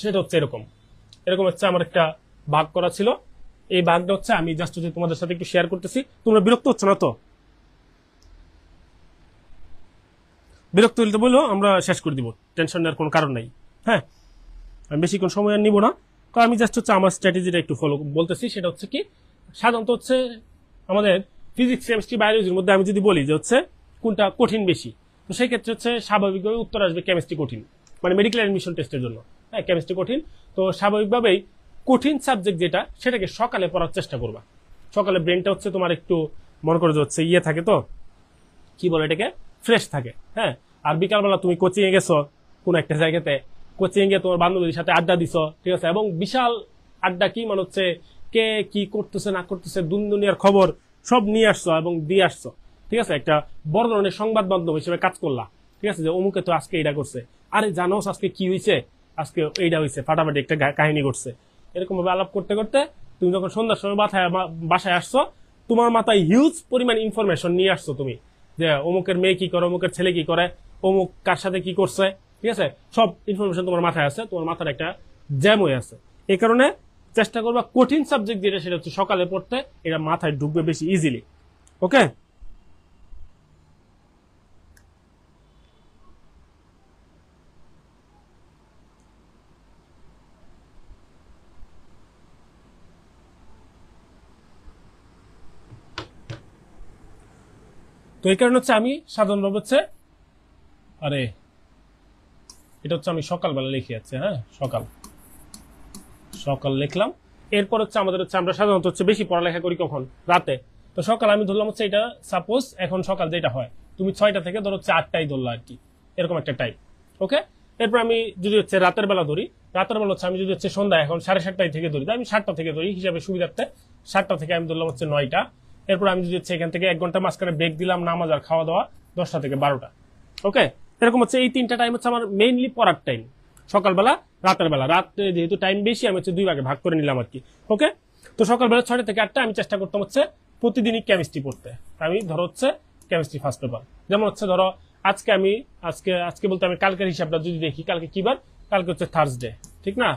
সেটা হচ্ছে এরকম এরকম হচ্ছে আমার একটা ভাগ করা ছিল এই ভাগটা হচ্ছে আমি জাস্ট হচ্ছে তোমাদের সাথে একটু শেয়ার করতেছি তোমরা বিরক্ত হচ্ছে না তো বিরক্ত হইলে তো বললেও আমরা শেষ করে দিব টেনশন নেওয়ার কোনো কারণ নাই হ্যাঁ আমি বেশিক্ষণ সময় আর নিব না কারণ আমি জাস্ট হচ্ছে আমার স্ট্র্যাটেজিটা একটু ফলো বলতেছি সেটা হচ্ছে কি সাধারণত হচ্ছে আমাদের ফিজিক্স কেমিস্ট্রি বায়োলজির মধ্যে আমি যদি বলি যে হচ্ছে কোনটা কঠিন বেশি তো সেই ক্ষেত্রে হচ্ছে স্বাভাবিকভাবে উত্তর আসবে কেমিস্ট্রি কঠিন মানে মেডিকেল অ্যাডমিশন টেস্টের জন্য হ্যাঁ কেমিস্ট্রি কঠিন তো স্বাভাবিকভাবেই কঠিন সাবজেক্ট যেটা সেটাকে সকালে পড়ার চেষ্টা করবা সকালে ব্রেনটা হচ্ছে তোমার একটু মনে করো হচ্ছে ইয়ে থাকে তো কি বলে এটাকে ফ্রেশ থাকে হ্যাঁ আর বিকালবেলা তুমি কোচিংয়ে গেছো কোনো একটা জায়গাতে কোচিংয়ে তোমার বান্ধবীর সাথে আড্ডা দিছো ঠিক আছে এবং বিশাল আড্ডা কি মানে হচ্ছে কে কি করতেছে না করতেছে দুন দুনিয়ার খবর সব নিয়ে আসছো এবং দিয়ে আসছো ঠিক আছে একটা বড় ধরনের সংবাদ মাধ্যম হিসেবে কাজ করলা ঠিক আছে যে অমুকে তো আজকে এটা করছে আরে জানোস আজকে কি হয়েছে আজকে এইটা হয়েছে ফাটাফাটি একটা কাহিনী ঘটছে এরকম ভাবে আলাপ করতে করতে তুমি যখন সন্ধ্যার সময় বাসায় বাসায় আসছো তোমার মাথায় হিউজ পরিমাণ ইনফরমেশন নিয়ে আসছো তুমি যে অমুকের মেয়ে কি করে অমুকের ছেলে কি করে অমুক কার সাথে কি করছে ঠিক আছে সব ইনফরমেশন তোমার মাথায় আছে তোমার মাথার একটা জ্যাম হয়ে আছে এ কারণে চেষ্টা করবা কঠিন সাবজেক্ট যেটা সেটা হচ্ছে সকালে পড়তে এটা মাথায় ঢুকবে বেশি ইজিলি ওকে এই কারণে হচ্ছে আমি সাধারণভাবে হচ্ছে আরে এটা হচ্ছে আমি সকালবেলা লিখে যাচ্ছি হ্যাঁ সকাল সকাল লিখলাম এরপর হচ্ছে আমাদের হচ্ছে আমরা সাধারণত হচ্ছে বেশি পড়ালেখা করি কখন রাতে তো সকাল আমি ধরলাম হচ্ছে এটা সাপোজ এখন সকাল যেটা হয় তুমি ছয়টা থেকে ধরো হচ্ছে আটটাই ধরলো আর কি এরকম একটা টাইপ ওকে এরপর আমি যদি হচ্ছে রাতের বেলা ধরি রাতের বেলা হচ্ছে আমি যদি হচ্ছে সন্ধ্যা এখন সাড়ে সাতটায় থেকে ধরি আমি সাতটা থেকে ধরি হিসাবে সুবিধার্থে সাতটা থেকে আমি ধরলাম হচ্ছে নয়টা এরপর আমি হচ্ছে এখান থেকে এক ঘন্টা মাঝখানে ব্রেক দিলাম নামাজ আর খাওয়া দাওয়া দশটা থেকে বারোটা ওকে এরকম হচ্ছে এই তিনটা টাইম হচ্ছে আমার মেইনলি পড়ার টাইম সকালবেলা রাতের বেলা রাতে যেহেতু টাইম বেশি আমি হচ্ছে দুই ভাগে ভাগ করে নিলাম আর কি ওকে তো সকালবেলা ছয়টা থেকে আটটা আমি চেষ্টা করতাম হচ্ছে প্রতিদিনই কেমিস্ট্রি পড়তে আমি ধরো হচ্ছে কেমিস্ট্রি ফার্স্ট পেপার যেমন হচ্ছে ধরো আজকে আমি আজকে আজকে বলতে আমি কালকের হিসাবটা যদি দেখি কালকে কি বার কালকে হচ্ছে থার্সডে ঠিক না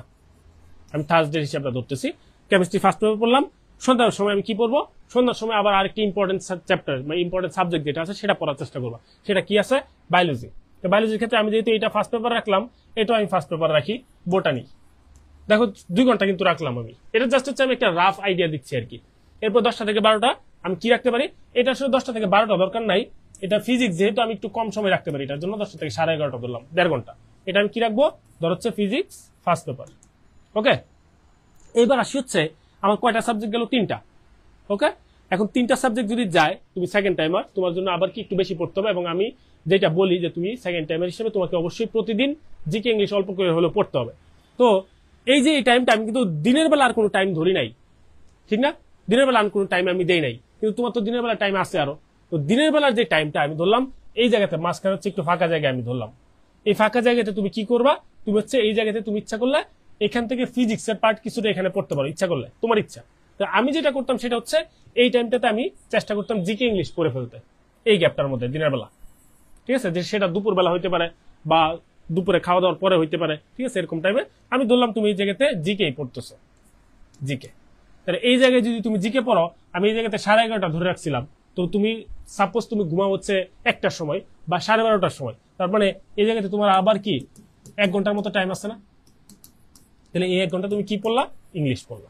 আমি থার্সডে হিসাবটা ধরতেছি কেমিস্ট্রি ফার্স্ট পেপার পড়লাম সন্ধ্যার সময় আমি কি পড়বো সন্ধ্যার সময় আবার আরেকটি ইম্পর্টেন্ট চ্যাপ্টার বা ইম্পর্টেন্ট সাবজেক্ট যেটা আছে সেটা পড়ার চেষ্টা করবো সেটা কি আছে বায়োলজি তো বায়োলজির ক্ষেত্রে আমি যেহেতু এটা ফার্স্ট পেপার রাখলাম এটাও আমি ফার্স্ট পেপার রাখি বোটানি দেখো দুই ঘন্টা কিন্তু রাখলাম আমি এটা জাস্ট হচ্ছে আমি একটা রাফ আইডিয়া দিচ্ছি আর কি এরপর দশটা থেকে বারোটা আমি কি রাখতে পারি এটা আসলে দশটা থেকে বারোটা দরকার নাই এটা ফিজিক্স যেহেতু আমি একটু কম সময় রাখতে পারি এটার জন্য দশটা থেকে সাড়ে এগারোটা বললাম দেড় ঘন্টা এটা আমি কি রাখবো ধর হচ্ছে ফিজিক্স ফার্স্ট পেপার ওকে এবার আসি হচ্ছে আমার কয়টা সাবজেক্ট গেল তিনটা ওকে এখন তিনটা সাবজেক্ট যদি যায় তুমি সেকেন্ড টাইমার তোমার জন্য আবার কি একটু বেশি পড়তে হবে এবং আমি যেটা বলি যে তুমি সেকেন্ড টাইমার হিসেবে তোমাকে অবশ্যই প্রতিদিন জিকে ইংলিশ অল্প করে হলেও পড়তে হবে তো এই যে এই টাইমটা আমি কিন্তু দিনের বেলা আর কোনো টাইম ধরি নাই ঠিক না দিনের বেলা আর কোনো টাইম আমি দেই নাই কিন্তু তোমার তো দিনের বেলা টাইম আছে আরো তো দিনের বেলার যে টাইমটা আমি ধরলাম এই জায়গাতে মাঝখানে হচ্ছে একটু ফাঁকা জায়গায় আমি ধরলাম এই ফাঁকা জায়গাতে তুমি কি করবা তুমি হচ্ছে এই জায়গাতে তুমি ইচ্ছা করলে এখান থেকে ফিজিক্সের পার্ট কিছুটা এখানে পড়তে পারো ইচ্ছা করলে তোমার ইচ্ছা তো আমি যেটা করতাম সেটা হচ্ছে এই টাইমটাতে আমি চেষ্টা করতাম জিকে ইংলিশ পড়ে ফেলতে এই গ্যাপটার মধ্যে দিনের বেলা ঠিক আছে যে সেটা দুপুরবেলা হইতে পারে বা দুপুরে খাওয়া দাওয়ার পরে হইতে পারে ঠিক আছে এরকম টাইমে আমি ধরলাম তুমি এই জায়গাতে জিকেই পড়তেছো জিকে তাহলে এই জায়গায় যদি তুমি জিকে পড়ো আমি এই জায়গাতে সাড়ে এগারোটা ধরে রাখছিলাম তো তুমি সাপোজ তুমি ঘুমাও হচ্ছে একটার সময় বা সাড়ে বারোটার সময় তার মানে এই জায়গাতে তোমার আবার কি এক ঘন্টার মতো টাইম আছে না তাহলে এই এক ঘন্টা তুমি কি পড়লা ইংলিশ পড়লা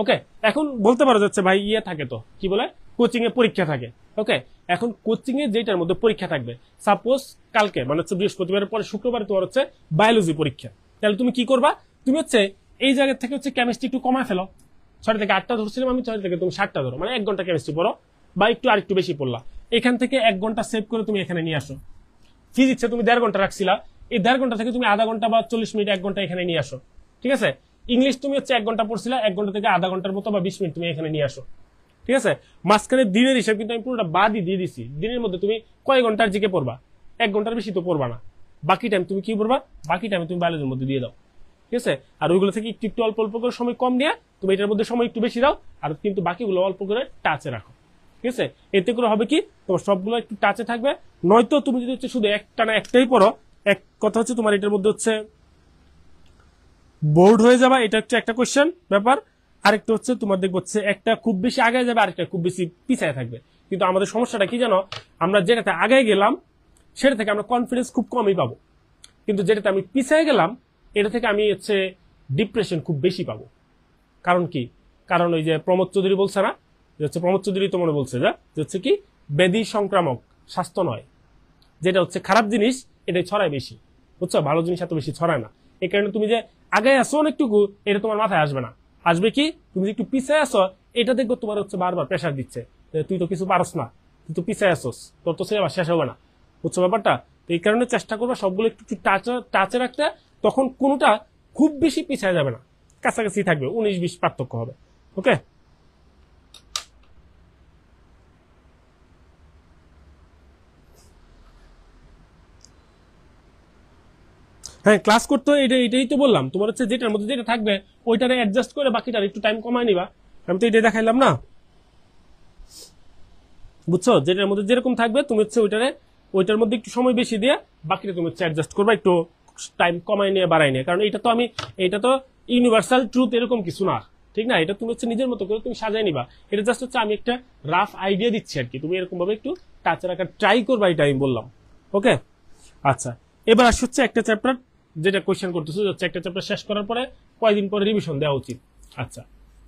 ওকে এখন বলতে পারো যাচ্ছে ভাই ইয়ে থাকে তো কি বলে কোচিং এ পরীক্ষা থাকে ওকে এখন কোচিং কোচিংয়ে যেটার মধ্যে পরীক্ষা থাকবে সাপোজ কালকে মানে হচ্ছে বৃহস্পতিবারের পরে শুক্রবার তোমার হচ্ছে বায়োলজি পরীক্ষা তাহলে তুমি কি করবা তুমি হচ্ছে এই জায়গা থেকে হচ্ছে কেমিস্ট্রি একটু কমায় ফেলো ছয় থেকে আটটা ধরছিলাম আমি ছয় থেকে তুমি সাতটা ধরো মানে এক ঘন্টা কেমিস্ট্রি পড়ো বা একটু আর একটু বেশি পড়লা এখান থেকে এক ঘন্টা সেভ করে তুমি এখানে নিয়ে আসো ফিজিক্সে তুমি দেড় ঘন্টা রাখছিলা এই দেড় ঘন্টা থেকে তুমি আধা ঘন্টা বা চল্লিশ মিনিট এক ঘন্টা এখানে নিয়ে আসো ঠিক আছে ইংলিশ তুমি হচ্ছে এক ঘন্টা পড়ছিলা এক ঘন্টা থেকে আধা ঘন্টার মতো বা বিশ মিনিট তুমি এখানে নিয়ে আসো ঠিক আছে মাঝখানে দিনের হিসাব কিন্তু আমি পুরোটা বাদই দিয়ে দিছি দিনের মধ্যে তুমি কয় ঘন্টার জিকে পড়বা এক ঘন্টার বেশি তো পড়বা না বাকি টাইম তুমি কি পড়বা বাকি টাইম তুমি বায়োলজির মধ্যে দিয়ে দাও ঠিক আছে আর ওইগুলো থেকে একটু একটু অল্প অল্প করে সময় কম নিয়ে তুমি এটার মধ্যে সময় একটু বেশি দাও আর কিন্তু বাকিগুলো অল্প করে টাচে রাখো ঠিক আছে এতে করে হবে কি তোমার সবগুলো একটু টাচে থাকবে নয়তো তুমি যদি হচ্ছে শুধু একটা না একটাই পড়ো এক কথা হচ্ছে তোমার এটার মধ্যে হচ্ছে বোর্ড হয়ে যাবা এটা হচ্ছে একটা কোয়েশ্চেন ব্যাপার আরেকটা হচ্ছে তোমার দেখবো হচ্ছে একটা খুব বেশি আগে যাবে আরেকটা খুব বেশি পিছায় থাকবে কিন্তু আমাদের সমস্যাটা কি জানো আমরা যেটাতে আগে গেলাম সেটা থেকে আমরা কনফিডেন্স খুব কমই পাবো কিন্তু যেটাতে আমি পিছায় গেলাম এটা থেকে আমি হচ্ছে ডিপ্রেশন খুব বেশি পাবো কারণ কি কারণ ওই যে প্রমোদ চৌধুরী বলছে না যে হচ্ছে প্রমোদ চৌধুরী তোমার বলছে যা যে হচ্ছে কি বেদি সংক্রামক স্বাস্থ্য নয় যেটা হচ্ছে খারাপ জিনিস এটা ছড়ায় বেশি বুঝছো ভালো জিনিস এত বেশি ছড়ায় না এই কারণে তুমি যে আগে আসো অনেকটুকু এটা তোমার মাথায় আসবে না আসবে কি তুমি যে একটু পিছিয়ে আসো এটা দেখবো তোমার হচ্ছে বারবার প্রেশার দিচ্ছে তুই তো কিছু পারস না তুই তো পিছিয়ে আসোস তোর তো সিলেবাস শেষ হবে না বুঝছো ব্যাপারটা তো এই কারণে চেষ্টা করবে সবগুলো একটু টাচ টাচে রাখতে তখন কোনোটা খুব বেশি পিছিয়ে যাবে না কাছাকাছি থাকবে উনিশ বিশ পার্থক্য হবে ওকে হ্যাঁ ক্লাস করতে এটা এটাই তো বললাম তোমার হচ্ছে যেটার মধ্যে যেটা থাকবে ওইটারে অ্যাডজাস্ট করে বাকিটার একটু টাইম কমায় নিবা আমি তো এটাই দেখাইলাম না বুঝছো যেটার মধ্যে যেরকম থাকবে তুমি হচ্ছে ওইটারে ওইটার মধ্যে একটু সময় বেশি দিয়ে বাকিটা তুমি হচ্ছে অ্যাডজাস্ট করবে একটু টাইম কমায় নিয়ে বাড়াই নিয়ে কারণ এটা তো আমি এটা তো ইউনিভার্সাল ট্রুথ এরকম কিছু না ঠিক না এটা তুমি হচ্ছে নিজের মতো করে তুমি সাজাই নিবা এটা জাস্ট হচ্ছে আমি একটা রাফ আইডিয়া দিচ্ছি আর কি তুমি এরকম ভাবে একটু টাচ রাখার ট্রাই করবা এটা আমি বললাম ওকে আচ্ছা এবার আসছে একটা চ্যাপ্টার যেটা কোয়েশ্চেন করতেছো হচ্ছে একটা চ্যাপ্টার শেষ করার পরে কয়দিন পরে রিভিশন দেওয়া উচিত আচ্ছা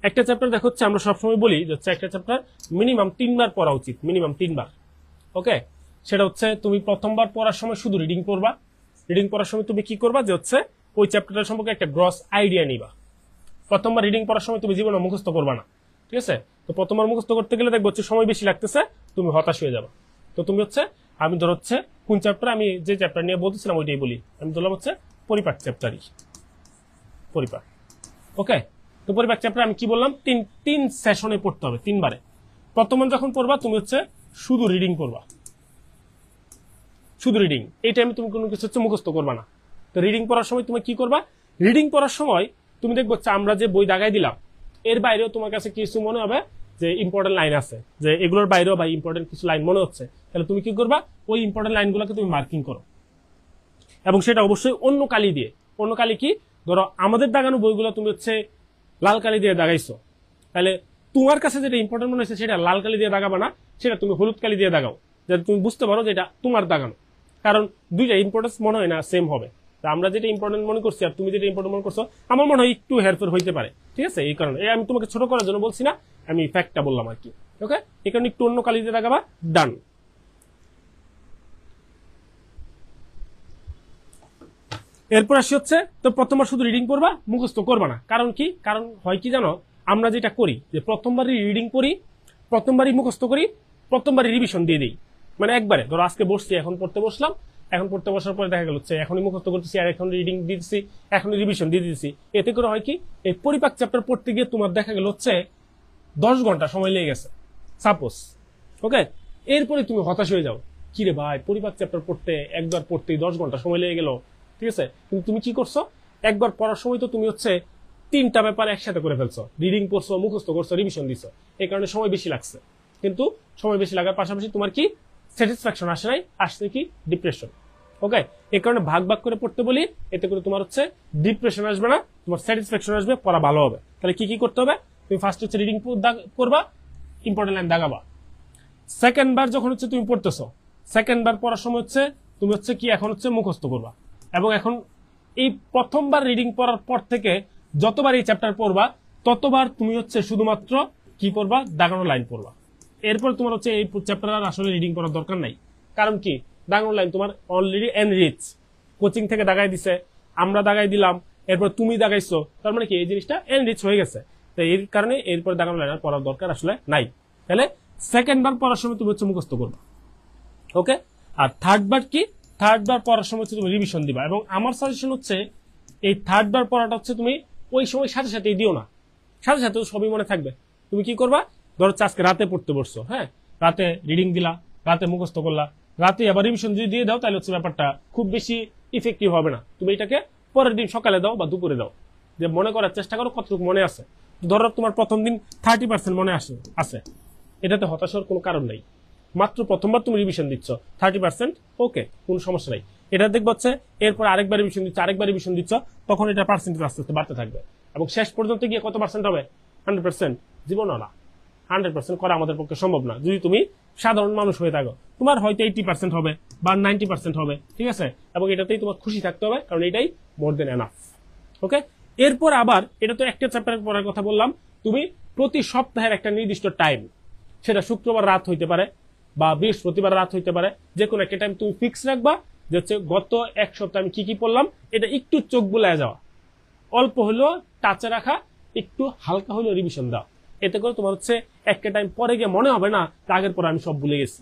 একটা চ্যাপ্টার দেখো হচ্ছে আমরা সবসময় বলি যে হচ্ছে একটা চ্যাপ্টার মিনিমাম তিনবার পড়া উচিত মিনিমাম তিনবার ওকে সেটা হচ্ছে তুমি প্রথমবার পড়ার সময় শুধু রিডিং করবা রিডিং পড়ার সময় তুমি কি করবা যে হচ্ছে ওই চ্যাপ্টারটার সম্পর্কে একটা গ্রস আইডিয়া নিবা প্রথমবার রিডিং পড়ার সময় তুমি জীবনে মুখস্থ করবা না ঠিক আছে তো প্রথমবার মুখস্থ করতে গেলে দেখবো হচ্ছে সময় বেশি লাগতেছে তুমি হতাশ হয়ে যাবা তো তুমি হচ্ছে আমি ধর হচ্ছে কোন চ্যাপ্টার আমি যে চ্যাপ্টার নিয়ে বলতেছিলাম ওইটাই বলি আমি ধরলাম হচ্ছে পরিপাক চ্যাপ্টারই পরিপাক ওকে তো পরিপাক চ্যাপ্টার আমি কি বললাম তিন তিন সেশনে পড়তে হবে তিনবারে প্রথম যখন পড়বা তুমি হচ্ছে শুধু রিডিং করবা শুধু রিডিং এই টাইমে তুমি কোনো কিছু হচ্ছে মুখস্থ করবা না তো রিডিং পড়ার সময় তুমি কি করবা রিডিং পড়ার সময় তুমি দেখবো আমরা যে বই দাগাই দিলাম এর বাইরেও তোমার কাছে কিছু মনে হবে যে ইম্পর্টেন্ট লাইন আছে যে এগুলোর বাইরেও বা ইম্পর্টেন্ট কিছু লাইন মনে হচ্ছে তাহলে তুমি কি করবা ওই ইম্পর্টেন্ট লাইনগুলোকে তুমি মার্কিং করো এবং সেটা অবশ্যই অন্য কালি দিয়ে অন্য কালি কি ধরো আমাদের দাগানো বইগুলো তুমি হচ্ছে লাল কালি দিয়ে দাগাইছো তাহলে তোমার কাছে যেটা ইম্পর্টেন্ট মনে হচ্ছে সেটা লাল কালি দিয়ে দাগাবা না সেটা তুমি হলুদ কালি দিয়ে দাগাও যাতে তুমি বুঝতে পারো যে এটা তোমার দাগানো কারণ দুইটা ইম্পর্টেন্স মনে হয় না সেম হবে তা আমরা যেটা ইম্পর্টেন্ট মনে করছি আর তুমি যেটা ইম্পর্টেন্ট মনে করছো আমার মনে হয় একটু হেরফের হইতে পারে ঠিক আছে এই কারণে আমি তোমাকে ছোট করার জন্য বলছি না আমি ফ্যাক্টটা বললাম আর কি ওকে এই কারণে একটু অন্য কালি দিয়ে দাগাবা ডান এরপর আসি হচ্ছে তো প্রথমবার শুধু রিডিং করবা মুখস্থ করবা না কারণ কি কারণ হয় কি জানো আমরা যেটা করি যে প্রথমবারই রিডিং করি প্রথমবারই মুখস্থ করি প্রথমবারই রিভিশন দিয়ে দিই মানে একবারে ধরো আজকে বসছি এখন পড়তে বসলাম এখন পড়তে বসার পরে দেখা গেল হচ্ছে এখনই মুখস্থ করতেছি আর এখন রিডিং দিতেছি এখন রিভিশন দিয়ে দিতেছি এতে করে হয় কি এই পরিপাক চ্যাপ্টার পড়তে গিয়ে তোমার দেখা গেল হচ্ছে দশ ঘন্টা সময় লেগে গেছে সাপোজ ওকে এরপরে তুমি হতাশ হয়ে যাও কিরে ভাই পরিপাক চ্যাপ্টার পড়তে একবার পড়তেই দশ ঘন্টা সময় লেগে গেল ঠিক আছে কিন্তু তুমি কি করছো একবার পড়ার সময় তো তুমি হচ্ছে তিনটা ব্যাপার একসাথে করে ফেলছো রিডিং পড়ছো মুখস্থ করছো রিভিশন দিছো এই কারণে সময় বেশি লাগছে কিন্তু সময় বেশি লাগার পাশাপাশি তোমার কি স্যাটিসফ্যাকশন আসে নাই আসছে কি ডিপ্রেশন ওকে এই কারণে ভাগ ভাগ করে পড়তে বলি এতে করে তোমার হচ্ছে ডিপ্রেশন আসবে না তোমার স্যাটিসফ্যাকশন আসবে পড়া ভালো হবে তাহলে কি কি করতে হবে তুমি ফার্স্ট হচ্ছে রিডিং করবা ইম্পর্টেন্ট লাইন দাগাবা সেকেন্ড বার যখন হচ্ছে তুমি পড়তেছো সেকেন্ড বার পড়ার সময় হচ্ছে তুমি হচ্ছে কি এখন হচ্ছে মুখস্থ করবা এবং এখন এই প্রথমবার রিডিং পড়ার পর থেকে যতবার এই চ্যাপ্টার পড়বা ততবার তুমি হচ্ছে শুধুমাত্র কি পড়বা দাগানো লাইন পড়বা এরপর তোমার হচ্ছে এই চ্যাপ্টার আর আসলে রিডিং করার দরকার নাই কারণ কি দাগানো লাইন তোমার অলরেডি এনরিচ কোচিং থেকে দাগাই দিছে আমরা দাগাই দিলাম এরপর তুমি দাগাইছো তার মানে কি এই জিনিসটা এনরিচ হয়ে গেছে তো এর কারণে এরপর দাগানো লাইন আর পড়ার দরকার আসলে নাই তাহলে সেকেন্ড বার পড়ার সময় তুমি হচ্ছে মুখস্থ করবা ওকে আর থার্ড বার কি থার্ড বার পড়ার সময় তুমি রিভিশন দিবা এবং আমার সাজেশন হচ্ছে এই থার্ড বার পড়াটা হচ্ছে তুমি ওই সময় সাথে সাথেই দিও না সাথে সাথে সবই মনে থাকবে তুমি কি করবা ধরো আজকে রাতে পড়তে বসছো হ্যাঁ রাতে রিডিং দিলা রাতে মুখস্থ করলা রাতে আবার রিভিশন যদি দিয়ে দাও তাহলে হচ্ছে ব্যাপারটা খুব বেশি ইফেক্টিভ হবে না তুমি এটাকে পরের দিন সকালে দাও বা দুপুরে দাও যে মনে করার চেষ্টা করো কতটুকু মনে আছে ধরো তোমার প্রথম দিন থার্টি পার্সেন্ট মনে আসে আছে এটাতে হতাশার কোনো কারণ নেই মাত্র প্রথমবার তুমি রিভিশন দিচ্ছ থার্টি পার্সেন্ট ওকে কোনো সমস্যা নাই এটা দেখবো হচ্ছে এরপর আরেকবার রিভিশন দিচ্ছ আরেকবার রিভিশন দিচ্ছ তখন এটা পার্সেন্টেজ আস্তে আস্তে বাড়তে থাকবে এবং শেষ পর্যন্ত গিয়ে কত পার্সেন্ট হবে হান্ড্রেড পার্সেন্ট জীবন না হান্ড্রেড পার্সেন্ট করা আমাদের পক্ষে সম্ভব না যদি তুমি সাধারণ মানুষ হয়ে থাকো তোমার হয়তো এইটি পার্সেন্ট হবে বা নাইনটি পার্সেন্ট হবে ঠিক আছে এবং এটাতেই তোমার খুশি থাকতে হবে কারণ এটাই মোর দেন এনাফ ওকে এরপর আবার এটা তো একটা চ্যাপ্টার পড়ার কথা বললাম তুমি প্রতি সপ্তাহের একটা নির্দিষ্ট টাইম সেটা শুক্রবার রাত হইতে পারে বা বৃহস্পতিবার রাত হইতে পারে যে কোনো একটা টাইম তুমি ফিক্স রাখবা যে হচ্ছে গত এক সপ্তাহে আমি কি কি পড়লাম এটা একটু চোখ বুলে যাওয়া অল্প হলেও টাচে রাখা একটু হালকা হলেও রিভিশন দাও এতে করে তোমার হচ্ছে একটা টাইম পরে গিয়ে মনে হবে না আগের পরে আমি সব ভুলে গেছি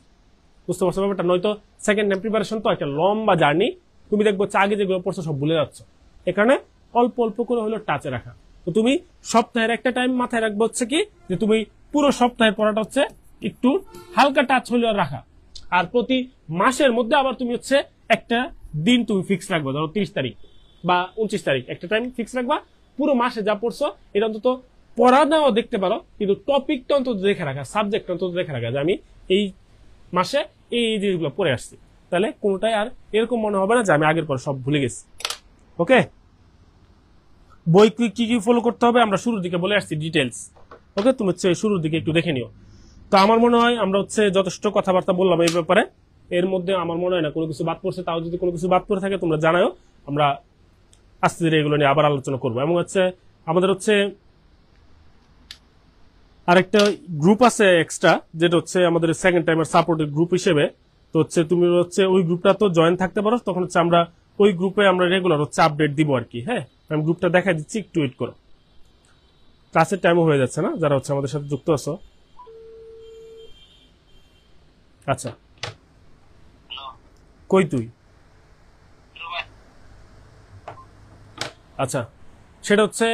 বুঝতে পারছো ব্যাপারটা নয়তো সেকেন্ড টাইম প্রিপারেশন তো একটা লম্বা জার্নি তুমি দেখবো আগে যেগুলো পড়ছো সব ভুলে যাচ্ছ এখানে অল্প অল্প করে হলেও টাচে রাখা তো তুমি সপ্তাহের একটা টাইম মাথায় রাখবো হচ্ছে কি যে তুমি পুরো সপ্তাহের পড়াটা হচ্ছে একটু হালকা টাচ হলেও রাখা আর প্রতি মাসের মধ্যে আবার তুমি হচ্ছে একটা দিন তুমি ফিক্স রাখবে ধরো তিরিশ তারিখ বা উনত্রিশ তারিখ একটা টাইম ফিক্স রাখবা পুরো মাসে যা পড়ছো এটা অন্তত পড়া নাও দেখতে পারো কিন্তু টপিকটা অন্তত দেখে রাখা সাবজেক্ট অন্তত দেখে রাখা যে আমি এই মাসে এই জিনিসগুলো পড়ে আসছি তাহলে কোনোটাই আর এরকম মনে হবে না যে আমি আগের পর সব ভুলে গেছি ওকে বই কি কি ফলো করতে হবে আমরা শুরুর দিকে বলে আসছি ডিটেলস ওকে তুমি হচ্ছে শুরুর দিকে একটু দেখে নিও তো আমার মনে হয় আমরা হচ্ছে যথেষ্ট কথাবার্তা বললাম এই ব্যাপারে এর মধ্যে আমার মনে হয় না কোনো কিছু বাদ পড়ছে তাও যদি কোনো কিছু বাদ পড়ে থাকে তোমরা জানাও আমরা আস্তে ধীরে এগুলো নিয়ে আবার আলোচনা করবো এবং হচ্ছে আমাদের হচ্ছে আরেকটা গ্রুপ আছে এক্সট্রা যেটা হচ্ছে আমাদের সেকেন্ড টাইমের সাপোর্টের গ্রুপ হিসেবে তো হচ্ছে তুমি হচ্ছে ওই গ্রুপটা তো জয়েন থাকতে পারো তখন হচ্ছে আমরা ওই গ্রুপে আমরা রেগুলার হচ্ছে আপডেট দিব আর কি হ্যাঁ আমি গ্রুপটা দেখা দিচ্ছি একটু ওয়েট করো ক্লাসের টাইমও হয়ে যাচ্ছে না যারা হচ্ছে আমাদের সাথে যুক্ত আছো আচ্ছা কই তুই আচ্ছা সেটা হচ্ছে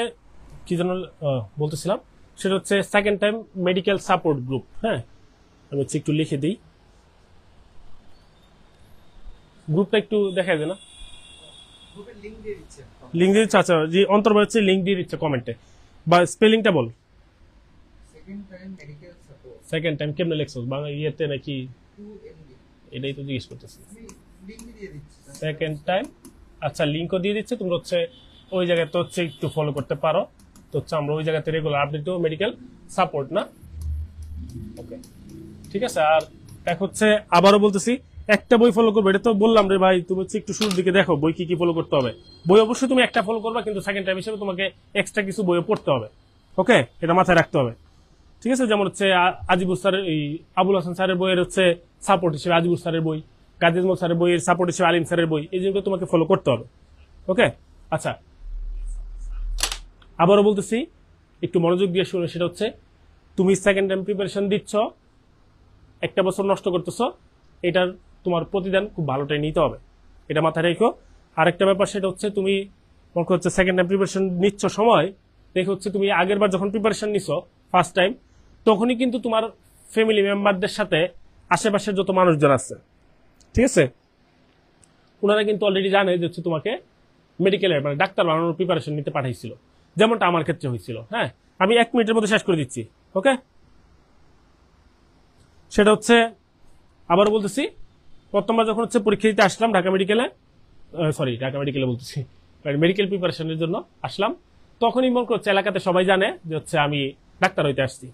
কি যেন বলতেছিলাম সেটা হচ্ছে second time medical support group হ্যাঁ আমি হচ্ছে একটু লিখে দিই গ্রুপটা একটু দেখা যায় না লিঙ্ক দিয়ে দিচ্ছে আচ্ছা যে অন্তর্বাদ হচ্ছে লিঙ্ক দিয়ে দিচ্ছে কমেন্টে বা স্পেলিংটা বল second time medical support second time কেমনে লেখছ বাংলা ইয়েতে নাকি এটাই তো জিজ্ঞেস করতেছি সেকেন্ড টাইম আচ্ছা লিঙ্কও দিয়ে দিচ্ছে তোমরা হচ্ছে ওই জায়গায় তো হচ্ছে একটু ফলো করতে পারো তো হচ্ছে আমরা ওই জায়গাতে রেগুলার আপডেট দেবো মেডিকেল সাপোর্ট না ওকে ঠিক আছে আর এক হচ্ছে আবারও বলতেছি একটা বই ফলো করবো এটা তো বললাম রে ভাই তুমি হচ্ছে একটু শুরুর দিকে দেখো বই কি কি ফলো করতে হবে বই অবশ্যই তুমি একটা ফলো করবা কিন্তু সেকেন্ড টাইম হিসেবে তোমাকে এক্সট্রা কিছু বইও পড়তে হবে ওকে এটা মাথায় রাখতে হবে ঠিক আছে যেমন হচ্ছে আজিবুল স্যারের এই আবুল হাসান স্যারের বইয়ের হচ্ছে সাপোর্ট হিসেবে আজিবুর স্যারের বই কাজিজমল স্যারের বইয়ের সাপোর্ট হিসেবে আলিম স্যারের বই এই জন্য তোমাকে ফলো করতে হবে ওকে আচ্ছা আবারও বলতেছি একটু মনোযোগ দিয়ে শুনে সেটা হচ্ছে তুমি সেকেন্ড টাইম প্রিপারেশন দিচ্ছ একটা বছর নষ্ট করতেছ এটার তোমার প্রতিদান খুব ভালোটাই নিতে হবে এটা মাথায় রেখো আরেকটা ব্যাপার সেটা হচ্ছে তুমি তোমাকে হচ্ছে সেকেন্ড টাইম প্রিপারেশন নিচ্ছ সময় দেখে হচ্ছে তুমি আগের বার যখন প্রিপারেশন নিছ ফার্স্ট টাইম তখনই কিন্তু তোমার ফ্যামিলি মেম্বারদের সাথে আশেপাশের যত মানুষজন আছে ঠিক আছে ওনারা কিন্তু অলরেডি জানে যে হচ্ছে তোমাকে মেডিকেলের মানে ডাক্তার বানানোর প্রিপারেশন নিতে পাঠাইছিল যেমনটা আমার ক্ষেত্রে হয়েছিল হ্যাঁ আমি এক মিনিটের মধ্যে শেষ করে দিচ্ছি ওকে সেটা হচ্ছে আবার বলতেছি প্রথমবার যখন হচ্ছে পরীক্ষা দিতে আসলাম ঢাকা মেডিকেলে সরি ঢাকা মেডিকেলে বলতেছি মেডিকেল প্রিপারেশনের জন্য আসলাম তখনই মনে করছে এলাকাতে সবাই জানে যে হচ্ছে আমি ডাক্তার হইতে আসছি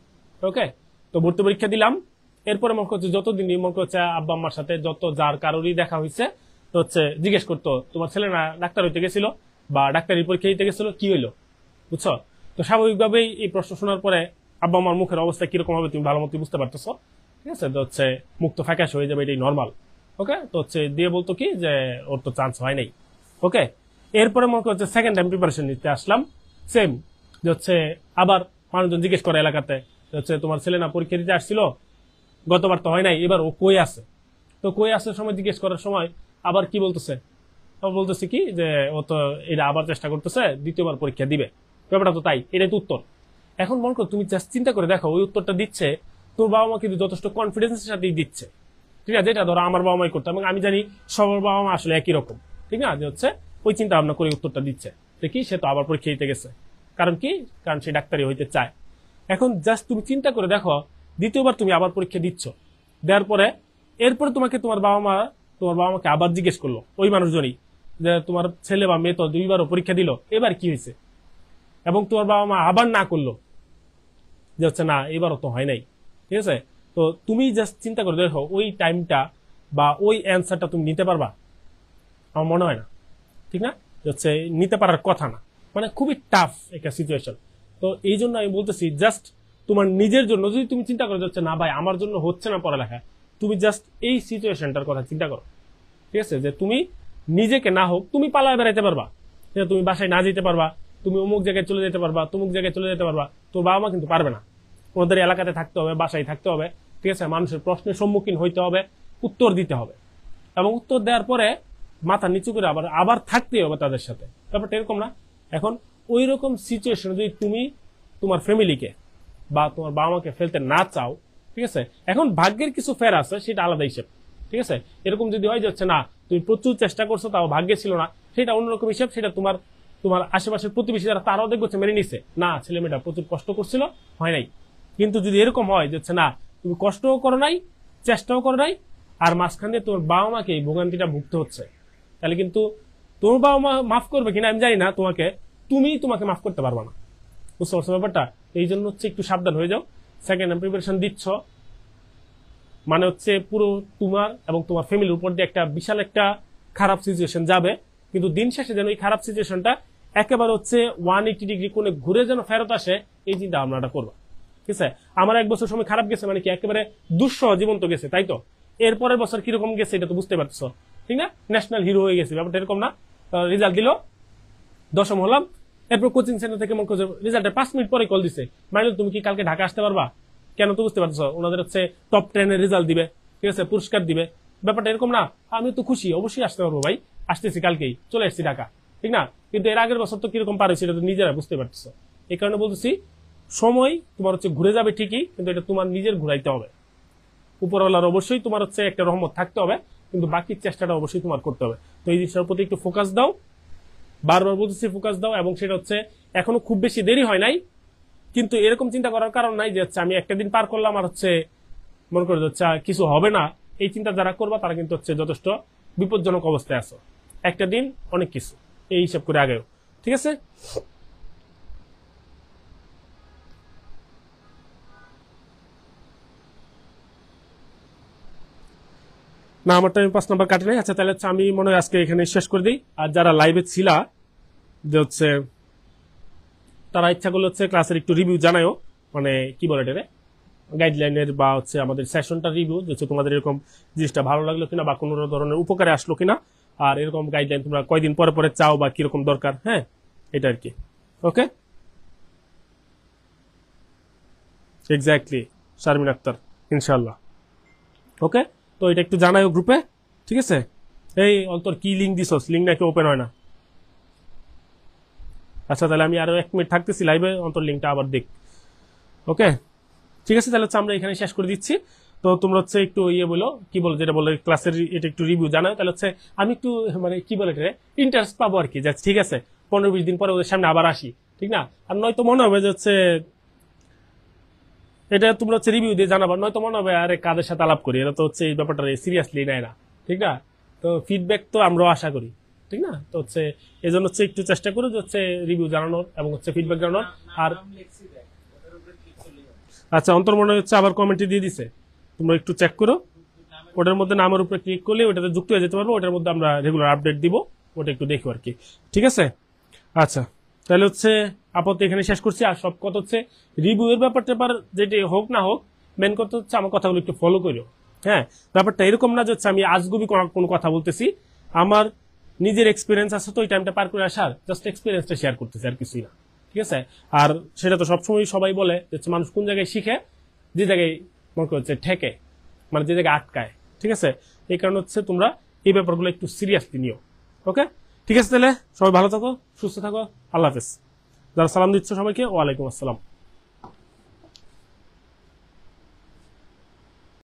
ওকে তো ভর্তি পরীক্ষা দিলাম এরপরে মনে করছে যতদিন মনে করছে আব্বা আম্মার সাথে যত যার কারোরই দেখা হয়েছে তো হচ্ছে জিজ্ঞেস করতো তোমার ছেলে না ডাক্তার হইতে গেছিল বা ডাক্তারি পরীক্ষা দিতে গেছিল কি হইলো বুঝছো তো স্বাভাবিকভাবেই এই প্রশ্ন শোনার পরে আব্বা আমার মুখের অবস্থা কিরকম হবে তুমি ভালো মতো বুঝতে পারতেছো ঠিক আছে তো হচ্ছে মুখ তো ফ্যাকাশ হয়ে যাবে এটাই নর্মাল ওকে তো হচ্ছে দিয়ে বলতো কি যে ওর তো চান্স হয় নাই ওকে এরপরে মনে হচ্ছে সেকেন্ড টাইম প্রিপারেশন নিতে আসলাম সেম যে হচ্ছে আবার মানুষজন জিজ্ঞেস করে এলাকাতে হচ্ছে তোমার ছেলে না পরীক্ষা দিতে আসছিল গতবার তো হয় নাই এবার ও কই আছে তো কই আসার সময় জিজ্ঞেস করার সময় আবার কি বলতেছে আবার বলতেছে কি যে ও তো এটা আবার চেষ্টা করতেছে দ্বিতীয়বার পরীক্ষা দিবে ব্যাপারটা তো তাই এটাই তো উত্তর এখন মনে করো তুমি জাস্ট চিন্তা করে দেখো ওই উত্তরটা দিচ্ছে তোর বাবা মা কিন্তু যথেষ্ট কনফিডেন্সের সাথেই দিচ্ছে ঠিক আছে এটা ধরো আমার বাবা মাই করতো এবং আমি জানি সবার বাবা মা আসলে একই রকম ঠিক না যে হচ্ছে ওই চিন্তা ভাবনা করে উত্তরটা দিচ্ছে দেখি সে তো আবার পরীক্ষা দিতে গেছে কারণ কি কারণ সে ডাক্তারি হইতে চায় এখন জাস্ট তুমি চিন্তা করে দেখো দ্বিতীয়বার তুমি আবার পরীক্ষা দিচ্ছ দেওয়ার পরে এরপরে তোমাকে তোমার বাবা মা তোমার বাবা মাকে আবার জিজ্ঞেস করলো ওই মানুষজনই যে তোমার ছেলে বা মেয়ে তো দুইবারও পরীক্ষা দিল এবার কি হয়েছে এবং তোমার বাবা মা আবার না করলো যে হচ্ছে না এবারও তো হয় নাই ঠিক আছে তো তুমি জাস্ট চিন্তা করে দেখো ওই টাইমটা বা ওই অ্যান্সারটা তুমি নিতে পারবা আমার মনে হয় না ঠিক না হচ্ছে নিতে পারার কথা না মানে খুবই টাফ একটা সিচুয়েশন তো এই জন্য আমি বলতেছি জাস্ট তোমার নিজের জন্য যদি তুমি চিন্তা করে যাচ্ছে না ভাই আমার জন্য হচ্ছে না পড়ালেখা তুমি জাস্ট এই সিচুয়েশনটার কথা চিন্তা করো ঠিক আছে যে তুমি নিজেকে না হোক তুমি পালায় বেড়াইতে পারবা তুমি বাসায় না যেতে পারবা তুমি অমুক জায়গায় চলে যেতে পারবা তুমুক জায়গায় চলে যেতে পারবা তোর বাবা মা কিন্তু পারবে না ওদের এলাকাতে থাকতে হবে বাসায় থাকতে হবে ঠিক আছে মানুষের প্রশ্নের সম্মুখীন হইতে হবে উত্তর দিতে হবে এবং উত্তর দেওয়ার পরে মাথা নিচু করে আবার আবার থাকতেই হবে তাদের সাথে তারপর এরকম না এখন ওই রকম সিচুয়েশনে যদি তুমি তোমার ফ্যামিলিকে বা তোমার বাবা মাকে ফেলতে না চাও ঠিক আছে এখন ভাগ্যের কিছু ফের আছে সেটা আলাদা হিসেব ঠিক আছে এরকম যদি হয় যাচ্ছে না তুমি প্রচুর চেষ্টা করছো তাও ভাগ্যে ছিল না সেটা অন্যরকম হিসেব সেটা তোমার তোমার আশেপাশের প্রতিবেশী যারা তারাও দেখবো মেনে নিছে না ছেলে মেয়েটা প্রচুর কষ্ট করছিল হয় নাই কিন্তু যদি এরকম হয় যাচ্ছে না তুমি কষ্টও করো নাই চেষ্টাও করো নাই আর মাঝখান দিয়ে তোমার বাবা মাকে এই ভোগান্তিটা ভুগতে হচ্ছে তাহলে কিন্তু তোমার বাবা মা মাফ করবে কিনা আমি জানি না তোমাকে তুমি তোমাকে মাফ করতে পারবা না বুঝতে পারছো ব্যাপারটা এই জন্য হচ্ছে একটু সাবধান হয়ে যাও সেকেন্ড হ্যান্ড প্রিপারেশন দিচ্ছ মানে হচ্ছে পুরো তোমার এবং তোমার ফ্যামিলির উপর দিয়ে একটা বিশাল একটা খারাপ সিচুয়েশন যাবে কিন্তু দিন শেষে যেন এই খারাপ সিচুয়েশনটা একেবারে হচ্ছে ওয়ান এইটি ডিগ্রি কোনে ঘুরে যেন ফেরত আসে এই চিন্তা ভাবনাটা করবো ঠিক আছে আমার এক বছর সময় খারাপ গেছে মানে কি একেবারে দুঃসহ জীবন্ত গেছে তাই তো এরপরের বছর কিরকম গেছে এটা তো বুঝতে পারছো ঠিক না ন্যাশনাল হিরো হয়ে গেছে ব্যাপারটা এরকম না রেজাল্ট দিল দশম হলাম এরপর কোচিং সেন্টার থেকে মনে করছে রেজাল্টের পাঁচ মিনিট পরে কল দিছে মাইনুল তুমি কি কালকে ঢাকা আসতে পারবা কেন তো বুঝতে পারছো ওনাদের হচ্ছে টপ টেনের রেজাল্ট দিবে ঠিক আছে পুরস্কার দিবে ব্যাপারটা এরকম না আমি তো খুশি অবশ্যই আসতে পারবো ভাই আসতেছি কালকেই চলে আসছি ঢাকা ঠিক না কিন্তু এর আগের বছর তো কিরকম পারে সেটা তো নিজেরা বুঝতে পারতেছো এই কারণে বলতেছি সময় তোমার হচ্ছে ঘুরে যাবে ঠিকই কিন্তু এটা তোমার নিজের ঘুরাইতে হবে উপরওয়ালার অবশ্যই তোমার হচ্ছে একটা রহমত থাকতে হবে কিন্তু বাকি চেষ্টাটা অবশ্যই তোমার করতে হবে তো এই জিনিসটার প্রতি একটু ফোকাস দাও বারবার বলতেছি ফোকাস দাও এবং সেটা হচ্ছে এখনো খুব বেশি দেরি হয় নাই কিন্তু এরকম চিন্তা করার কারণ নাই যে হচ্ছে আমি একটা দিন পার করলাম আর হচ্ছে মনে করে হচ্ছে কিছু হবে না এই চিন্তা যারা করবা তারা কিন্তু হচ্ছে যথেষ্ট বিপজ্জনক অবস্থায় আছো একটা দিন অনেক কিছু এই হিসাব করে আগেও ঠিক আছে না আমার টাইম পাঁচ নাম্বার কাটি নাই আচ্ছা তাহলে হচ্ছে আমি মনে হয় আজকে এখানে শেষ করে দিই আর যারা লাইভে ছিলা যে হচ্ছে তারা ইচ্ছা করলে হচ্ছে ক্লাসের একটু রিভিউ জানায়ও মানে কি বলে এটা গাইডলাইনের বা হচ্ছে আমাদের সেশনটা রিভিউ হচ্ছে তোমাদের এরকম জিনিসটা ভালো লাগলো কিনা বা কোনো ধরনের উপকারে আসলো কিনা আর এরকম গাইডলাইন তোমরা কয়দিন পরে পরে চাও বা কীরকম দরকার হ্যাঁ এটা আর কি ওকে এক্স্যাক্টলি শারমিন আক্তার ইনশাল্লাহ ওকে তো এটা একটু জানাইও গ্রুপে ঠিক আছে এই অন্তর কি লিঙ্ক দিছস লিঙ্ক নাকি ওপেন হয় না আচ্ছা তাহলে আমি আরও এক মিনিট থাকতেছি লাইভে অন্তর লিঙ্কটা আবার দেখ ওকে ঠিক আছে তাহলে হচ্ছে আমরা এখানে শেষ করে দিচ্ছি তো তোমরা হচ্ছে একটু ইয়ে বলো কি বলো যেটা বলো ক্লাসের এটা একটু রিভিউ জানাও তাহলে হচ্ছে আমি একটু মানে কি বলে এটা ইন্টারেস্ট পাবো আর কি যা ঠিক আছে পনেরো বিশ দিন পরে ওদের সামনে আবার আসি ঠিক না আর নয়তো মনে হবে যে হচ্ছে এটা তোমরা হচ্ছে রিভিউ দিয়ে জানাবো নয় তোমার হবে আরে কাদের সাথে আলাপ করি এটা তো হচ্ছে এই ব্যাপারটা সিরিয়াসলি নেয় না ঠিক না তো ফিডব্যাক তো আমরাও আশা করি ঠিক না তো হচ্ছে এই জন্য হচ্ছে একটু চেষ্টা করো যে হচ্ছে রিভিউ জানানোর এবং হচ্ছে ফিডব্যাক জানানোর আর আচ্ছা অন্তর্মনে হচ্ছে আবার কমেন্টে দিয়ে দিছে তোমরা একটু চেক করো ওটার মধ্যে নামের উপরে ক্লিক করলে ওটাতে যুক্ত হয়ে যেতে পারবো ওটার মধ্যে আমরা রেগুলার আপডেট দিব ওটা একটু দেখো আর কি ঠিক আছে আচ্ছা তাহলে হচ্ছে আপাতত এখানে শেষ করছি আর সব কথা হচ্ছে রিভিউয়ের ব্যাপারটা এবার যেটি হোক না হোক মেন কথা হচ্ছে আমার কথাগুলো একটু ফলো করো হ্যাঁ ব্যাপারটা এরকম না যে হচ্ছে আমি আজগুবি কোনো কথা বলতেছি আমার নিজের এক্সপিরিয়েন্স আছে তো ওই টাইমটা পার করে আসার জাস্ট এক্সপিরিয়েন্সটা শেয়ার করতেছি আর কিছুই না ঠিক আছে আর সেটা তো সবসময় সবাই বলে যে মানুষ কোন জায়গায় শিখে যে জায়গায় মনে হচ্ছে ঠেকে মানে যে জায়গায় আটকায় ঠিক আছে এই কারণে হচ্ছে তোমরা এই ব্যাপারগুলো একটু সিরিয়াসলি নিও ওকে ঠিক আছে তাহলে সবাই ভালো থাকো সুস্থ থাকো আল্লাহ হাফেজ যারা সালাম দিচ্ছ সবাইকে ওয়ালাইকুম আসসালাম